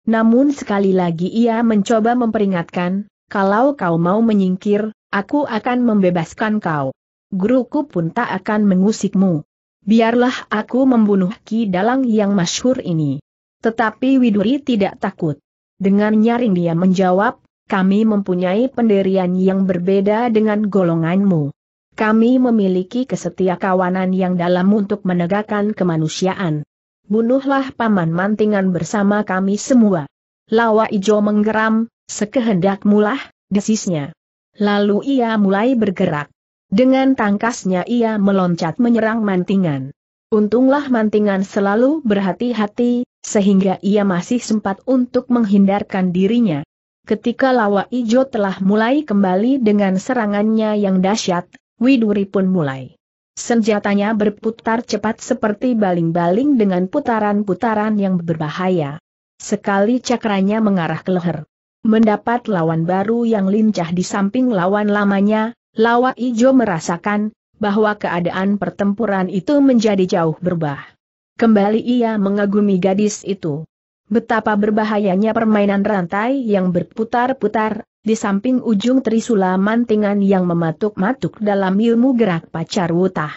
Namun sekali lagi ia mencoba memperingatkan, kalau kau mau menyingkir, aku akan membebaskan kau. Guruku pun tak akan mengusikmu biarlah aku membunuh Ki Dalang yang masyhur ini. Tetapi Widuri tidak takut. Dengan nyaring dia menjawab, kami mempunyai pendirian yang berbeda dengan golonganmu. Kami memiliki kesetia kawanan yang dalam untuk menegakkan kemanusiaan. Bunuhlah paman mantingan bersama kami semua. Lawa Ijo menggeram, sekehendak mulah, desisnya. Lalu ia mulai bergerak. Dengan tangkasnya ia meloncat menyerang mantingan. Untunglah mantingan selalu berhati-hati, sehingga ia masih sempat untuk menghindarkan dirinya. Ketika lawa ijo telah mulai kembali dengan serangannya yang dahsyat, Widuri pun mulai. Senjatanya berputar cepat seperti baling-baling dengan putaran-putaran yang berbahaya. Sekali cakranya mengarah ke leher. Mendapat lawan baru yang lincah di samping lawan lamanya, Lawa Ijo merasakan bahwa keadaan pertempuran itu menjadi jauh berubah. Kembali ia mengagumi gadis itu. Betapa berbahayanya permainan rantai yang berputar-putar, di samping ujung trisula mantingan yang mematuk-matuk dalam ilmu gerak pacar wutah.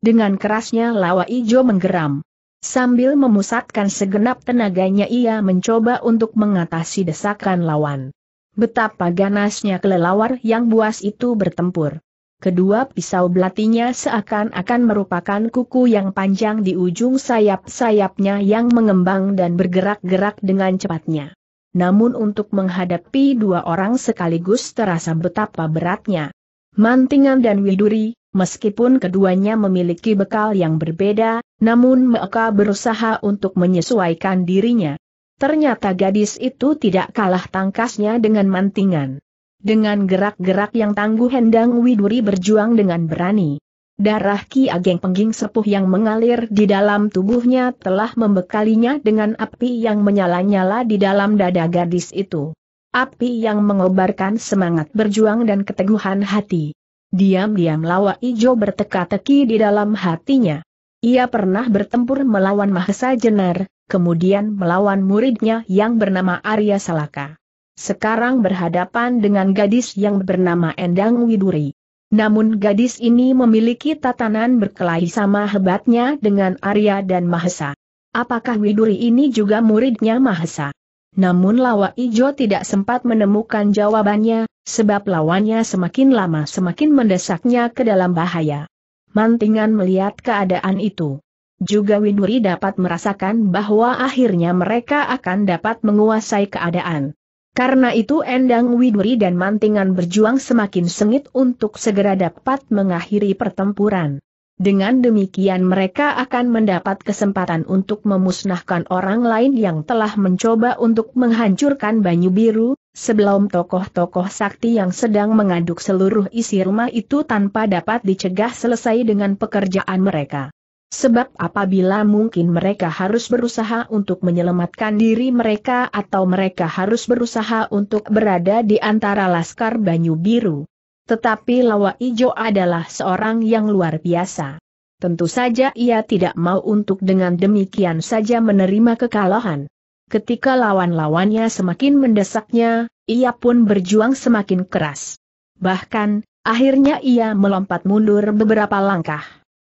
Dengan kerasnya lawa ijo menggeram. Sambil memusatkan segenap tenaganya ia mencoba untuk mengatasi desakan lawan. Betapa ganasnya kelelawar yang buas itu bertempur. Kedua pisau belatinya seakan-akan merupakan kuku yang panjang di ujung sayap-sayapnya yang mengembang dan bergerak-gerak dengan cepatnya. Namun untuk menghadapi dua orang sekaligus terasa betapa beratnya. Mantingan dan Widuri, meskipun keduanya memiliki bekal yang berbeda, namun mereka berusaha untuk menyesuaikan dirinya. Ternyata gadis itu tidak kalah tangkasnya dengan mantingan. Dengan gerak-gerak yang tangguh Hendang Widuri berjuang dengan berani. Darah Ki Ageng Pengging Sepuh yang mengalir di dalam tubuhnya telah membekalinya dengan api yang menyala-nyala di dalam dada gadis itu. Api yang mengobarkan semangat berjuang dan keteguhan hati. Diam-diam lawa ijo berteka-teki di dalam hatinya. Ia pernah bertempur melawan Mahesa Jenar, kemudian melawan muridnya yang bernama Arya Salaka. Sekarang berhadapan dengan gadis yang bernama Endang Widuri. Namun gadis ini memiliki tatanan berkelahi sama hebatnya dengan Arya dan Mahesa. Apakah Widuri ini juga muridnya Mahesa? Namun Lawa Ijo tidak sempat menemukan jawabannya, sebab lawannya semakin lama semakin mendesaknya ke dalam bahaya. Mantingan melihat keadaan itu juga Widuri dapat merasakan bahwa akhirnya mereka akan dapat menguasai keadaan. Karena itu Endang Widuri dan Mantingan berjuang semakin sengit untuk segera dapat mengakhiri pertempuran. Dengan demikian mereka akan mendapat kesempatan untuk memusnahkan orang lain yang telah mencoba untuk menghancurkan Banyu Biru, sebelum tokoh-tokoh sakti yang sedang mengaduk seluruh isi rumah itu tanpa dapat dicegah selesai dengan pekerjaan mereka. Sebab apabila mungkin mereka harus berusaha untuk menyelamatkan diri mereka atau mereka harus berusaha untuk berada di antara Laskar Banyu Biru. Tetapi Lawa Ijo adalah seorang yang luar biasa. Tentu saja ia tidak mau untuk dengan demikian saja menerima kekalahan. Ketika lawan-lawannya semakin mendesaknya, ia pun berjuang semakin keras. Bahkan, akhirnya ia melompat mundur beberapa langkah.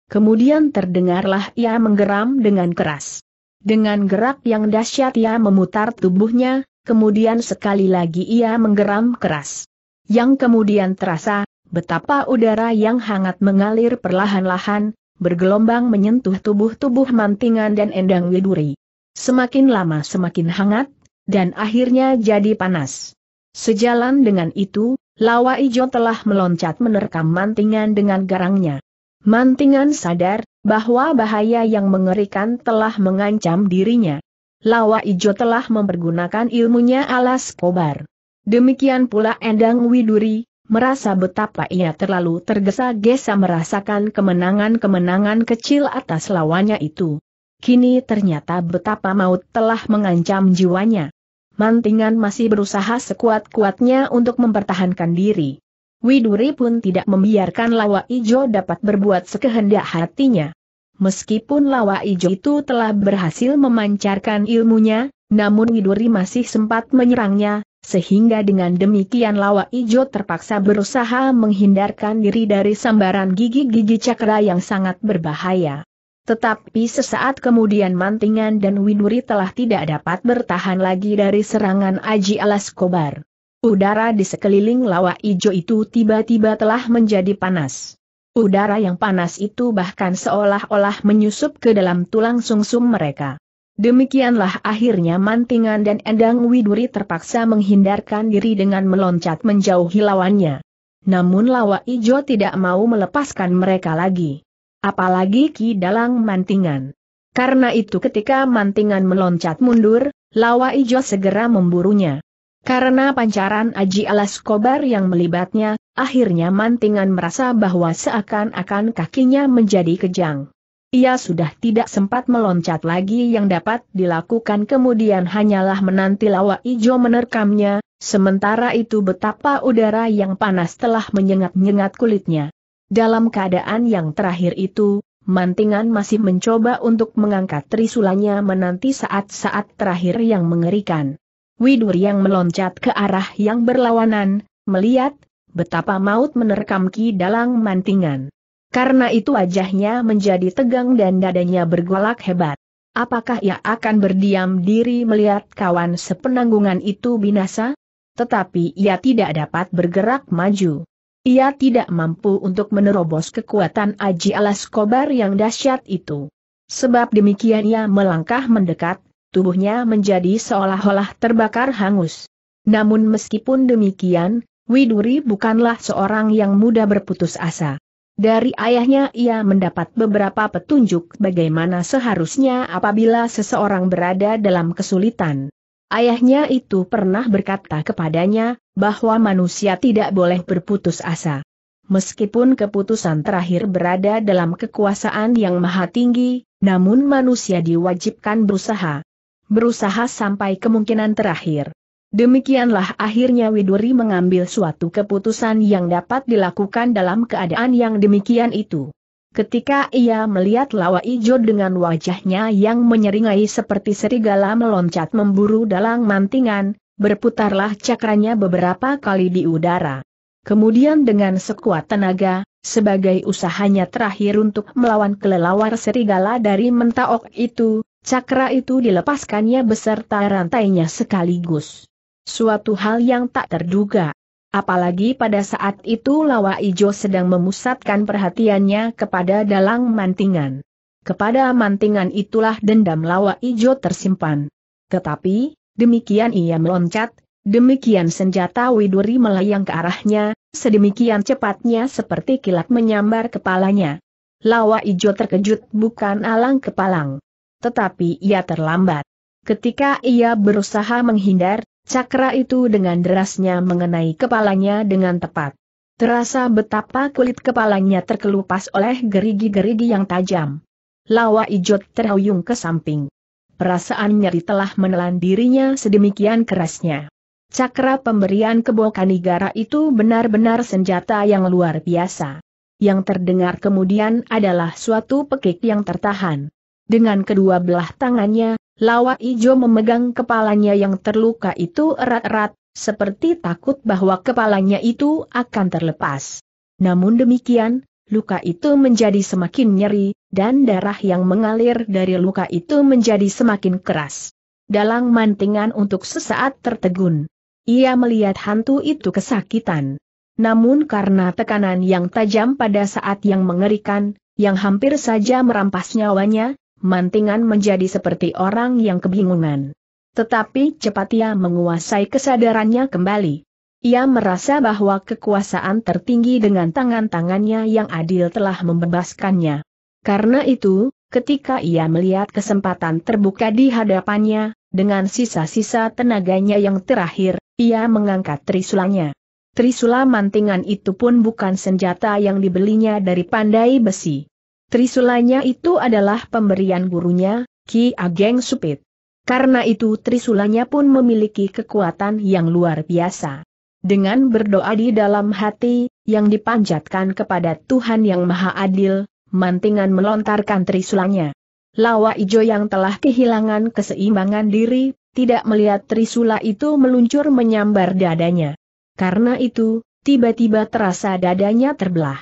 Kemudian terdengarlah ia menggeram dengan keras. Dengan gerak yang dahsyat ia memutar tubuhnya, kemudian sekali lagi ia menggeram keras. Yang kemudian terasa, betapa udara yang hangat mengalir perlahan-lahan, bergelombang menyentuh tubuh-tubuh mantingan dan endang widuri. Semakin lama semakin hangat, dan akhirnya jadi panas. Sejalan dengan itu, lawa ijo telah meloncat menerkam mantingan dengan garangnya. Mantingan sadar, bahwa bahaya yang mengerikan telah mengancam dirinya. Lawa Ijo telah mempergunakan ilmunya alas kobar. Demikian pula Endang Widuri, merasa betapa ia terlalu tergesa-gesa merasakan kemenangan-kemenangan kecil atas lawannya itu. Kini ternyata betapa maut telah mengancam jiwanya. Mantingan masih berusaha sekuat-kuatnya untuk mempertahankan diri. Widuri pun tidak membiarkan Lawa Ijo dapat berbuat sekehendak hatinya. Meskipun Lawa Ijo itu telah berhasil memancarkan ilmunya, namun Widuri masih sempat menyerangnya, sehingga dengan demikian Lawa Ijo terpaksa berusaha menghindarkan diri dari sambaran gigi-gigi cakra yang sangat berbahaya. Tetapi sesaat kemudian Mantingan dan Widuri telah tidak dapat bertahan lagi dari serangan Aji Alas Kobar. Udara di sekeliling lawa ijo itu tiba-tiba telah menjadi panas. Udara yang panas itu bahkan seolah-olah menyusup ke dalam tulang sungsum mereka. Demikianlah akhirnya Mantingan dan Endang Widuri terpaksa menghindarkan diri dengan meloncat menjauhi lawannya. Namun Lawa Ijo tidak mau melepaskan mereka lagi. Apalagi Ki Dalang Mantingan. Karena itu ketika Mantingan meloncat mundur, Lawa Ijo segera memburunya. Karena pancaran Aji Alas Kobar yang melibatnya, akhirnya Mantingan merasa bahwa seakan-akan kakinya menjadi kejang. Ia sudah tidak sempat meloncat lagi yang dapat dilakukan kemudian hanyalah menanti lawa ijo menerkamnya, sementara itu betapa udara yang panas telah menyengat-nyengat kulitnya. Dalam keadaan yang terakhir itu, Mantingan masih mencoba untuk mengangkat trisulanya menanti saat-saat terakhir yang mengerikan. Widur yang meloncat ke arah yang berlawanan, melihat betapa maut menerkam Ki Dalang Mantingan. Karena itu wajahnya menjadi tegang dan dadanya bergolak hebat. Apakah ia akan berdiam diri melihat kawan sepenanggungan itu binasa? Tetapi ia tidak dapat bergerak maju. Ia tidak mampu untuk menerobos kekuatan Aji Alas Kobar yang dahsyat itu. Sebab demikian ia melangkah mendekat, tubuhnya menjadi seolah-olah terbakar hangus. Namun meskipun demikian, Widuri bukanlah seorang yang mudah berputus asa. Dari ayahnya ia mendapat beberapa petunjuk bagaimana seharusnya apabila seseorang berada dalam kesulitan. Ayahnya itu pernah berkata kepadanya, bahwa manusia tidak boleh berputus asa. Meskipun keputusan terakhir berada dalam kekuasaan yang maha tinggi, namun manusia diwajibkan berusaha berusaha sampai kemungkinan terakhir. Demikianlah akhirnya Widuri mengambil suatu keputusan yang dapat dilakukan dalam keadaan yang demikian itu. Ketika ia melihat lawa ijo dengan wajahnya yang menyeringai seperti serigala meloncat memburu dalam mantingan, berputarlah cakranya beberapa kali di udara. Kemudian dengan sekuat tenaga, sebagai usahanya terakhir untuk melawan kelelawar serigala dari mentaok itu, Cakra itu dilepaskannya beserta rantainya sekaligus. Suatu hal yang tak terduga. Apalagi pada saat itu Lawa Ijo sedang memusatkan perhatiannya kepada dalang mantingan. Kepada mantingan itulah dendam Lawa Ijo tersimpan. Tetapi, demikian ia meloncat, demikian senjata Widuri melayang ke arahnya, sedemikian cepatnya seperti kilat menyambar kepalanya. Lawa Ijo terkejut bukan alang kepalang tetapi ia terlambat. Ketika ia berusaha menghindar, cakra itu dengan derasnya mengenai kepalanya dengan tepat. Terasa betapa kulit kepalanya terkelupas oleh gerigi-gerigi yang tajam. Lawa Ijot terhuyung ke samping. Perasaan nyeri telah menelan dirinya sedemikian kerasnya. Cakra pemberian kebokan kanigara itu benar-benar senjata yang luar biasa. Yang terdengar kemudian adalah suatu pekik yang tertahan. Dengan kedua belah tangannya, Lawa Ijo memegang kepalanya yang terluka itu erat-erat, seperti takut bahwa kepalanya itu akan terlepas. Namun demikian, luka itu menjadi semakin nyeri, dan darah yang mengalir dari luka itu menjadi semakin keras. Dalang mantingan untuk sesaat tertegun. Ia melihat hantu itu kesakitan. Namun karena tekanan yang tajam pada saat yang mengerikan, yang hampir saja merampas nyawanya, Mantingan menjadi seperti orang yang kebingungan. Tetapi cepat ia menguasai kesadarannya kembali. Ia merasa bahwa kekuasaan tertinggi dengan tangan-tangannya yang adil telah membebaskannya. Karena itu, ketika ia melihat kesempatan terbuka di hadapannya, dengan sisa-sisa tenaganya yang terakhir, ia mengangkat trisulanya. Trisula mantingan itu pun bukan senjata yang dibelinya dari pandai besi. Trisulanya itu adalah pemberian gurunya, Ki Ageng Supit. Karena itu trisulanya pun memiliki kekuatan yang luar biasa. Dengan berdoa di dalam hati, yang dipanjatkan kepada Tuhan Yang Maha Adil, mantingan melontarkan trisulanya. Lawa Ijo yang telah kehilangan keseimbangan diri, tidak melihat trisula itu meluncur menyambar dadanya. Karena itu, tiba-tiba terasa dadanya terbelah.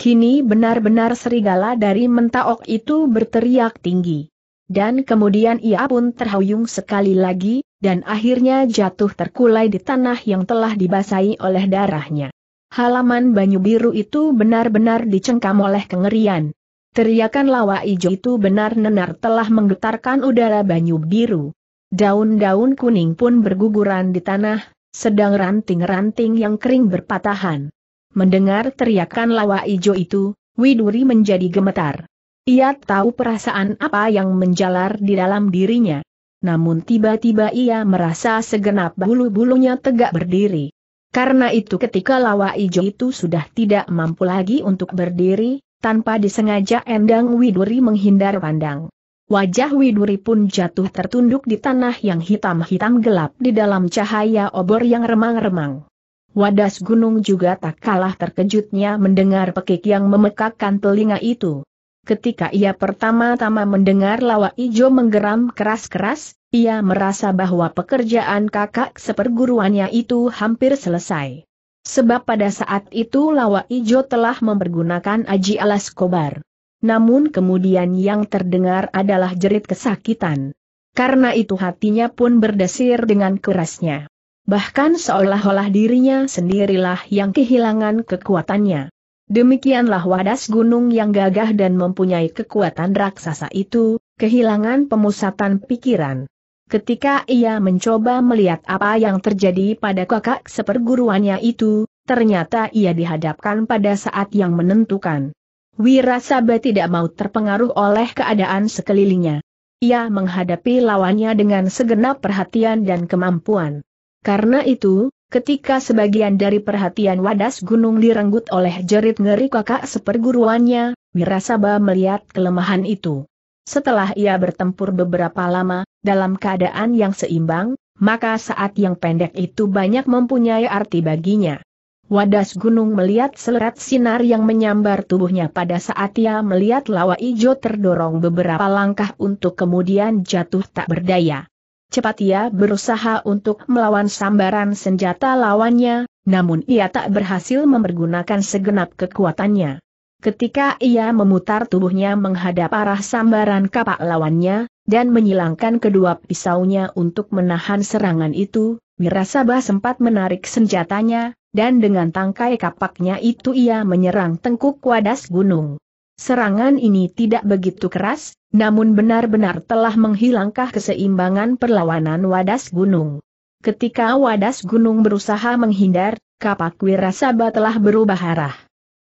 Kini benar-benar serigala dari mentaok itu berteriak tinggi. Dan kemudian ia pun terhuyung sekali lagi, dan akhirnya jatuh terkulai di tanah yang telah dibasahi oleh darahnya. Halaman Banyu Biru itu benar-benar dicengkam oleh kengerian. Teriakan lawa ijo itu benar-benar telah menggetarkan udara Banyu Biru. Daun-daun kuning pun berguguran di tanah, sedang ranting-ranting yang kering berpatahan. Mendengar teriakan lawa ijo itu, Widuri menjadi gemetar. Ia tahu perasaan apa yang menjalar di dalam dirinya. Namun tiba-tiba ia merasa segenap bulu-bulunya tegak berdiri. Karena itu ketika lawa ijo itu sudah tidak mampu lagi untuk berdiri, tanpa disengaja Endang Widuri menghindar pandang. Wajah Widuri pun jatuh tertunduk di tanah yang hitam-hitam gelap di dalam cahaya obor yang remang-remang. Wadas gunung juga tak kalah terkejutnya mendengar pekik yang memekakkan telinga itu. Ketika ia pertama-tama mendengar lawa ijo menggeram keras-keras, ia merasa bahwa pekerjaan kakak seperguruannya itu hampir selesai. Sebab pada saat itu lawa ijo telah mempergunakan aji alas kobar. Namun kemudian yang terdengar adalah jerit kesakitan. Karena itu hatinya pun berdesir dengan kerasnya. Bahkan seolah-olah dirinya sendirilah yang kehilangan kekuatannya. Demikianlah wadas gunung yang gagah dan mempunyai kekuatan raksasa itu, kehilangan pemusatan pikiran. Ketika ia mencoba melihat apa yang terjadi pada kakak seperguruannya itu, ternyata ia dihadapkan pada saat yang menentukan. Wirasaba tidak mau terpengaruh oleh keadaan sekelilingnya. Ia menghadapi lawannya dengan segenap perhatian dan kemampuan. Karena itu, Ketika sebagian dari perhatian wadas gunung direnggut oleh jerit ngeri kakak seperguruannya, Wirasaba melihat kelemahan itu. Setelah ia bertempur beberapa lama, dalam keadaan yang seimbang, maka saat yang pendek itu banyak mempunyai arti baginya. Wadas gunung melihat seleret sinar yang menyambar tubuhnya pada saat ia melihat lawa ijo terdorong beberapa langkah untuk kemudian jatuh tak berdaya. Cepat ia berusaha untuk melawan sambaran senjata lawannya, namun ia tak berhasil mempergunakan segenap kekuatannya. Ketika ia memutar tubuhnya menghadap arah sambaran kapak lawannya, dan menyilangkan kedua pisaunya untuk menahan serangan itu, Mirasabah sempat menarik senjatanya, dan dengan tangkai kapaknya itu ia menyerang tengkuk wadas gunung. Serangan ini tidak begitu keras, namun benar-benar telah menghilangkan keseimbangan perlawanan wadas gunung. Ketika wadas gunung berusaha menghindar, kapak wirasaba telah berubah arah.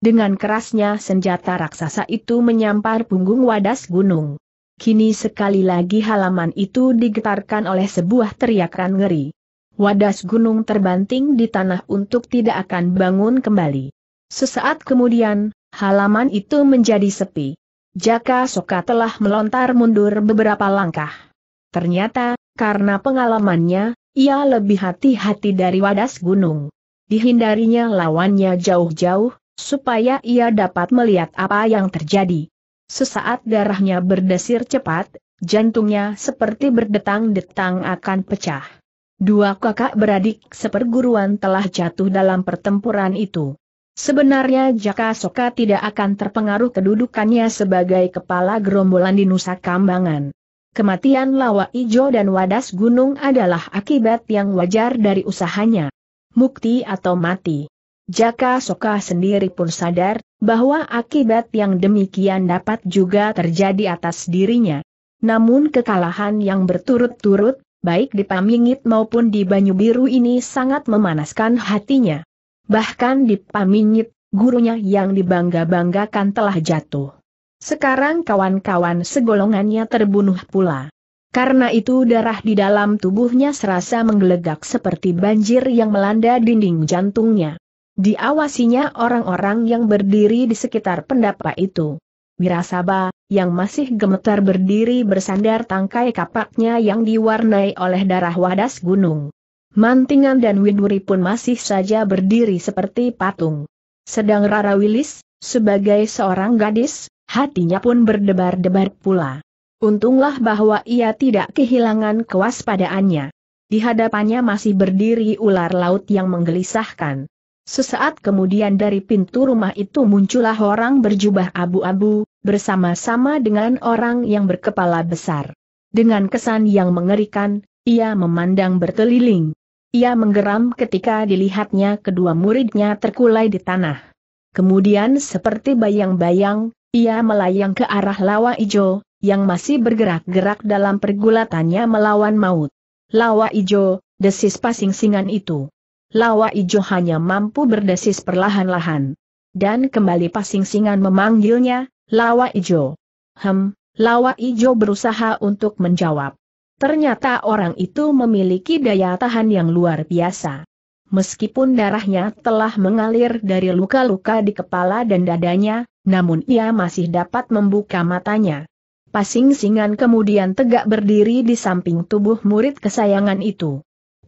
Dengan kerasnya senjata raksasa itu menyampar punggung wadas gunung. Kini sekali lagi halaman itu digetarkan oleh sebuah teriakan ngeri. Wadas gunung terbanting di tanah untuk tidak akan bangun kembali. Sesaat kemudian, halaman itu menjadi sepi. Jaka Soka telah melontar mundur beberapa langkah. Ternyata, karena pengalamannya, ia lebih hati-hati dari wadas gunung. Dihindarinya lawannya jauh-jauh, supaya ia dapat melihat apa yang terjadi. Sesaat darahnya berdesir cepat, jantungnya seperti berdetang-detang akan pecah. Dua kakak beradik seperguruan telah jatuh dalam pertempuran itu. Sebenarnya Jaka Soka tidak akan terpengaruh kedudukannya sebagai kepala gerombolan di Nusa Kambangan. Kematian Lawa Ijo dan Wadas Gunung adalah akibat yang wajar dari usahanya. Mukti atau mati. Jaka Soka sendiri pun sadar, bahwa akibat yang demikian dapat juga terjadi atas dirinya. Namun kekalahan yang berturut-turut, baik di Pamingit maupun di Banyu Biru ini sangat memanaskan hatinya. Bahkan di Pamingit, gurunya yang dibangga-banggakan telah jatuh. Sekarang kawan-kawan segolongannya terbunuh pula. Karena itu darah di dalam tubuhnya serasa menggelegak seperti banjir yang melanda dinding jantungnya. Diawasinya orang-orang yang berdiri di sekitar pendapa itu. Wirasaba, yang masih gemetar berdiri bersandar tangkai kapaknya yang diwarnai oleh darah wadas gunung. Mantingan dan Widuri pun masih saja berdiri seperti patung. Sedang Rara Wilis, sebagai seorang gadis, hatinya pun berdebar-debar pula. Untunglah bahwa ia tidak kehilangan kewaspadaannya. Di hadapannya masih berdiri ular laut yang menggelisahkan. Sesaat kemudian dari pintu rumah itu muncullah orang berjubah abu-abu, bersama-sama dengan orang yang berkepala besar. Dengan kesan yang mengerikan, ia memandang berkeliling. Ia menggeram ketika dilihatnya kedua muridnya terkulai di tanah. Kemudian seperti bayang-bayang, ia melayang ke arah lawa ijo, yang masih bergerak-gerak dalam pergulatannya melawan maut. Lawa ijo, desis pasing-singan itu. Lawa ijo hanya mampu berdesis perlahan-lahan. Dan kembali pasing-singan memanggilnya, Lawa ijo. Hem, Lawa ijo berusaha untuk menjawab. Ternyata orang itu memiliki daya tahan yang luar biasa. Meskipun darahnya telah mengalir dari luka-luka di kepala dan dadanya, namun ia masih dapat membuka matanya. Pasing Singan kemudian tegak berdiri di samping tubuh murid kesayangan itu.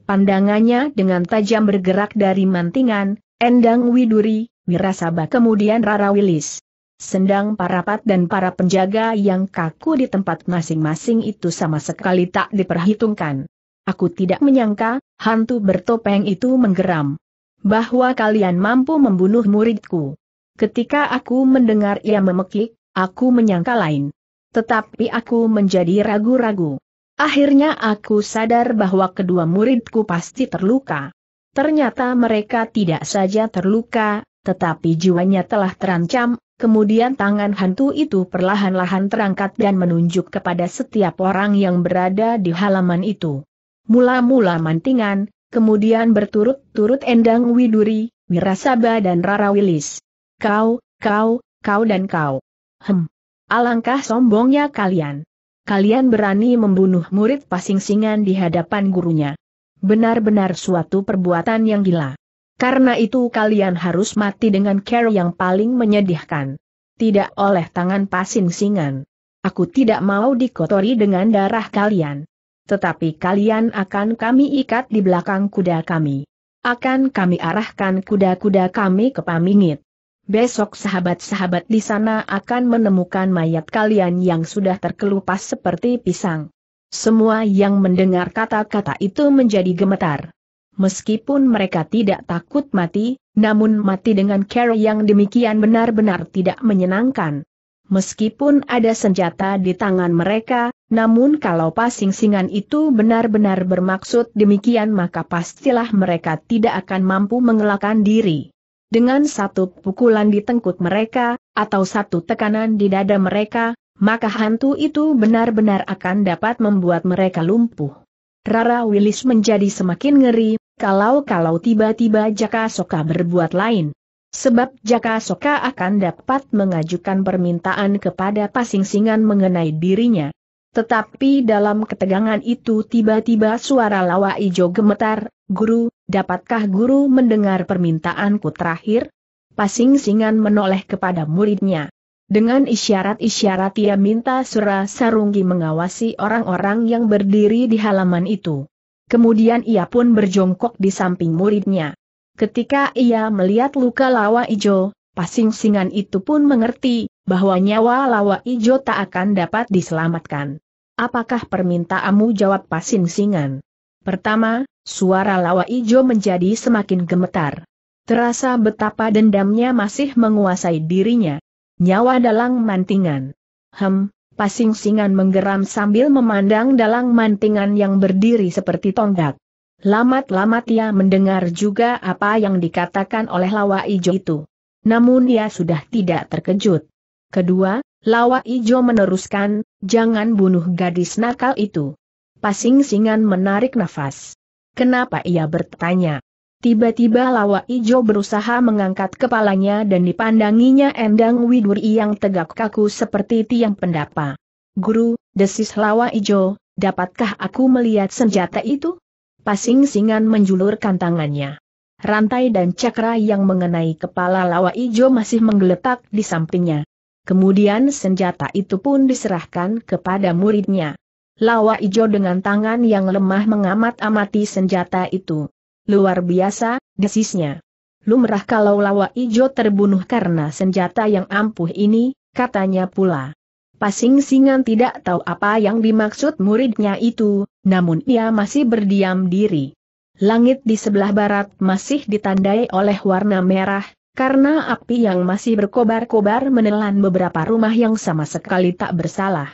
Pandangannya dengan tajam bergerak dari Mantingan, Endang Widuri, Wirasaba kemudian Rara Wilis. Sendang para pat dan para penjaga yang kaku di tempat masing-masing itu sama sekali tak diperhitungkan. Aku tidak menyangka, hantu bertopeng itu menggeram. Bahwa kalian mampu membunuh muridku. Ketika aku mendengar ia memekik, aku menyangka lain. Tetapi aku menjadi ragu-ragu. Akhirnya aku sadar bahwa kedua muridku pasti terluka. Ternyata mereka tidak saja terluka, tetapi jiwanya telah terancam, Kemudian tangan hantu itu perlahan-lahan terangkat dan menunjuk kepada setiap orang yang berada di halaman itu. Mula-mula mantingan, kemudian berturut-turut Endang Widuri, Wirasaba dan Rara Wilis. Kau, kau, kau dan kau. Hem. Alangkah sombongnya kalian. Kalian berani membunuh murid pasing-singan di hadapan gurunya. Benar-benar suatu perbuatan yang gila. Karena itu kalian harus mati dengan cara yang paling menyedihkan. Tidak oleh tangan pasin singan. Aku tidak mau dikotori dengan darah kalian. Tetapi kalian akan kami ikat di belakang kuda kami. Akan kami arahkan kuda-kuda kami ke Pamingit. Besok sahabat-sahabat di sana akan menemukan mayat kalian yang sudah terkelupas seperti pisang. Semua yang mendengar kata-kata itu menjadi gemetar. Meskipun mereka tidak takut mati, namun mati dengan cara yang demikian benar-benar tidak menyenangkan. Meskipun ada senjata di tangan mereka, namun kalau pasing-singan itu benar-benar bermaksud demikian maka pastilah mereka tidak akan mampu mengelakkan diri. Dengan satu pukulan di tengkuk mereka, atau satu tekanan di dada mereka, maka hantu itu benar-benar akan dapat membuat mereka lumpuh. Rara Willis menjadi semakin ngeri, kalau-kalau tiba-tiba Jaka Soka berbuat lain. Sebab Jaka Soka akan dapat mengajukan permintaan kepada Pasingsingan mengenai dirinya. Tetapi dalam ketegangan itu tiba-tiba suara lawa ijo gemetar, Guru, dapatkah guru mendengar permintaanku terakhir? Pasingsingan menoleh kepada muridnya. Dengan isyarat-isyarat ia minta Sura Sarunggi mengawasi orang-orang yang berdiri di halaman itu. Kemudian ia pun berjongkok di samping muridnya. Ketika ia melihat luka lawa ijo, pasing-singan itu pun mengerti, bahwa nyawa lawa ijo tak akan dapat diselamatkan. Apakah permintaanmu jawab pasing-singan? Pertama, suara lawa ijo menjadi semakin gemetar. Terasa betapa dendamnya masih menguasai dirinya. Nyawa dalang mantingan. Hem, Pasing Singan menggeram sambil memandang dalang mantingan yang berdiri seperti tonggak. Lamat-lamat ia mendengar juga apa yang dikatakan oleh Lawa Ijo itu. Namun ia sudah tidak terkejut. Kedua, Lawa Ijo meneruskan, jangan bunuh gadis nakal itu. Pasing Singan menarik nafas. Kenapa ia bertanya? Tiba-tiba Lawa Ijo berusaha mengangkat kepalanya dan dipandanginya Endang Widuri yang tegak kaku seperti tiang pendapa. Guru, desis Lawa Ijo, dapatkah aku melihat senjata itu? Pasing Singan menjulurkan tangannya. Rantai dan cakra yang mengenai kepala Lawa Ijo masih menggeletak di sampingnya. Kemudian senjata itu pun diserahkan kepada muridnya. Lawa Ijo dengan tangan yang lemah mengamat-amati senjata itu luar biasa, desisnya. Lumrah kalau lawa ijo terbunuh karena senjata yang ampuh ini, katanya pula. Pasing Singan tidak tahu apa yang dimaksud muridnya itu, namun ia masih berdiam diri. Langit di sebelah barat masih ditandai oleh warna merah, karena api yang masih berkobar-kobar menelan beberapa rumah yang sama sekali tak bersalah.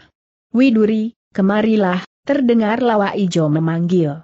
Widuri, kemarilah, terdengar lawa ijo memanggil.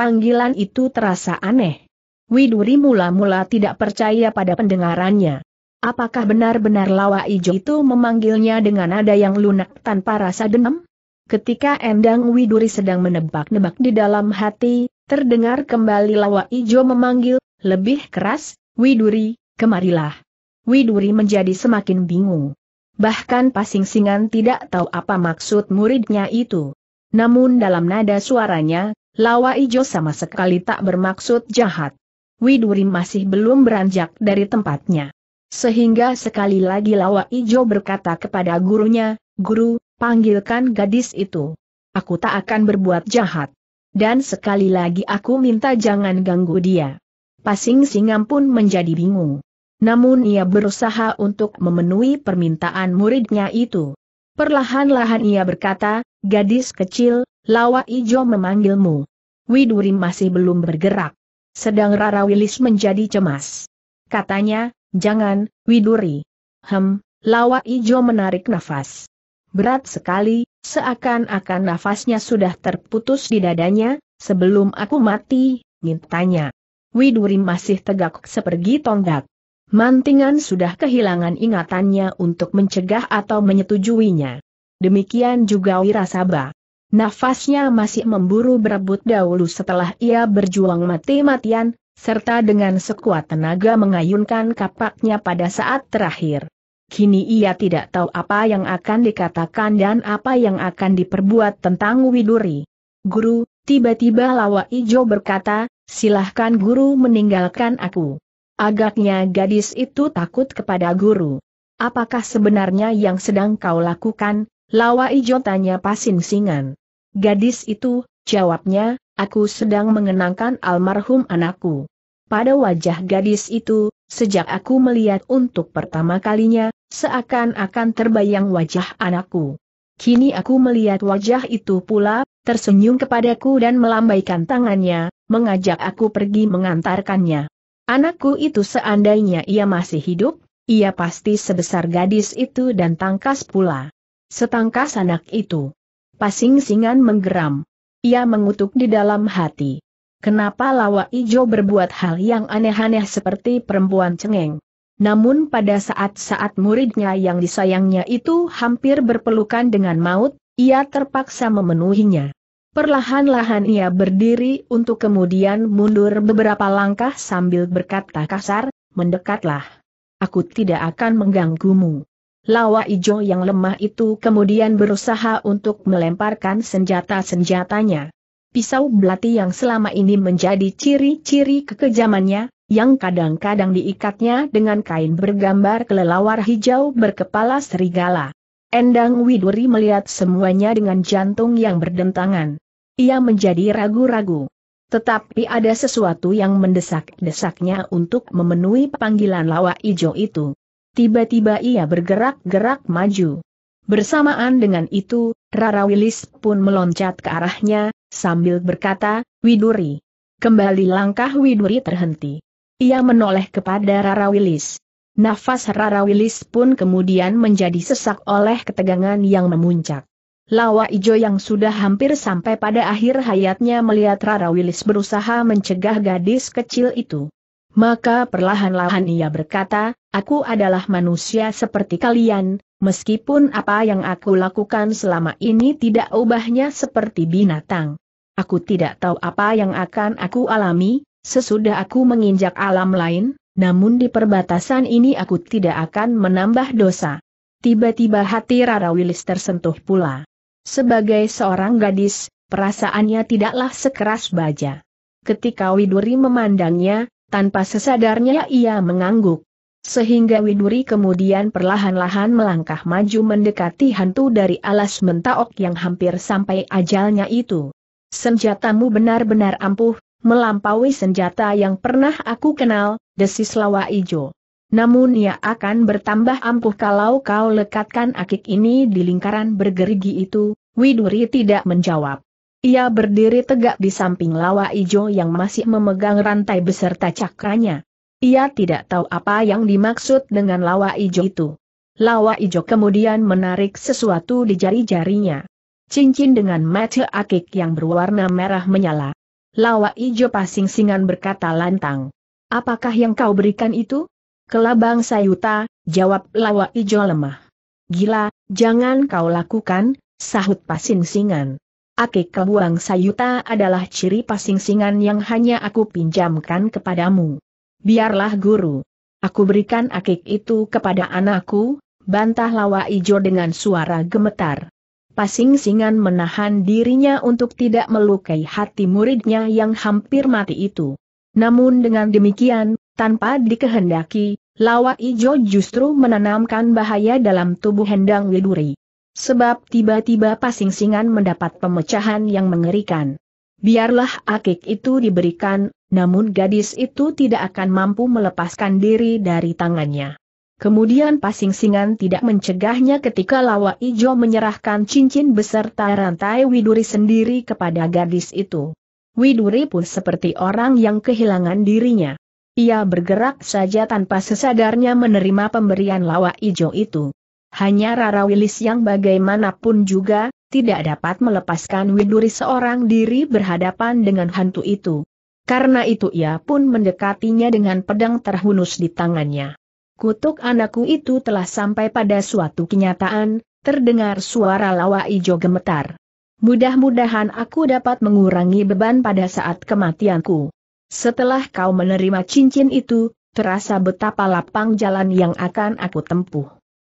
Panggilan itu terasa aneh. Widuri mula-mula tidak percaya pada pendengarannya. Apakah benar-benar lawa ijo itu memanggilnya dengan nada yang lunak tanpa rasa dendam? Ketika Endang Widuri sedang menebak-nebak di dalam hati, terdengar kembali lawa ijo memanggil, lebih keras, Widuri, kemarilah. Widuri menjadi semakin bingung. Bahkan pasing-singan tidak tahu apa maksud muridnya itu. Namun dalam nada suaranya, Lawa Ijo sama sekali tak bermaksud jahat. Widuri masih belum beranjak dari tempatnya. Sehingga sekali lagi Lawa Ijo berkata kepada gurunya, Guru, panggilkan gadis itu. Aku tak akan berbuat jahat. Dan sekali lagi aku minta jangan ganggu dia. Pasing Singam pun menjadi bingung. Namun ia berusaha untuk memenuhi permintaan muridnya itu. Perlahan-lahan ia berkata, gadis kecil, lawa ijo memanggilmu. Widuri masih belum bergerak. Sedang Rara Wilis menjadi cemas. Katanya, jangan, Widuri. Hem, lawa ijo menarik nafas. Berat sekali, seakan-akan nafasnya sudah terputus di dadanya, sebelum aku mati, mintanya. Widuri masih tegak sepergi tonggak. Mantingan sudah kehilangan ingatannya untuk mencegah atau menyetujuinya. Demikian juga Wirasaba. Nafasnya masih memburu berebut dahulu setelah ia berjuang mati-matian, serta dengan sekuat tenaga mengayunkan kapaknya pada saat terakhir. Kini ia tidak tahu apa yang akan dikatakan dan apa yang akan diperbuat tentang Widuri. Guru, tiba-tiba Lawa Ijo berkata, silahkan guru meninggalkan aku. Agaknya gadis itu takut kepada guru. Apakah sebenarnya yang sedang kau lakukan? Lawa Ijo tanya Pasin Singan. Gadis itu, jawabnya, aku sedang mengenangkan almarhum anakku. Pada wajah gadis itu, sejak aku melihat untuk pertama kalinya, seakan-akan terbayang wajah anakku. Kini aku melihat wajah itu pula, tersenyum kepadaku dan melambaikan tangannya, mengajak aku pergi mengantarkannya. Anakku itu seandainya ia masih hidup, ia pasti sebesar gadis itu dan tangkas pula. Setangkas anak itu. Pasing singan menggeram. Ia mengutuk di dalam hati. Kenapa lawa ijo berbuat hal yang aneh-aneh seperti perempuan cengeng? Namun pada saat-saat muridnya yang disayangnya itu hampir berpelukan dengan maut, ia terpaksa memenuhinya. Perlahan-lahan ia berdiri untuk kemudian mundur beberapa langkah sambil berkata kasar, mendekatlah. Aku tidak akan mengganggumu. Lawa ijo yang lemah itu kemudian berusaha untuk melemparkan senjata-senjatanya. Pisau belati yang selama ini menjadi ciri-ciri kekejamannya, yang kadang-kadang diikatnya dengan kain bergambar kelelawar hijau berkepala serigala. Endang Widuri melihat semuanya dengan jantung yang berdentangan. Ia menjadi ragu-ragu. Tetapi ada sesuatu yang mendesak-desaknya untuk memenuhi panggilan lawa ijo itu. Tiba-tiba ia bergerak-gerak maju. Bersamaan dengan itu, Rara Wilis pun meloncat ke arahnya, sambil berkata, Widuri. Kembali langkah Widuri terhenti. Ia menoleh kepada Rara Wilis. Nafas Rara Wilis pun kemudian menjadi sesak oleh ketegangan yang memuncak. Lawa Ijo yang sudah hampir sampai pada akhir hayatnya melihat Rara Wilis berusaha mencegah gadis kecil itu. Maka perlahan-lahan ia berkata, aku adalah manusia seperti kalian, meskipun apa yang aku lakukan selama ini tidak ubahnya seperti binatang. Aku tidak tahu apa yang akan aku alami, sesudah aku menginjak alam lain, namun di perbatasan ini aku tidak akan menambah dosa. Tiba-tiba hati Rara Wilis tersentuh pula. Sebagai seorang gadis, perasaannya tidaklah sekeras baja. Ketika Widuri memandangnya, tanpa sesadarnya ia mengangguk. Sehingga Widuri kemudian perlahan-lahan melangkah maju mendekati hantu dari alas mentaok yang hampir sampai ajalnya itu. Senjatamu benar-benar ampuh, melampaui senjata yang pernah aku kenal, desis lawa ijo. Namun ia akan bertambah ampuh kalau kau lekatkan akik ini di lingkaran bergerigi itu, Widuri tidak menjawab. Ia berdiri tegak di samping lawa ijo yang masih memegang rantai beserta cakranya. Ia tidak tahu apa yang dimaksud dengan lawa ijo itu. Lawa ijo kemudian menarik sesuatu di jari-jarinya. Cincin dengan mata akik yang berwarna merah menyala. Lawa ijo pasing-singan berkata lantang. Apakah yang kau berikan itu? Kelabang Sayuta, jawab Lawa Ijo lemah. Gila, jangan kau lakukan, sahut pasing-singan. Ake kebuang Sayuta adalah ciri pasing-singan yang hanya aku pinjamkan kepadamu. Biarlah guru. Aku berikan akik itu kepada anakku, bantah Lawa Ijo dengan suara gemetar. Pasing-singan menahan dirinya untuk tidak melukai hati muridnya yang hampir mati itu. Namun dengan demikian, tanpa dikehendaki, Lawa Ijo justru menanamkan bahaya dalam tubuh Hendang Widuri. Sebab tiba-tiba pasing-singan mendapat pemecahan yang mengerikan. Biarlah akik itu diberikan, namun gadis itu tidak akan mampu melepaskan diri dari tangannya. Kemudian pasing-singan tidak mencegahnya ketika Lawa Ijo menyerahkan cincin beserta rantai Widuri sendiri kepada gadis itu. Widuri pun seperti orang yang kehilangan dirinya. Ia bergerak saja tanpa sesadarnya menerima pemberian lawa ijo itu. Hanya Rara Wilis yang bagaimanapun juga, tidak dapat melepaskan Widuri seorang diri berhadapan dengan hantu itu. Karena itu ia pun mendekatinya dengan pedang terhunus di tangannya. Kutuk anakku itu telah sampai pada suatu kenyataan, terdengar suara lawa ijo gemetar. Mudah-mudahan aku dapat mengurangi beban pada saat kematianku. Setelah kau menerima cincin itu, terasa betapa lapang jalan yang akan aku tempuh.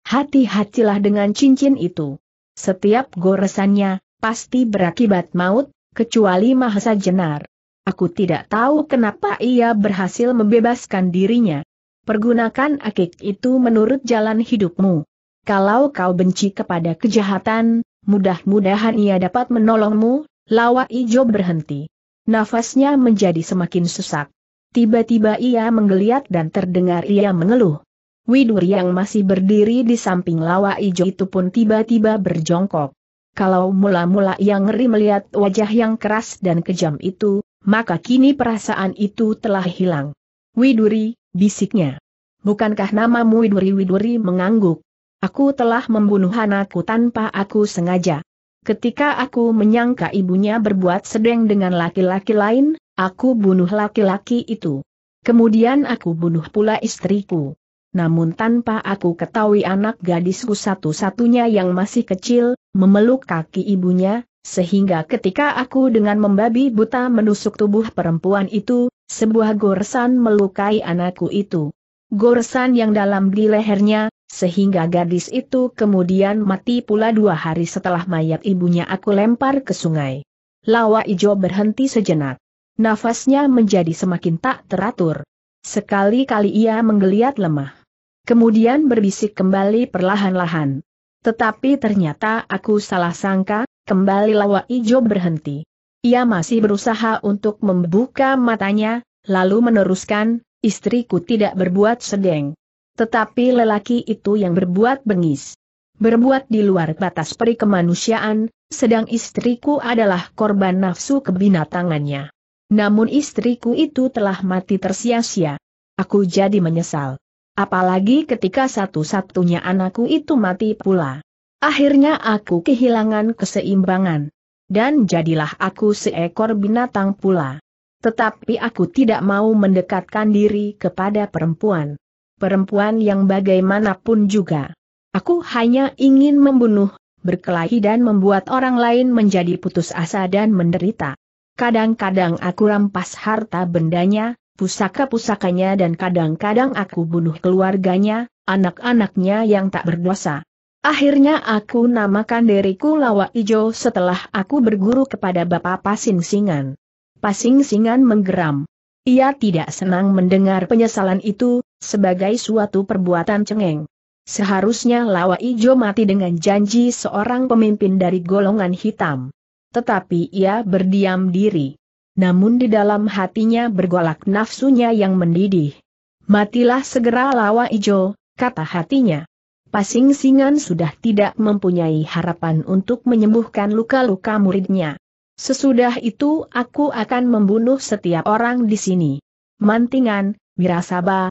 Hati-hatilah dengan cincin itu. Setiap goresannya, pasti berakibat maut, kecuali Mahesa Jenar. Aku tidak tahu kenapa ia berhasil membebaskan dirinya. Pergunakan akik itu menurut jalan hidupmu. Kalau kau benci kepada kejahatan, mudah-mudahan ia dapat menolongmu, Lawa ijo berhenti. Nafasnya menjadi semakin sesak. Tiba-tiba ia menggeliat dan terdengar ia mengeluh. Widur yang masih berdiri di samping lawa ijo itu pun tiba-tiba berjongkok. Kalau mula-mula ia ngeri melihat wajah yang keras dan kejam itu, maka kini perasaan itu telah hilang. Widuri, bisiknya. Bukankah namamu Widuri Widuri mengangguk? Aku telah membunuh anakku tanpa aku sengaja. Ketika aku menyangka ibunya berbuat sedeng dengan laki-laki lain, aku bunuh laki-laki itu. Kemudian aku bunuh pula istriku. Namun tanpa aku ketahui anak gadisku satu-satunya yang masih kecil, memeluk kaki ibunya, sehingga ketika aku dengan membabi buta menusuk tubuh perempuan itu, sebuah goresan melukai anakku itu. Goresan yang dalam di lehernya, sehingga gadis itu kemudian mati pula dua hari setelah mayat ibunya aku lempar ke sungai. Lawa Ijo berhenti sejenak. Nafasnya menjadi semakin tak teratur. Sekali-kali ia menggeliat lemah. Kemudian berbisik kembali perlahan-lahan. Tetapi ternyata aku salah sangka, kembali Lawa Ijo berhenti. Ia masih berusaha untuk membuka matanya, lalu meneruskan, istriku tidak berbuat sedeng. Tetapi lelaki itu yang berbuat bengis. Berbuat di luar batas peri kemanusiaan, sedang istriku adalah korban nafsu kebinatangannya. Namun istriku itu telah mati tersia-sia. Aku jadi menyesal. Apalagi ketika satu-satunya anakku itu mati pula. Akhirnya aku kehilangan keseimbangan. Dan jadilah aku seekor binatang pula. Tetapi aku tidak mau mendekatkan diri kepada perempuan perempuan yang bagaimanapun juga. Aku hanya ingin membunuh, berkelahi dan membuat orang lain menjadi putus asa dan menderita. Kadang-kadang aku rampas harta bendanya, pusaka-pusakanya dan kadang-kadang aku bunuh keluarganya, anak-anaknya yang tak berdosa. Akhirnya aku namakan diriku Lawa Ijo setelah aku berguru kepada Bapak Pasing Singan. Pasing Singan menggeram. Ia tidak senang mendengar penyesalan itu, sebagai suatu perbuatan cengeng. Seharusnya Lawa Ijo mati dengan janji seorang pemimpin dari golongan hitam. Tetapi ia berdiam diri. Namun di dalam hatinya bergolak nafsunya yang mendidih. Matilah segera Lawa Ijo, kata hatinya. Pasing Singan sudah tidak mempunyai harapan untuk menyembuhkan luka-luka muridnya. Sesudah itu aku akan membunuh setiap orang di sini. Mantingan, Wirasaba,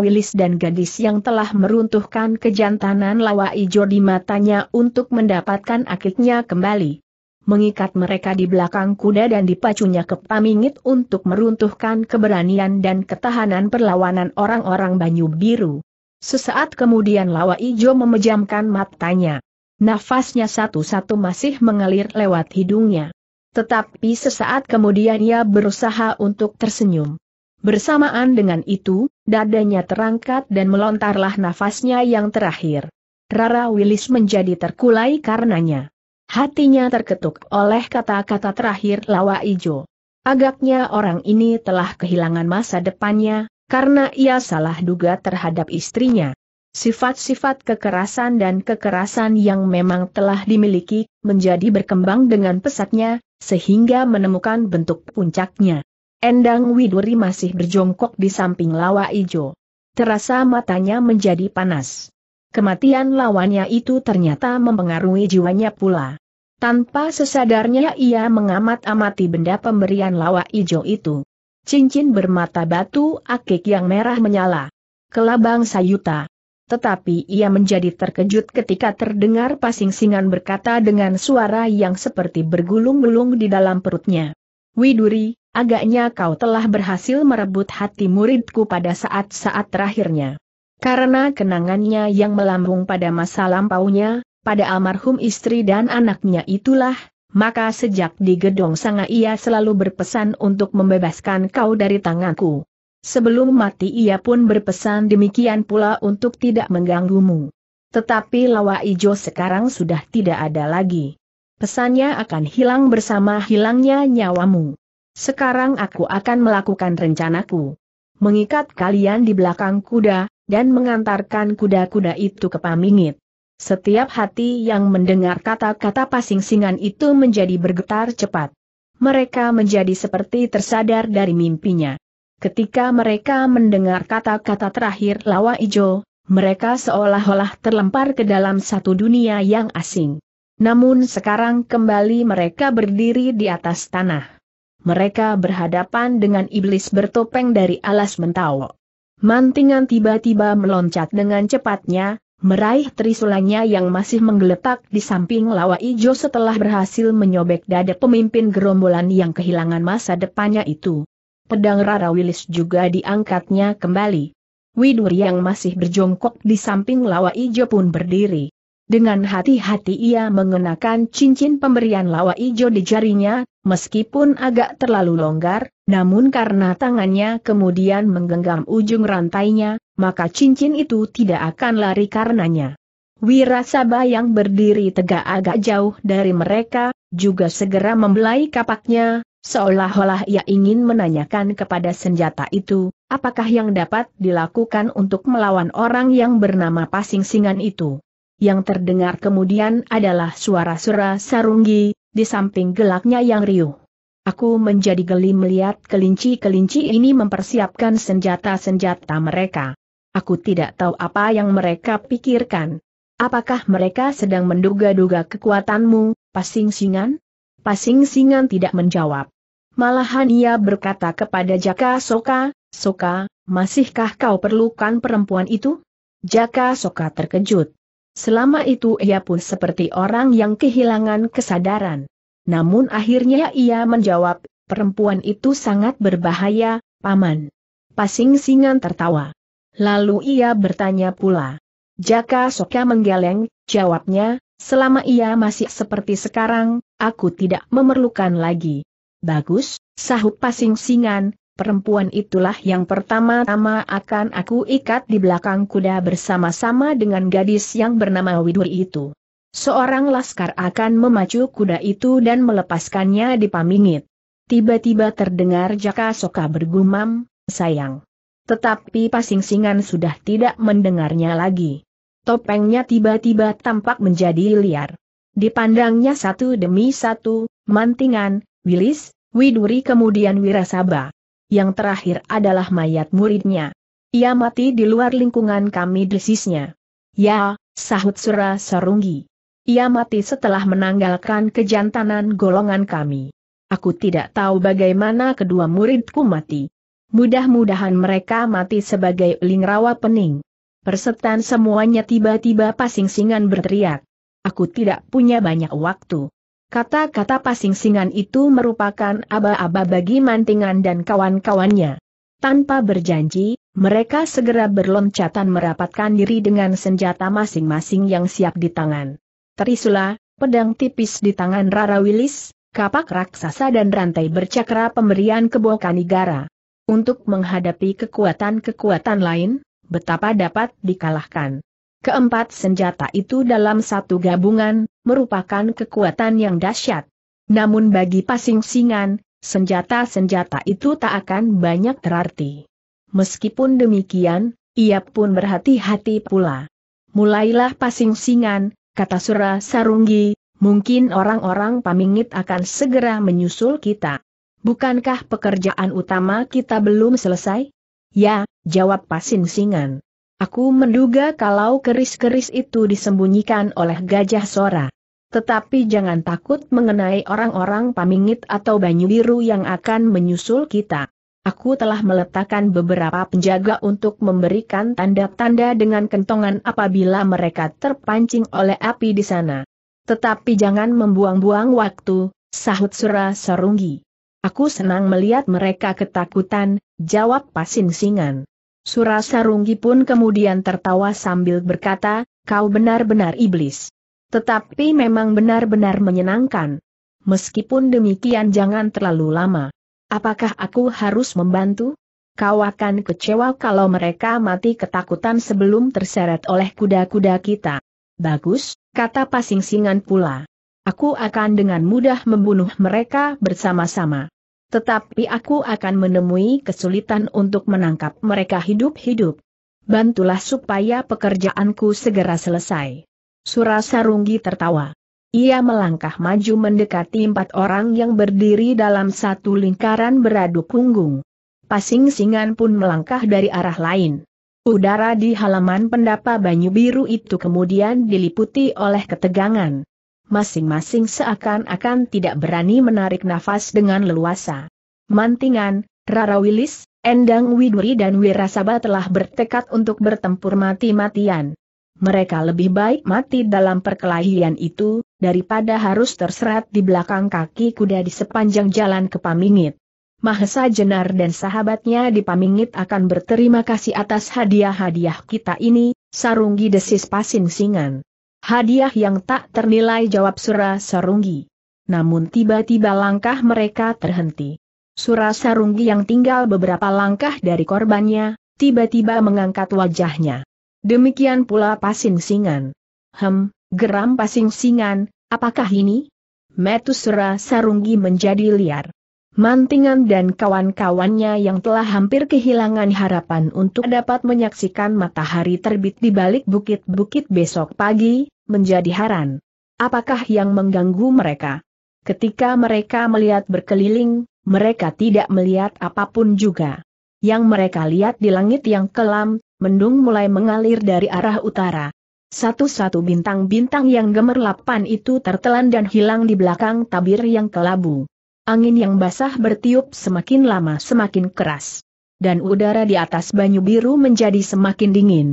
Wilis dan gadis yang telah meruntuhkan kejantanan lawa ijo di matanya untuk mendapatkan akiknya kembali. Mengikat mereka di belakang kuda dan dipacunya ke pamingit untuk meruntuhkan keberanian dan ketahanan perlawanan orang-orang Banyu Biru. Sesaat kemudian lawa ijo memejamkan matanya. Nafasnya satu-satu masih mengalir lewat hidungnya. Tetapi sesaat kemudian ia berusaha untuk tersenyum. Bersamaan dengan itu, dadanya terangkat dan melontarlah nafasnya yang terakhir. Rara Willis menjadi terkulai karenanya. Hatinya terketuk oleh kata-kata terakhir Lawa Ijo. Agaknya orang ini telah kehilangan masa depannya, karena ia salah duga terhadap istrinya. Sifat-sifat kekerasan dan kekerasan yang memang telah dimiliki, menjadi berkembang dengan pesatnya, sehingga menemukan bentuk puncaknya. Endang Widuri masih berjongkok di samping lawa ijo. Terasa matanya menjadi panas. Kematian lawannya itu ternyata mempengaruhi jiwanya pula. Tanpa sesadarnya ia mengamat-amati benda pemberian lawa ijo itu. Cincin bermata batu akik yang merah menyala. Kelabang sayuta tetapi ia menjadi terkejut ketika terdengar pasing-singan berkata dengan suara yang seperti bergulung-gulung di dalam perutnya. Widuri, agaknya kau telah berhasil merebut hati muridku pada saat-saat terakhirnya. Karena kenangannya yang melambung pada masa lampaunya, pada almarhum istri dan anaknya itulah, maka sejak di gedong sanga ia selalu berpesan untuk membebaskan kau dari tanganku. Sebelum mati ia pun berpesan demikian pula untuk tidak mengganggumu. Tetapi Lawa Ijo sekarang sudah tidak ada lagi. Pesannya akan hilang bersama hilangnya nyawamu. Sekarang aku akan melakukan rencanaku. Mengikat kalian di belakang kuda, dan mengantarkan kuda-kuda itu ke Pamingit. Setiap hati yang mendengar kata-kata pasing-singan itu menjadi bergetar cepat. Mereka menjadi seperti tersadar dari mimpinya. Ketika mereka mendengar kata-kata terakhir Lawa Ijo, mereka seolah-olah terlempar ke dalam satu dunia yang asing. Namun sekarang kembali mereka berdiri di atas tanah. Mereka berhadapan dengan iblis bertopeng dari alas mentawo. Mantingan tiba-tiba meloncat dengan cepatnya, meraih trisulanya yang masih menggeletak di samping lawa ijo setelah berhasil menyobek dada pemimpin gerombolan yang kehilangan masa depannya itu pedang Rara Wilis juga diangkatnya kembali. Widur yang masih berjongkok di samping lawa ijo pun berdiri. Dengan hati-hati ia mengenakan cincin pemberian lawa ijo di jarinya, meskipun agak terlalu longgar, namun karena tangannya kemudian menggenggam ujung rantainya, maka cincin itu tidak akan lari karenanya. Wirasaba yang berdiri tegak agak jauh dari mereka, juga segera membelai kapaknya, Seolah-olah ia ingin menanyakan kepada senjata itu, apakah yang dapat dilakukan untuk melawan orang yang bernama pasing-singan itu. Yang terdengar kemudian adalah suara Sura Sarunggi, di samping gelaknya yang riuh. Aku menjadi geli melihat kelinci-kelinci ini mempersiapkan senjata-senjata mereka. Aku tidak tahu apa yang mereka pikirkan. Apakah mereka sedang menduga-duga kekuatanmu, Pasing Singan? Pasing Singan tidak menjawab. Malahan ia berkata kepada Jaka Soka, Soka, masihkah kau perlukan perempuan itu? Jaka Soka terkejut. Selama itu ia pun seperti orang yang kehilangan kesadaran. Namun akhirnya ia menjawab, perempuan itu sangat berbahaya, paman. Pasing Singan tertawa. Lalu ia bertanya pula. Jaka Soka menggeleng, jawabnya, selama ia masih seperti sekarang, aku tidak memerlukan lagi. Bagus, sahut pasing-singan, perempuan itulah yang pertama-tama akan aku ikat di belakang kuda bersama-sama dengan gadis yang bernama Widur itu. Seorang laskar akan memacu kuda itu dan melepaskannya di pamingit. Tiba-tiba terdengar Jaka Soka bergumam, sayang. Tetapi pasing-singan sudah tidak mendengarnya lagi. Topengnya tiba-tiba tampak menjadi liar. Dipandangnya satu demi satu, mantingan, Wilis, Widuri kemudian Wirasaba. Yang terakhir adalah mayat muridnya. Ia mati di luar lingkungan kami desisnya. Ya, sahut Sura Sarunggi. Ia mati setelah menanggalkan kejantanan golongan kami. Aku tidak tahu bagaimana kedua muridku mati. Mudah-mudahan mereka mati sebagai lingrawa pening. Persetan semuanya tiba-tiba pasing-singan berteriak. Aku tidak punya banyak waktu. Kata-kata pasing-singan itu merupakan aba-aba bagi mantingan dan kawan-kawannya. Tanpa berjanji, mereka segera berloncatan merapatkan diri dengan senjata masing-masing yang siap di tangan. Terisulah, pedang tipis di tangan Rara Wilis, kapak raksasa dan rantai bercakra pemberian kebo Kanigara. Untuk menghadapi kekuatan-kekuatan lain, betapa dapat dikalahkan. Keempat senjata itu dalam satu gabungan, merupakan kekuatan yang dahsyat. Namun bagi pasing-singan, senjata-senjata itu tak akan banyak terarti. Meskipun demikian, ia pun berhati-hati pula. Mulailah pasing-singan, kata Sura Sarunggi, mungkin orang-orang pamingit akan segera menyusul kita. Bukankah pekerjaan utama kita belum selesai? Ya, jawab pasing-singan. Aku menduga kalau keris-keris itu disembunyikan oleh gajah sora. Tetapi jangan takut mengenai orang-orang pamingit atau banyu biru yang akan menyusul kita. Aku telah meletakkan beberapa penjaga untuk memberikan tanda-tanda dengan kentongan apabila mereka terpancing oleh api di sana. Tetapi jangan membuang-buang waktu, sahut Sura Sarunggi. Aku senang melihat mereka ketakutan, jawab Pasin Singan. Surasarunggi pun kemudian tertawa sambil berkata, kau benar-benar iblis. Tetapi memang benar-benar menyenangkan. Meskipun demikian jangan terlalu lama. Apakah aku harus membantu? Kau akan kecewa kalau mereka mati ketakutan sebelum terseret oleh kuda-kuda kita. Bagus, kata pasing-singan pula. Aku akan dengan mudah membunuh mereka bersama-sama. Tetapi aku akan menemui kesulitan untuk menangkap mereka hidup-hidup. Bantulah supaya pekerjaanku segera selesai. Surasarunggi tertawa. Ia melangkah maju mendekati empat orang yang berdiri dalam satu lingkaran beradu punggung. Pasing-singan pun melangkah dari arah lain. Udara di halaman pendapa Banyu Biru itu kemudian diliputi oleh ketegangan masing-masing seakan-akan tidak berani menarik nafas dengan leluasa. Mantingan, Rara Wilis, Endang Widuri dan Wirasaba telah bertekad untuk bertempur mati-matian. Mereka lebih baik mati dalam perkelahian itu, daripada harus terseret di belakang kaki kuda di sepanjang jalan ke Pamingit. Mahesa Jenar dan sahabatnya di Pamingit akan berterima kasih atas hadiah-hadiah kita ini, sarunggi desis pasing singan. Hadiah yang tak ternilai jawab Sura Sarunggi. Namun tiba-tiba langkah mereka terhenti. Sura Sarunggi yang tinggal beberapa langkah dari korbannya, tiba-tiba mengangkat wajahnya. Demikian pula Pasing Singan. Hem, geram Pasing Singan, apakah ini? Metus Sura Sarunggi menjadi liar. Mantingan dan kawan-kawannya yang telah hampir kehilangan harapan untuk dapat menyaksikan matahari terbit di balik bukit-bukit besok pagi, menjadi haran. Apakah yang mengganggu mereka? Ketika mereka melihat berkeliling, mereka tidak melihat apapun juga. Yang mereka lihat di langit yang kelam, mendung mulai mengalir dari arah utara. Satu-satu bintang-bintang yang gemerlapan itu tertelan dan hilang di belakang tabir yang kelabu. Angin yang basah bertiup semakin lama semakin keras. Dan udara di atas banyu biru menjadi semakin dingin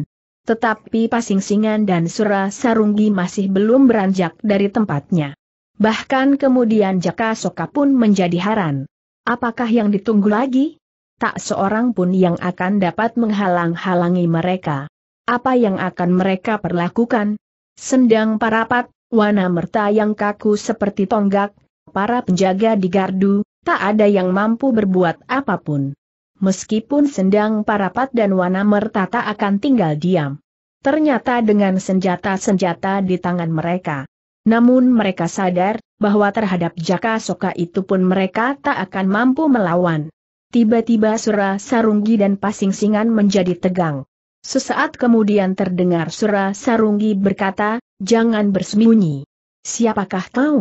tetapi Pasingsingan dan Sura Sarunggi masih belum beranjak dari tempatnya. Bahkan kemudian Jaka Soka pun menjadi haran. Apakah yang ditunggu lagi? Tak seorang pun yang akan dapat menghalang-halangi mereka. Apa yang akan mereka perlakukan? Sendang parapat, wana merta yang kaku seperti tonggak, para penjaga di gardu, tak ada yang mampu berbuat apapun meskipun sendang parapat dan wana mertata akan tinggal diam. Ternyata dengan senjata-senjata di tangan mereka. Namun mereka sadar, bahwa terhadap Jaka Soka itu pun mereka tak akan mampu melawan. Tiba-tiba Sura Sarunggi dan pasing singan menjadi tegang. Sesaat kemudian terdengar Sura Sarunggi berkata, jangan bersembunyi. Siapakah kau?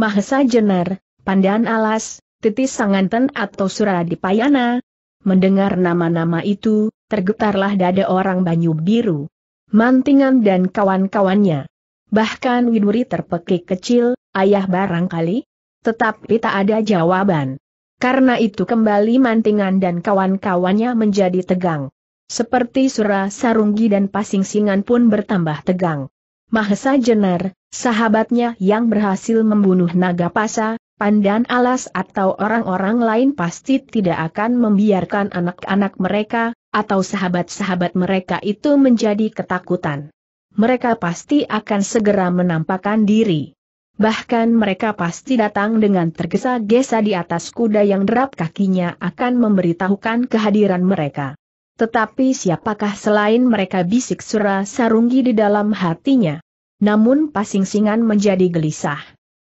Mahesa Jenar, Pandan Alas, Titis Sanganten atau Sura Dipayana, Mendengar nama-nama itu, tergetarlah dada orang Banyu Biru. Mantingan dan kawan-kawannya. Bahkan Widuri terpekik kecil, ayah barangkali? Tetapi tak ada jawaban. Karena itu kembali Mantingan dan kawan-kawannya menjadi tegang. Seperti Sura Sarunggi dan Pasing Singan pun bertambah tegang. Mahesa Jenar, sahabatnya yang berhasil membunuh naga pasa, pandan alas atau orang-orang lain pasti tidak akan membiarkan anak-anak mereka, atau sahabat-sahabat mereka itu menjadi ketakutan. Mereka pasti akan segera menampakkan diri. Bahkan mereka pasti datang dengan tergesa-gesa di atas kuda yang derap kakinya akan memberitahukan kehadiran mereka. Tetapi siapakah selain mereka bisik Sura Sarunggi di dalam hatinya? Namun pasing-singan menjadi gelisah.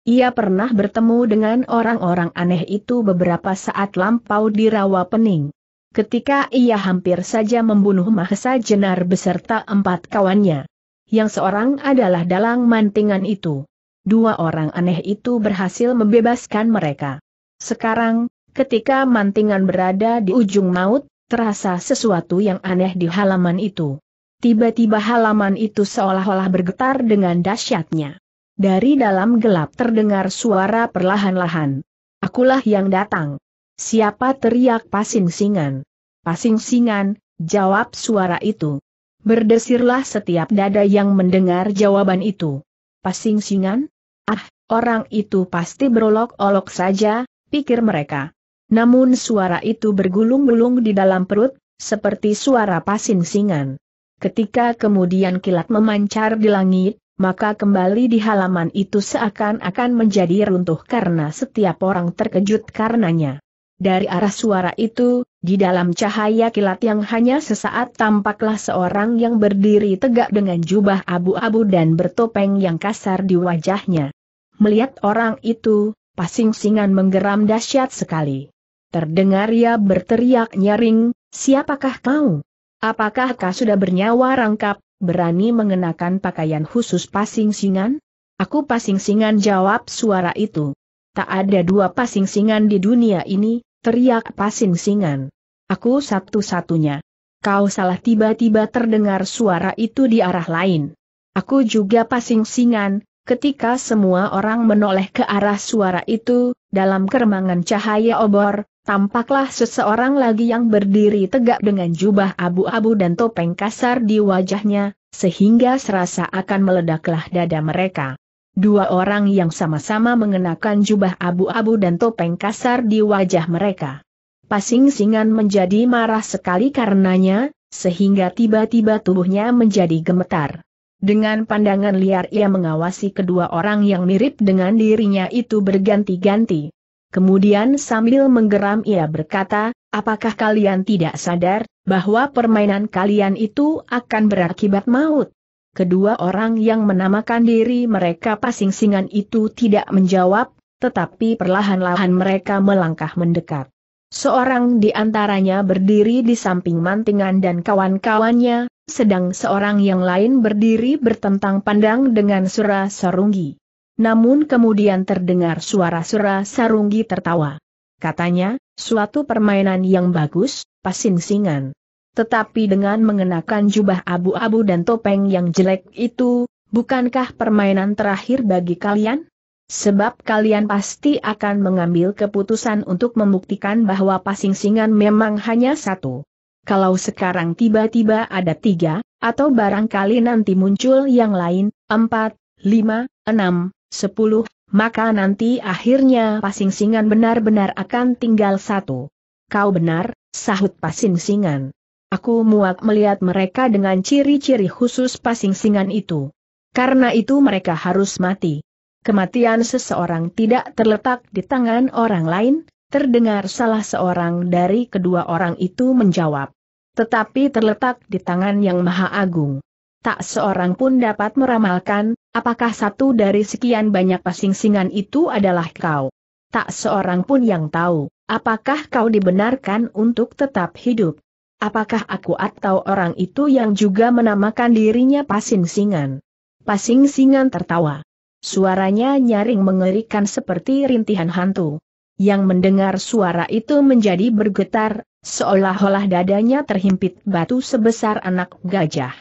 Ia pernah bertemu dengan orang-orang aneh itu beberapa saat lampau di rawa pening. Ketika ia hampir saja membunuh Mahesa Jenar beserta empat kawannya. Yang seorang adalah dalang mantingan itu. Dua orang aneh itu berhasil membebaskan mereka. Sekarang, ketika mantingan berada di ujung maut, terasa sesuatu yang aneh di halaman itu. Tiba-tiba halaman itu seolah-olah bergetar dengan dahsyatnya. Dari dalam gelap terdengar suara perlahan-lahan. Akulah yang datang. Siapa teriak pasing-singan? Pasing-singan, jawab suara itu. Berdesirlah setiap dada yang mendengar jawaban itu. Pasing-singan? Ah, orang itu pasti berolok-olok saja, pikir mereka. Namun suara itu bergulung-gulung di dalam perut, seperti suara pasing-singan. Ketika kemudian kilat memancar di langit, maka kembali di halaman itu seakan-akan menjadi runtuh karena setiap orang terkejut karenanya. Dari arah suara itu, di dalam cahaya kilat yang hanya sesaat tampaklah seorang yang berdiri tegak dengan jubah abu-abu dan bertopeng yang kasar di wajahnya. Melihat orang itu, pasing-singan menggeram dahsyat sekali. Terdengar ia berteriak nyaring, siapakah kau? Apakah kau sudah bernyawa rangkap, berani mengenakan pakaian khusus pasing-singan? Aku pasing-singan jawab suara itu. Tak ada dua pasing-singan di dunia ini, teriak pasing-singan. Aku satu-satunya. Kau salah tiba-tiba terdengar suara itu di arah lain. Aku juga pasing-singan, ketika semua orang menoleh ke arah suara itu, dalam keremangan cahaya obor, Tampaklah seseorang lagi yang berdiri tegak dengan jubah abu-abu dan topeng kasar di wajahnya, sehingga serasa akan meledaklah dada mereka. Dua orang yang sama-sama mengenakan jubah abu-abu dan topeng kasar di wajah mereka. Pasing Singan menjadi marah sekali karenanya, sehingga tiba-tiba tubuhnya menjadi gemetar. Dengan pandangan liar ia mengawasi kedua orang yang mirip dengan dirinya itu berganti-ganti. Kemudian sambil menggeram ia berkata, apakah kalian tidak sadar, bahwa permainan kalian itu akan berakibat maut? Kedua orang yang menamakan diri mereka pasing-singan itu tidak menjawab, tetapi perlahan-lahan mereka melangkah mendekat. Seorang di antaranya berdiri di samping mantingan dan kawan-kawannya, sedang seorang yang lain berdiri bertentang pandang dengan Sura Sarunggi. Namun kemudian terdengar suara sura Sarunggi tertawa. Katanya, suatu permainan yang bagus, pasing-singan. Tetapi dengan mengenakan jubah abu-abu dan topeng yang jelek itu, bukankah permainan terakhir bagi kalian? Sebab kalian pasti akan mengambil keputusan untuk membuktikan bahwa pasing-singan memang hanya satu. Kalau sekarang tiba-tiba ada tiga, atau barangkali nanti muncul yang lain, empat, lima, enam, sepuluh, maka nanti akhirnya pasingsingan benar-benar akan tinggal satu. Kau benar, sahut pasingsingan. Aku muak melihat mereka dengan ciri-ciri khusus pasingsingan itu. Karena itu mereka harus mati. Kematian seseorang tidak terletak di tangan orang lain, terdengar salah seorang dari kedua orang itu menjawab. Tetapi terletak di tangan yang maha agung tak seorang pun dapat meramalkan, apakah satu dari sekian banyak pasingsingan itu adalah kau. Tak seorang pun yang tahu, apakah kau dibenarkan untuk tetap hidup. Apakah aku atau orang itu yang juga menamakan dirinya pasingsingan? Pasingsingan tertawa. Suaranya nyaring mengerikan seperti rintihan hantu. Yang mendengar suara itu menjadi bergetar, seolah-olah dadanya terhimpit batu sebesar anak gajah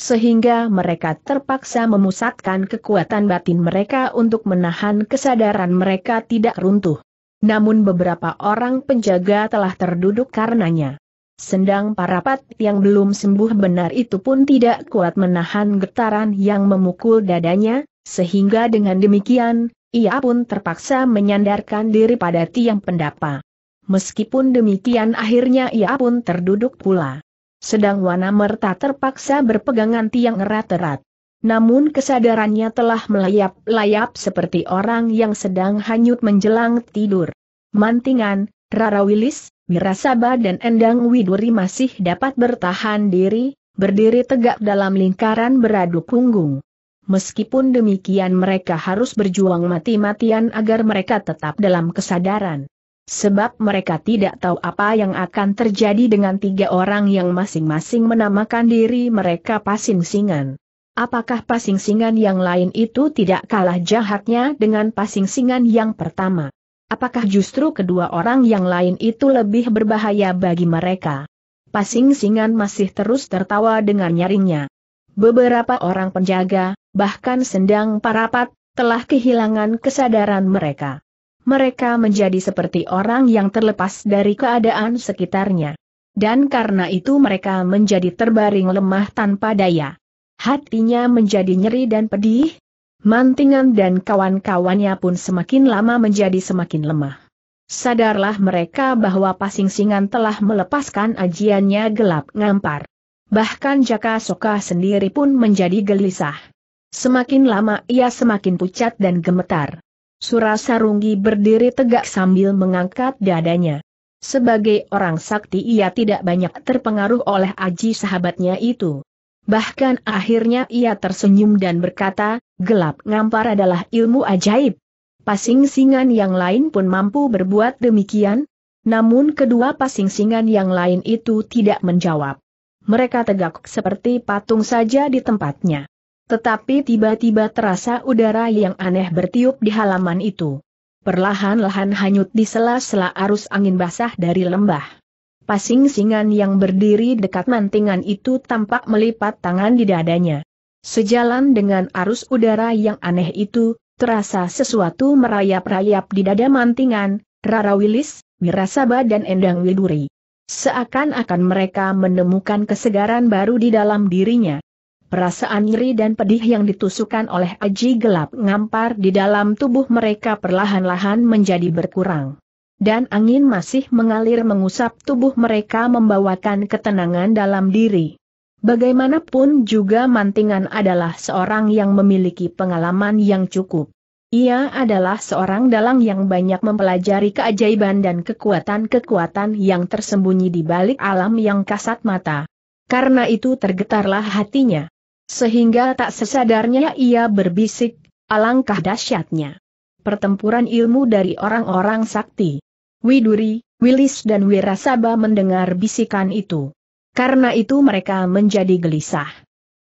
sehingga mereka terpaksa memusatkan kekuatan batin mereka untuk menahan kesadaran mereka tidak runtuh. Namun beberapa orang penjaga telah terduduk karenanya. Sendang parapat yang belum sembuh benar itu pun tidak kuat menahan getaran yang memukul dadanya, sehingga dengan demikian, ia pun terpaksa menyandarkan diri pada tiang pendapa. Meskipun demikian akhirnya ia pun terduduk pula sedang Wana Merta terpaksa berpegangan tiang erat-erat. Namun kesadarannya telah melayap-layap seperti orang yang sedang hanyut menjelang tidur. Mantingan, Rara Wilis, Mirasaba dan Endang Widuri masih dapat bertahan diri, berdiri tegak dalam lingkaran beradu punggung. Meskipun demikian mereka harus berjuang mati-matian agar mereka tetap dalam kesadaran. Sebab mereka tidak tahu apa yang akan terjadi dengan tiga orang yang masing-masing menamakan diri mereka pasing-singan. Apakah pasing-singan yang lain itu tidak kalah jahatnya dengan pasing-singan yang pertama? Apakah justru kedua orang yang lain itu lebih berbahaya bagi mereka? Pasing-singan masih terus tertawa dengan nyaringnya. Beberapa orang penjaga, bahkan sendang parapat, telah kehilangan kesadaran mereka mereka menjadi seperti orang yang terlepas dari keadaan sekitarnya. Dan karena itu mereka menjadi terbaring lemah tanpa daya. Hatinya menjadi nyeri dan pedih. Mantingan dan kawan-kawannya pun semakin lama menjadi semakin lemah. Sadarlah mereka bahwa Pasingsingan telah melepaskan ajiannya gelap ngampar. Bahkan Jaka Soka sendiri pun menjadi gelisah. Semakin lama ia semakin pucat dan gemetar. Surasarunggi berdiri tegak sambil mengangkat dadanya. Sebagai orang sakti ia tidak banyak terpengaruh oleh aji sahabatnya itu. Bahkan akhirnya ia tersenyum dan berkata, gelap ngampar adalah ilmu ajaib. Pasing-singan yang lain pun mampu berbuat demikian, namun kedua pasing-singan yang lain itu tidak menjawab. Mereka tegak seperti patung saja di tempatnya. Tetapi tiba-tiba terasa udara yang aneh bertiup di halaman itu. Perlahan-lahan hanyut di sela-sela arus angin basah dari lembah. Pasing-singan yang berdiri dekat mantingan itu tampak melipat tangan di dadanya. Sejalan dengan arus udara yang aneh itu, terasa sesuatu merayap-rayap di dada mantingan, Rara Wilis, Mirasaba dan Endang Widuri. Seakan-akan mereka menemukan kesegaran baru di dalam dirinya. Perasaan nyeri dan pedih yang ditusukan oleh aji gelap ngampar di dalam tubuh mereka perlahan-lahan menjadi berkurang. Dan angin masih mengalir mengusap tubuh mereka membawakan ketenangan dalam diri. Bagaimanapun juga Mantingan adalah seorang yang memiliki pengalaman yang cukup. Ia adalah seorang dalang yang banyak mempelajari keajaiban dan kekuatan-kekuatan yang tersembunyi di balik alam yang kasat mata. Karena itu tergetarlah hatinya sehingga tak sesadarnya ia berbisik, alangkah dahsyatnya. Pertempuran ilmu dari orang-orang sakti. Widuri, Wilis dan Wirasaba mendengar bisikan itu. Karena itu mereka menjadi gelisah.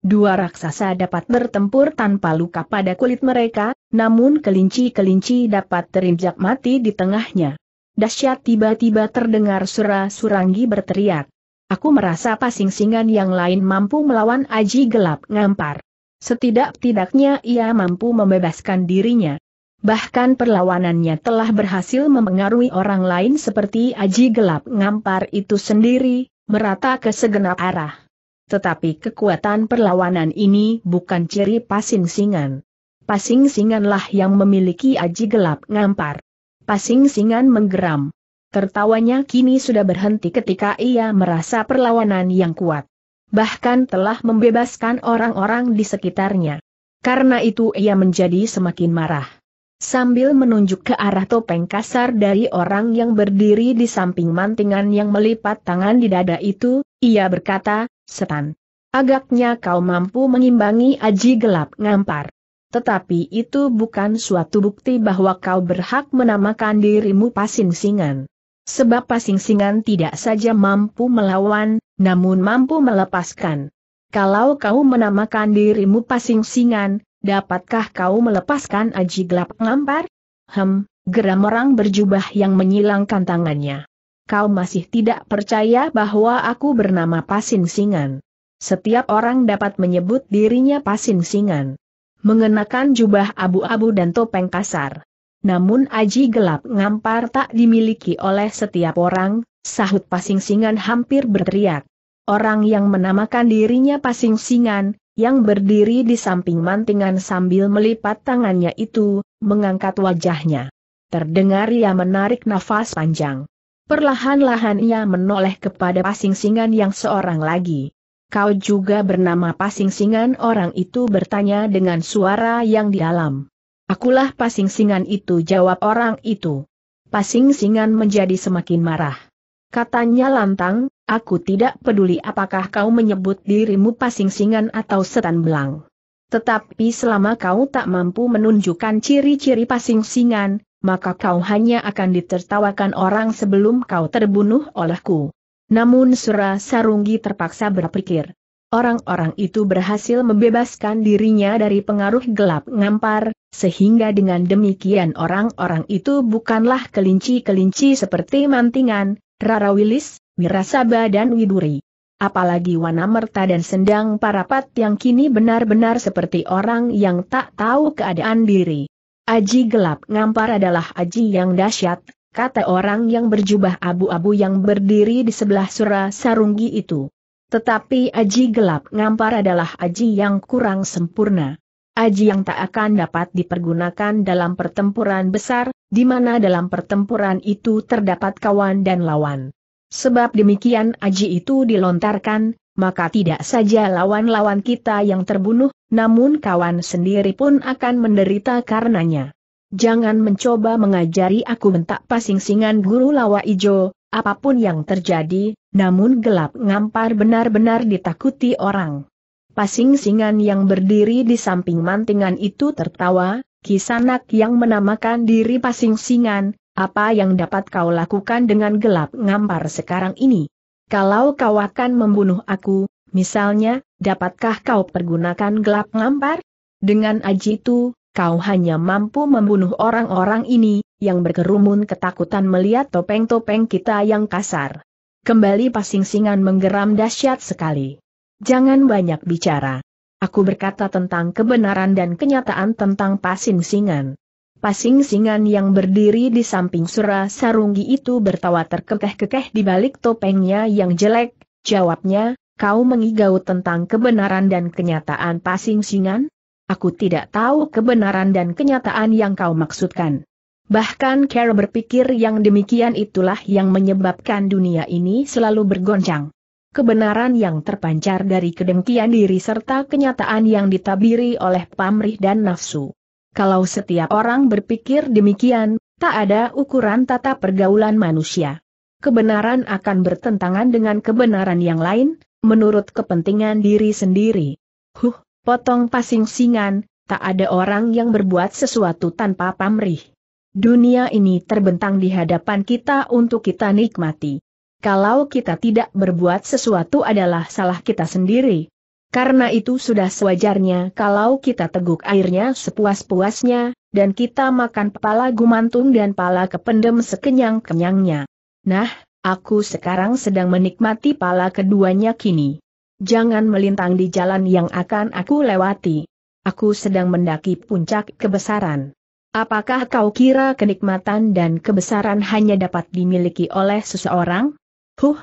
Dua raksasa dapat bertempur tanpa luka pada kulit mereka, namun kelinci-kelinci dapat terinjak mati di tengahnya. Dasyat tiba-tiba terdengar Sura Surangi berteriak. Aku merasa pasing-singan yang lain mampu melawan Aji gelap ngampar. Setidak-tidaknya ia mampu membebaskan dirinya. Bahkan perlawanannya telah berhasil memengaruhi orang lain seperti Aji Gelap Ngampar itu sendiri, merata ke segenap arah. Tetapi kekuatan perlawanan ini bukan ciri pasing-singan. Pasing-singanlah yang memiliki Aji Gelap Ngampar. Pasing-singan menggeram. Tertawanya kini sudah berhenti ketika ia merasa perlawanan yang kuat. Bahkan telah membebaskan orang-orang di sekitarnya. Karena itu ia menjadi semakin marah. Sambil menunjuk ke arah topeng kasar dari orang yang berdiri di samping mantingan yang melipat tangan di dada itu, ia berkata, Setan. Agaknya kau mampu mengimbangi aji gelap ngampar. Tetapi itu bukan suatu bukti bahwa kau berhak menamakan dirimu pasing-singan. Sebab pasing-singan tidak saja mampu melawan, namun mampu melepaskan. Kalau kau menamakan dirimu pasing-singan, dapatkah kau melepaskan aji gelap ngampar? Hem, geram orang berjubah yang menyilangkan tangannya. Kau masih tidak percaya bahwa aku bernama pasing-singan. Setiap orang dapat menyebut dirinya pasing-singan. Mengenakan jubah abu-abu dan topeng kasar. Namun aji gelap ngampar tak dimiliki oleh setiap orang, sahut pasing singan hampir berteriak. Orang yang menamakan dirinya pasing singan, yang berdiri di samping mantingan sambil melipat tangannya itu, mengangkat wajahnya. Terdengar ia menarik nafas panjang. Perlahan-lahan ia menoleh kepada pasing singan yang seorang lagi. Kau juga bernama pasing singan orang itu bertanya dengan suara yang dalam. Akulah pasing singan itu jawab orang itu. Pasing singan menjadi semakin marah. Katanya lantang, aku tidak peduli apakah kau menyebut dirimu pasing singan atau setan belang. Tetapi selama kau tak mampu menunjukkan ciri-ciri pasing singan, maka kau hanya akan ditertawakan orang sebelum kau terbunuh olehku. Namun Sura Sarunggi terpaksa berpikir. Orang-orang itu berhasil membebaskan dirinya dari pengaruh gelap ngampar, sehingga dengan demikian orang-orang itu bukanlah kelinci-kelinci seperti Mantingan, Rara Wilis, Mirasaba dan Widuri. Apalagi Wanamerta dan Sendang Parapat yang kini benar-benar seperti orang yang tak tahu keadaan diri. Aji gelap ngampar adalah aji yang dahsyat, kata orang yang berjubah abu-abu yang berdiri di sebelah sura sarunggi itu. Tetapi aji gelap ngampar adalah aji yang kurang sempurna. Aji yang tak akan dapat dipergunakan dalam pertempuran besar, di mana dalam pertempuran itu terdapat kawan dan lawan. Sebab demikian aji itu dilontarkan, maka tidak saja lawan-lawan kita yang terbunuh, namun kawan sendiri pun akan menderita karenanya. Jangan mencoba mengajari aku mentak pasing-singan guru lawa ijo, Apapun yang terjadi, namun gelap ngampar benar-benar ditakuti orang. Pasing-singan yang berdiri di samping mantingan itu tertawa, kisanak yang menamakan diri pasing-singan, apa yang dapat kau lakukan dengan gelap ngampar sekarang ini? Kalau kau akan membunuh aku, misalnya, dapatkah kau pergunakan gelap ngampar? Dengan aji itu, kau hanya mampu membunuh orang-orang ini, yang berkerumun ketakutan melihat topeng-topeng kita yang kasar. Kembali pasing-singan menggeram dahsyat sekali. Jangan banyak bicara. Aku berkata tentang kebenaran dan kenyataan tentang pasing-singan. Pasing-singan yang berdiri di samping Sura Sarunggi itu bertawa terkekeh-kekeh di balik topengnya yang jelek, jawabnya, kau mengigau tentang kebenaran dan kenyataan pasing-singan? Aku tidak tahu kebenaran dan kenyataan yang kau maksudkan. Bahkan Carol berpikir yang demikian itulah yang menyebabkan dunia ini selalu bergoncang. Kebenaran yang terpancar dari kedengkian diri serta kenyataan yang ditabiri oleh pamrih dan nafsu. Kalau setiap orang berpikir demikian, tak ada ukuran tata pergaulan manusia. Kebenaran akan bertentangan dengan kebenaran yang lain, menurut kepentingan diri sendiri. Huh, potong pasing singan, tak ada orang yang berbuat sesuatu tanpa pamrih. Dunia ini terbentang di hadapan kita untuk kita nikmati. Kalau kita tidak berbuat sesuatu adalah salah kita sendiri. Karena itu sudah sewajarnya kalau kita teguk airnya sepuas-puasnya, dan kita makan kepala gumantung dan pala kependem sekenyang-kenyangnya. Nah, aku sekarang sedang menikmati pala keduanya kini jangan melintang di jalan yang akan aku lewati. Aku sedang mendaki puncak kebesaran. Apakah kau kira kenikmatan dan kebesaran hanya dapat dimiliki oleh seseorang? Huh,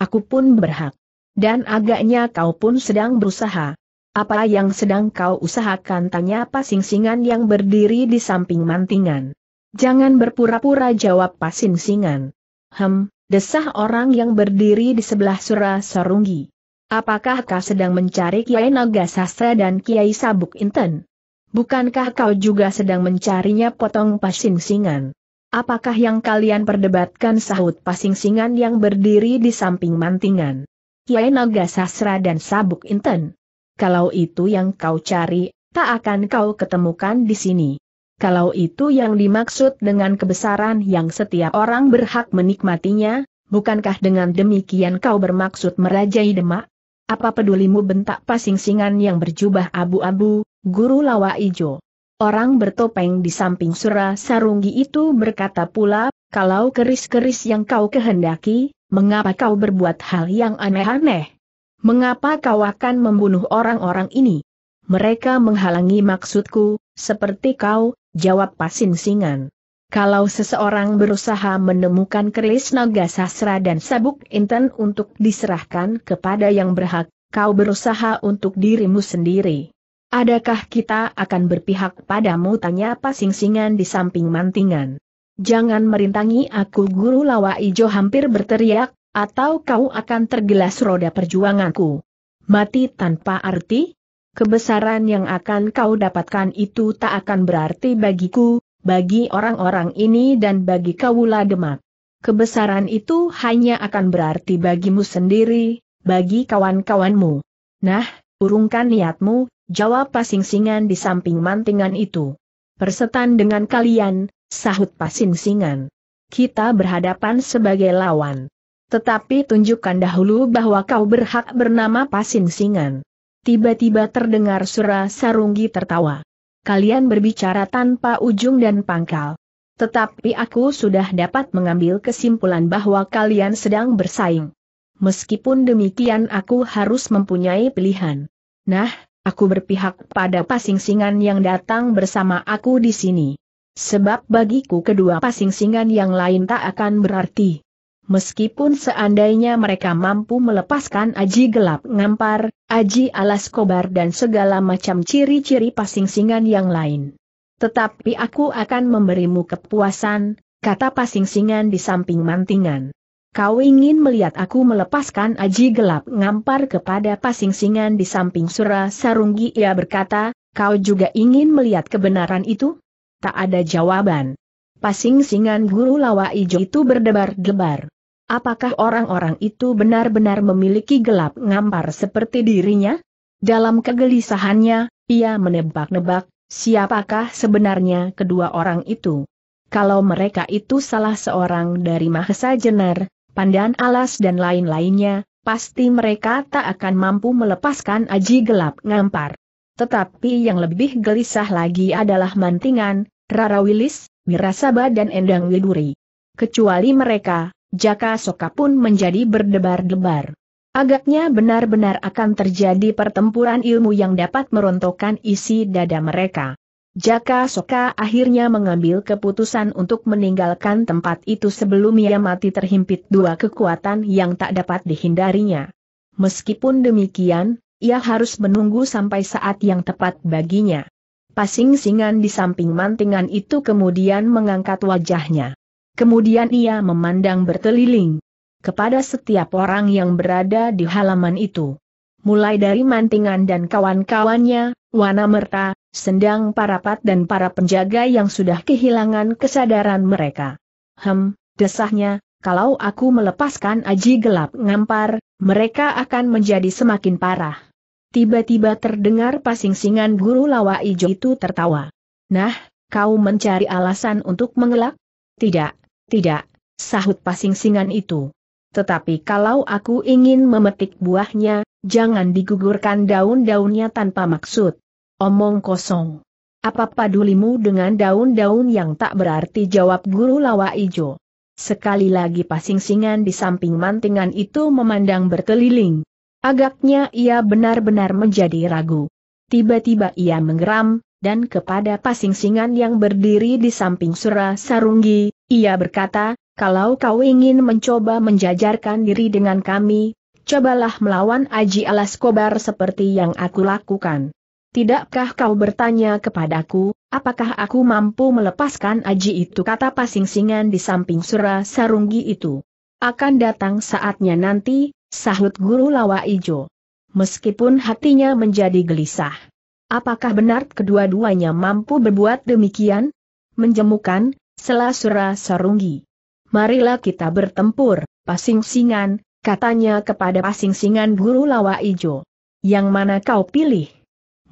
aku pun berhak. Dan agaknya kau pun sedang berusaha. Apa yang sedang kau usahakan tanya pasingsingan yang berdiri di samping mantingan. Jangan berpura-pura jawab pasingsingan. Hem, desah orang yang berdiri di sebelah surah sarunggi. Apakah kau sedang mencari Kiai Naga Sastra dan Kiai Sabuk Inten? Bukankah kau juga sedang mencarinya potong pasing-singan? Apakah yang kalian perdebatkan sahut pasing-singan yang berdiri di samping mantingan? Kiai Naga Sastra dan Sabuk Inten. Kalau itu yang kau cari, tak akan kau ketemukan di sini. Kalau itu yang dimaksud dengan kebesaran yang setiap orang berhak menikmatinya, bukankah dengan demikian kau bermaksud merajai demak? Apa pedulimu bentak Pasingsingan yang berjubah abu-abu, guru lawa ijo. Orang bertopeng di samping Sura Sarunggi itu berkata pula, kalau keris-keris yang kau kehendaki, mengapa kau berbuat hal yang aneh-aneh? Mengapa kau akan membunuh orang-orang ini? Mereka menghalangi maksudku, seperti kau, jawab Pasingsingan. Kalau seseorang berusaha menemukan keris naga sasra dan sabuk inten untuk diserahkan kepada yang berhak, kau berusaha untuk dirimu sendiri. Adakah kita akan berpihak padamu? Tanya pasing-singan di samping mantingan. Jangan merintangi aku guru lawa ijo hampir berteriak, atau kau akan tergelas roda perjuanganku. Mati tanpa arti? Kebesaran yang akan kau dapatkan itu tak akan berarti bagiku, bagi orang-orang ini dan bagi Kawula Demak. Kebesaran itu hanya akan berarti bagimu sendiri, bagi kawan-kawanmu. Nah, urungkan niatmu, jawab pasingsingan di samping mantingan itu. Persetan dengan kalian, sahut pasingsingan. Kita berhadapan sebagai lawan. Tetapi tunjukkan dahulu bahwa kau berhak bernama pasingsingan. Tiba-tiba terdengar suara Sarunggi tertawa kalian berbicara tanpa ujung dan pangkal. Tetapi aku sudah dapat mengambil kesimpulan bahwa kalian sedang bersaing. Meskipun demikian aku harus mempunyai pilihan. Nah, aku berpihak pada pasingsingan yang datang bersama aku di sini. Sebab bagiku kedua pasingsingan yang lain tak akan berarti. Meskipun seandainya mereka mampu melepaskan aji gelap ngampar, aji alas kobar dan segala macam ciri-ciri pasingsingan yang lain. Tetapi aku akan memberimu kepuasan, kata pasingsingan di samping mantingan. Kau ingin melihat aku melepaskan aji gelap ngampar kepada pasingsingan di samping sura sarunggi ia berkata, kau juga ingin melihat kebenaran itu? Tak ada jawaban. Pasing singan guru lawa ijo itu berdebar-debar. Apakah orang-orang itu benar-benar memiliki gelap ngampar seperti dirinya? Dalam kegelisahannya, ia menebak-nebak, siapakah sebenarnya kedua orang itu? Kalau mereka itu salah seorang dari Mahesa Jenar, Pandan Alas dan lain-lainnya, pasti mereka tak akan mampu melepaskan aji gelap ngampar. Tetapi yang lebih gelisah lagi adalah Mantingan, Rara Wilis, Wirasaba dan Endang Widuri. Kecuali mereka, Jaka Soka pun menjadi berdebar-debar. Agaknya benar-benar akan terjadi pertempuran ilmu yang dapat merontokkan isi dada mereka. Jaka Soka akhirnya mengambil keputusan untuk meninggalkan tempat itu sebelum ia mati terhimpit dua kekuatan yang tak dapat dihindarinya. Meskipun demikian, ia harus menunggu sampai saat yang tepat baginya. Pasing-singan di samping mantingan itu kemudian mengangkat wajahnya. Kemudian ia memandang berkeliling kepada setiap orang yang berada di halaman itu. Mulai dari mantingan dan kawan-kawannya, Wana Merta, Sendang Parapat dan para penjaga yang sudah kehilangan kesadaran mereka. Hem, desahnya, kalau aku melepaskan aji gelap ngampar, mereka akan menjadi semakin parah. Tiba-tiba terdengar pasing-singan guru lawa ijo itu tertawa. Nah, kau mencari alasan untuk mengelak? Tidak, tidak, sahut pasing-singan itu. Tetapi kalau aku ingin memetik buahnya, jangan digugurkan daun-daunnya tanpa maksud. Omong kosong. Apa padulimu dengan daun-daun yang tak berarti jawab guru lawa ijo. Sekali lagi pasing-singan di samping mantingan itu memandang berkeliling. Agaknya ia benar-benar menjadi ragu. Tiba-tiba ia menggeram, dan kepada pasing-singan yang berdiri di samping Sura Sarunggi, ia berkata, kalau kau ingin mencoba menjajarkan diri dengan kami, cobalah melawan Aji Alaskobar seperti yang aku lakukan. Tidakkah kau bertanya kepadaku, apakah aku mampu melepaskan Aji itu kata pasing-singan di samping Sura Sarunggi itu. Akan datang saatnya nanti, sahut guru lawa ijo. Meskipun hatinya menjadi gelisah Apakah benar kedua-duanya mampu berbuat demikian? Menjemukan, selasura Sarungi. Marilah kita bertempur, pasing singan, katanya kepada pasing singan guru lawa ijo. Yang mana kau pilih?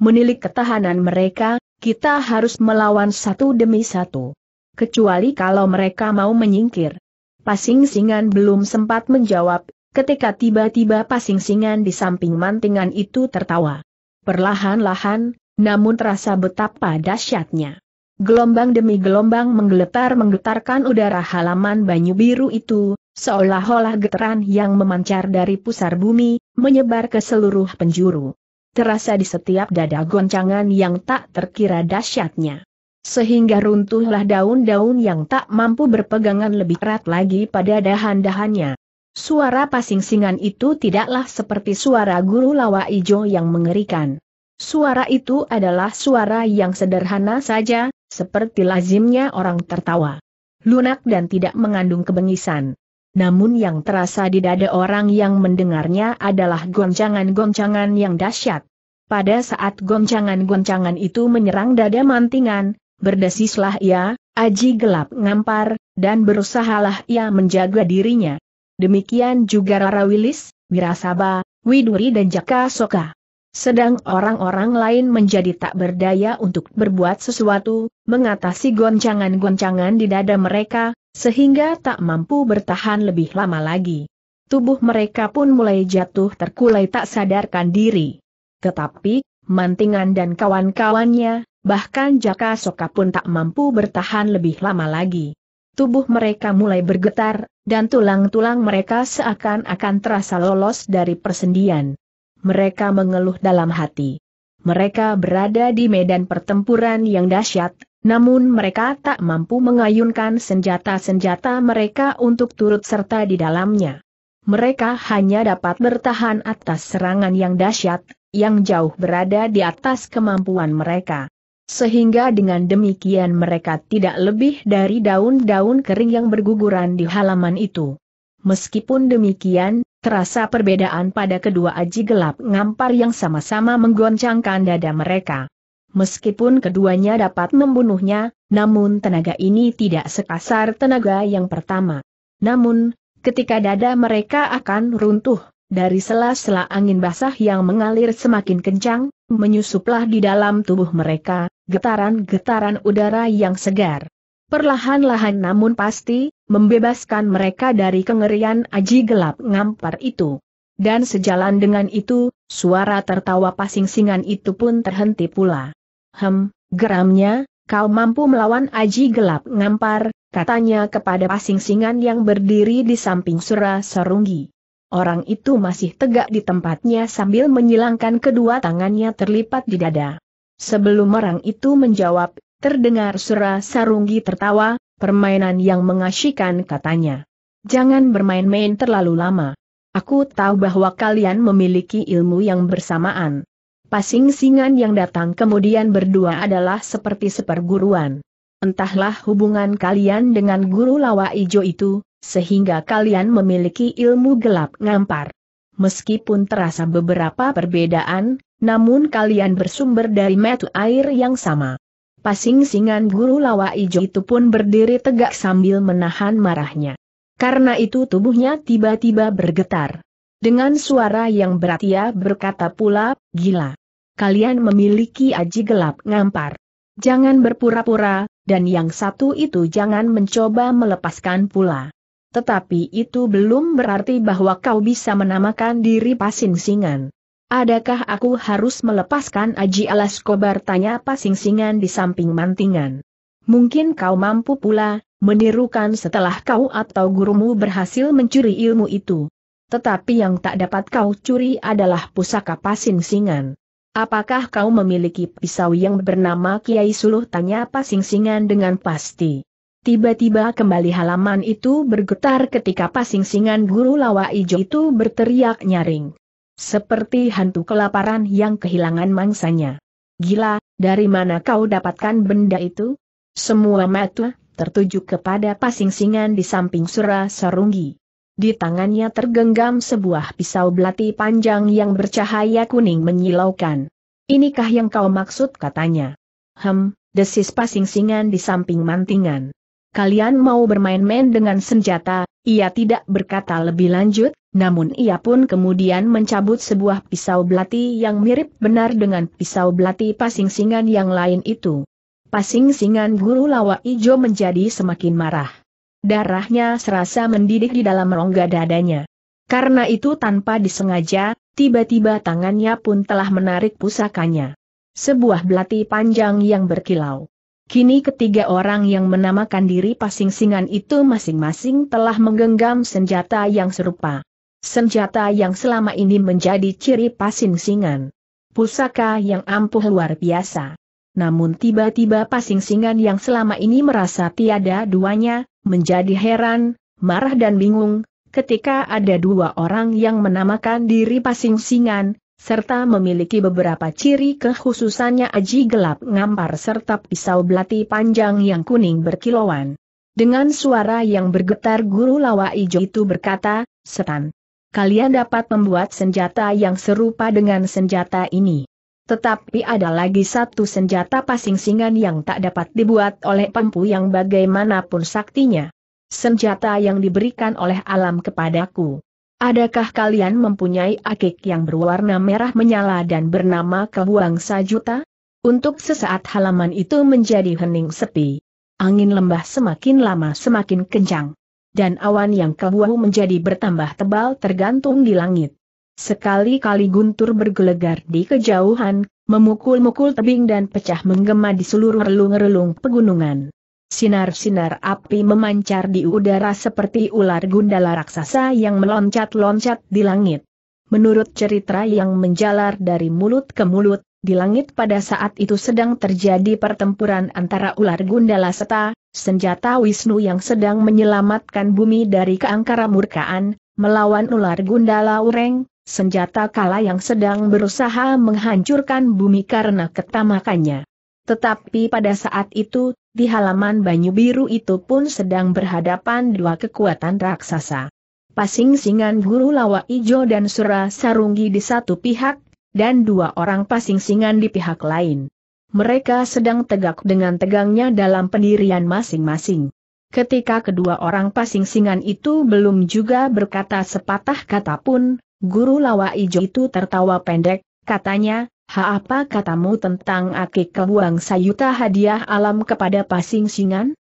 Menilik ketahanan mereka, kita harus melawan satu demi satu. Kecuali kalau mereka mau menyingkir. Pasing singan belum sempat menjawab, ketika tiba-tiba pasing singan di samping mantingan itu tertawa perlahan-lahan, namun terasa betapa dahsyatnya. Gelombang demi gelombang menggeletar-menggetarkan udara halaman banyu biru itu, seolah-olah getaran yang memancar dari pusar bumi, menyebar ke seluruh penjuru. Terasa di setiap dada goncangan yang tak terkira dahsyatnya. Sehingga runtuhlah daun-daun yang tak mampu berpegangan lebih erat lagi pada dahan-dahannya. Suara pasing-singan itu tidaklah seperti suara guru lawa ijo yang mengerikan. Suara itu adalah suara yang sederhana saja, seperti lazimnya orang tertawa. Lunak dan tidak mengandung kebengisan. Namun yang terasa di dada orang yang mendengarnya adalah goncangan-goncangan yang dahsyat. Pada saat goncangan-goncangan itu menyerang dada mantingan, berdesislah ia, aji gelap ngampar, dan berusahalah ia menjaga dirinya demikian juga Rara Wilis, Wirasaba, Widuri dan Jaka Soka. Sedang orang-orang lain menjadi tak berdaya untuk berbuat sesuatu, mengatasi goncangan-goncangan di dada mereka, sehingga tak mampu bertahan lebih lama lagi. Tubuh mereka pun mulai jatuh terkulai tak sadarkan diri. Tetapi, Mantingan dan kawan-kawannya, bahkan Jaka Soka pun tak mampu bertahan lebih lama lagi. Tubuh mereka mulai bergetar, dan tulang-tulang mereka seakan-akan terasa lolos dari persendian. Mereka mengeluh dalam hati. Mereka berada di medan pertempuran yang dahsyat, namun mereka tak mampu mengayunkan senjata-senjata mereka untuk turut serta di dalamnya. Mereka hanya dapat bertahan atas serangan yang dahsyat, yang jauh berada di atas kemampuan mereka. Sehingga dengan demikian mereka tidak lebih dari daun-daun kering yang berguguran di halaman itu. Meskipun demikian, terasa perbedaan pada kedua aji gelap ngampar yang sama-sama menggoncangkan dada mereka. Meskipun keduanya dapat membunuhnya, namun tenaga ini tidak sekasar tenaga yang pertama. Namun, ketika dada mereka akan runtuh, dari sela-sela angin basah yang mengalir semakin kencang, menyusuplah di dalam tubuh mereka, getaran-getaran udara yang segar. Perlahan-lahan namun pasti, membebaskan mereka dari kengerian aji gelap ngampar itu. Dan sejalan dengan itu, suara tertawa pasing-singan itu pun terhenti pula. Hem, geramnya, kau mampu melawan aji gelap ngampar, katanya kepada pasing-singan yang berdiri di samping Sura Sarunggi. Orang itu masih tegak di tempatnya sambil menyilangkan kedua tangannya terlipat di dada. Sebelum orang itu menjawab, terdengar suara Sarunggi tertawa, permainan yang mengasyikan katanya. Jangan bermain-main terlalu lama. Aku tahu bahwa kalian memiliki ilmu yang bersamaan. Pasing-singan yang datang kemudian berdua adalah seperti seperguruan. Entahlah hubungan kalian dengan guru lawa ijo itu, sehingga kalian memiliki ilmu gelap ngampar. Meskipun terasa beberapa perbedaan, namun kalian bersumber dari metu air yang sama. Pasing singan guru lawa ijo itu pun berdiri tegak sambil menahan marahnya. Karena itu tubuhnya tiba-tiba bergetar. Dengan suara yang berat ia berkata pula, gila. Kalian memiliki aji gelap ngampar. Jangan berpura-pura, dan yang satu itu jangan mencoba melepaskan pula. Tetapi itu belum berarti bahwa kau bisa menamakan diri pasing singan. Adakah aku harus melepaskan Aji Alas Kobar tanya pasing-singan di samping mantingan. Mungkin kau mampu pula, menirukan setelah kau atau gurumu berhasil mencuri ilmu itu. Tetapi yang tak dapat kau curi adalah pusaka pasing-singan. Apakah kau memiliki pisau yang bernama Kiai Suluh tanya pasing-singan dengan pasti. Tiba-tiba kembali halaman itu bergetar ketika pasing-singan guru lawa ijo itu berteriak nyaring. Seperti hantu kelaparan yang kehilangan mangsanya. Gila, dari mana kau dapatkan benda itu? Semua mata tertuju kepada pasingsingan di samping Sura Sarunggi. Di tangannya tergenggam sebuah pisau belati panjang yang bercahaya kuning menyilaukan. Inikah yang kau maksud katanya? Hem, desis pasingsingan di samping mantingan. Kalian mau bermain-main dengan senjata, ia tidak berkata lebih lanjut, namun ia pun kemudian mencabut sebuah pisau belati yang mirip benar dengan pisau belati pasing singan yang lain itu. Pasing singan guru lawa ijo menjadi semakin marah. Darahnya serasa mendidih di dalam rongga dadanya. Karena itu tanpa disengaja, tiba-tiba tangannya pun telah menarik pusakanya. Sebuah belati panjang yang berkilau. Kini ketiga orang yang menamakan diri pasing-singan itu masing-masing telah menggenggam senjata yang serupa. Senjata yang selama ini menjadi ciri pasing-singan. Pusaka yang ampuh luar biasa. Namun tiba-tiba pasing-singan yang selama ini merasa tiada duanya, menjadi heran, marah dan bingung, ketika ada dua orang yang menamakan diri pasing-singan, serta memiliki beberapa ciri kekhususannya aji gelap ngampar serta pisau belati panjang yang kuning berkilauan. Dengan suara yang bergetar guru lawa ijo itu berkata, setan, kalian dapat membuat senjata yang serupa dengan senjata ini. Tetapi ada lagi satu senjata pasing-singan yang tak dapat dibuat oleh pempu yang bagaimanapun saktinya. Senjata yang diberikan oleh alam kepadaku. Adakah kalian mempunyai akik yang berwarna merah menyala dan bernama kebuang sajuta? Untuk sesaat halaman itu menjadi hening sepi. Angin lembah semakin lama semakin kencang dan awan yang kebuah menjadi bertambah tebal tergantung di langit. Sekali-kali guntur bergelegar di kejauhan, memukul-mukul tebing dan pecah menggema di seluruh relung-relung pegunungan. Sinar-sinar api memancar di udara seperti ular gundala raksasa yang meloncat-loncat di langit. Menurut cerita yang menjalar dari mulut ke mulut, di langit pada saat itu sedang terjadi pertempuran antara ular Gundala Seta, senjata Wisnu yang sedang menyelamatkan bumi dari keangkara murkaan, melawan ular Gundala Ureng, senjata kala yang sedang berusaha menghancurkan bumi karena ketamakannya. Tetapi pada saat itu, di halaman Banyu Biru itu pun sedang berhadapan dua kekuatan raksasa. Pasing Singan Guru Lawa Ijo dan Sura Sarunggi di satu pihak, dan dua orang pasingsingan di pihak lain. Mereka sedang tegak dengan tegangnya dalam pendirian masing-masing. Ketika kedua orang pasingsingan itu belum juga berkata sepatah kata pun, guru lawa ijo itu tertawa pendek, katanya, ha apa katamu tentang akik kebuang sayuta hadiah alam kepada pasingsingan?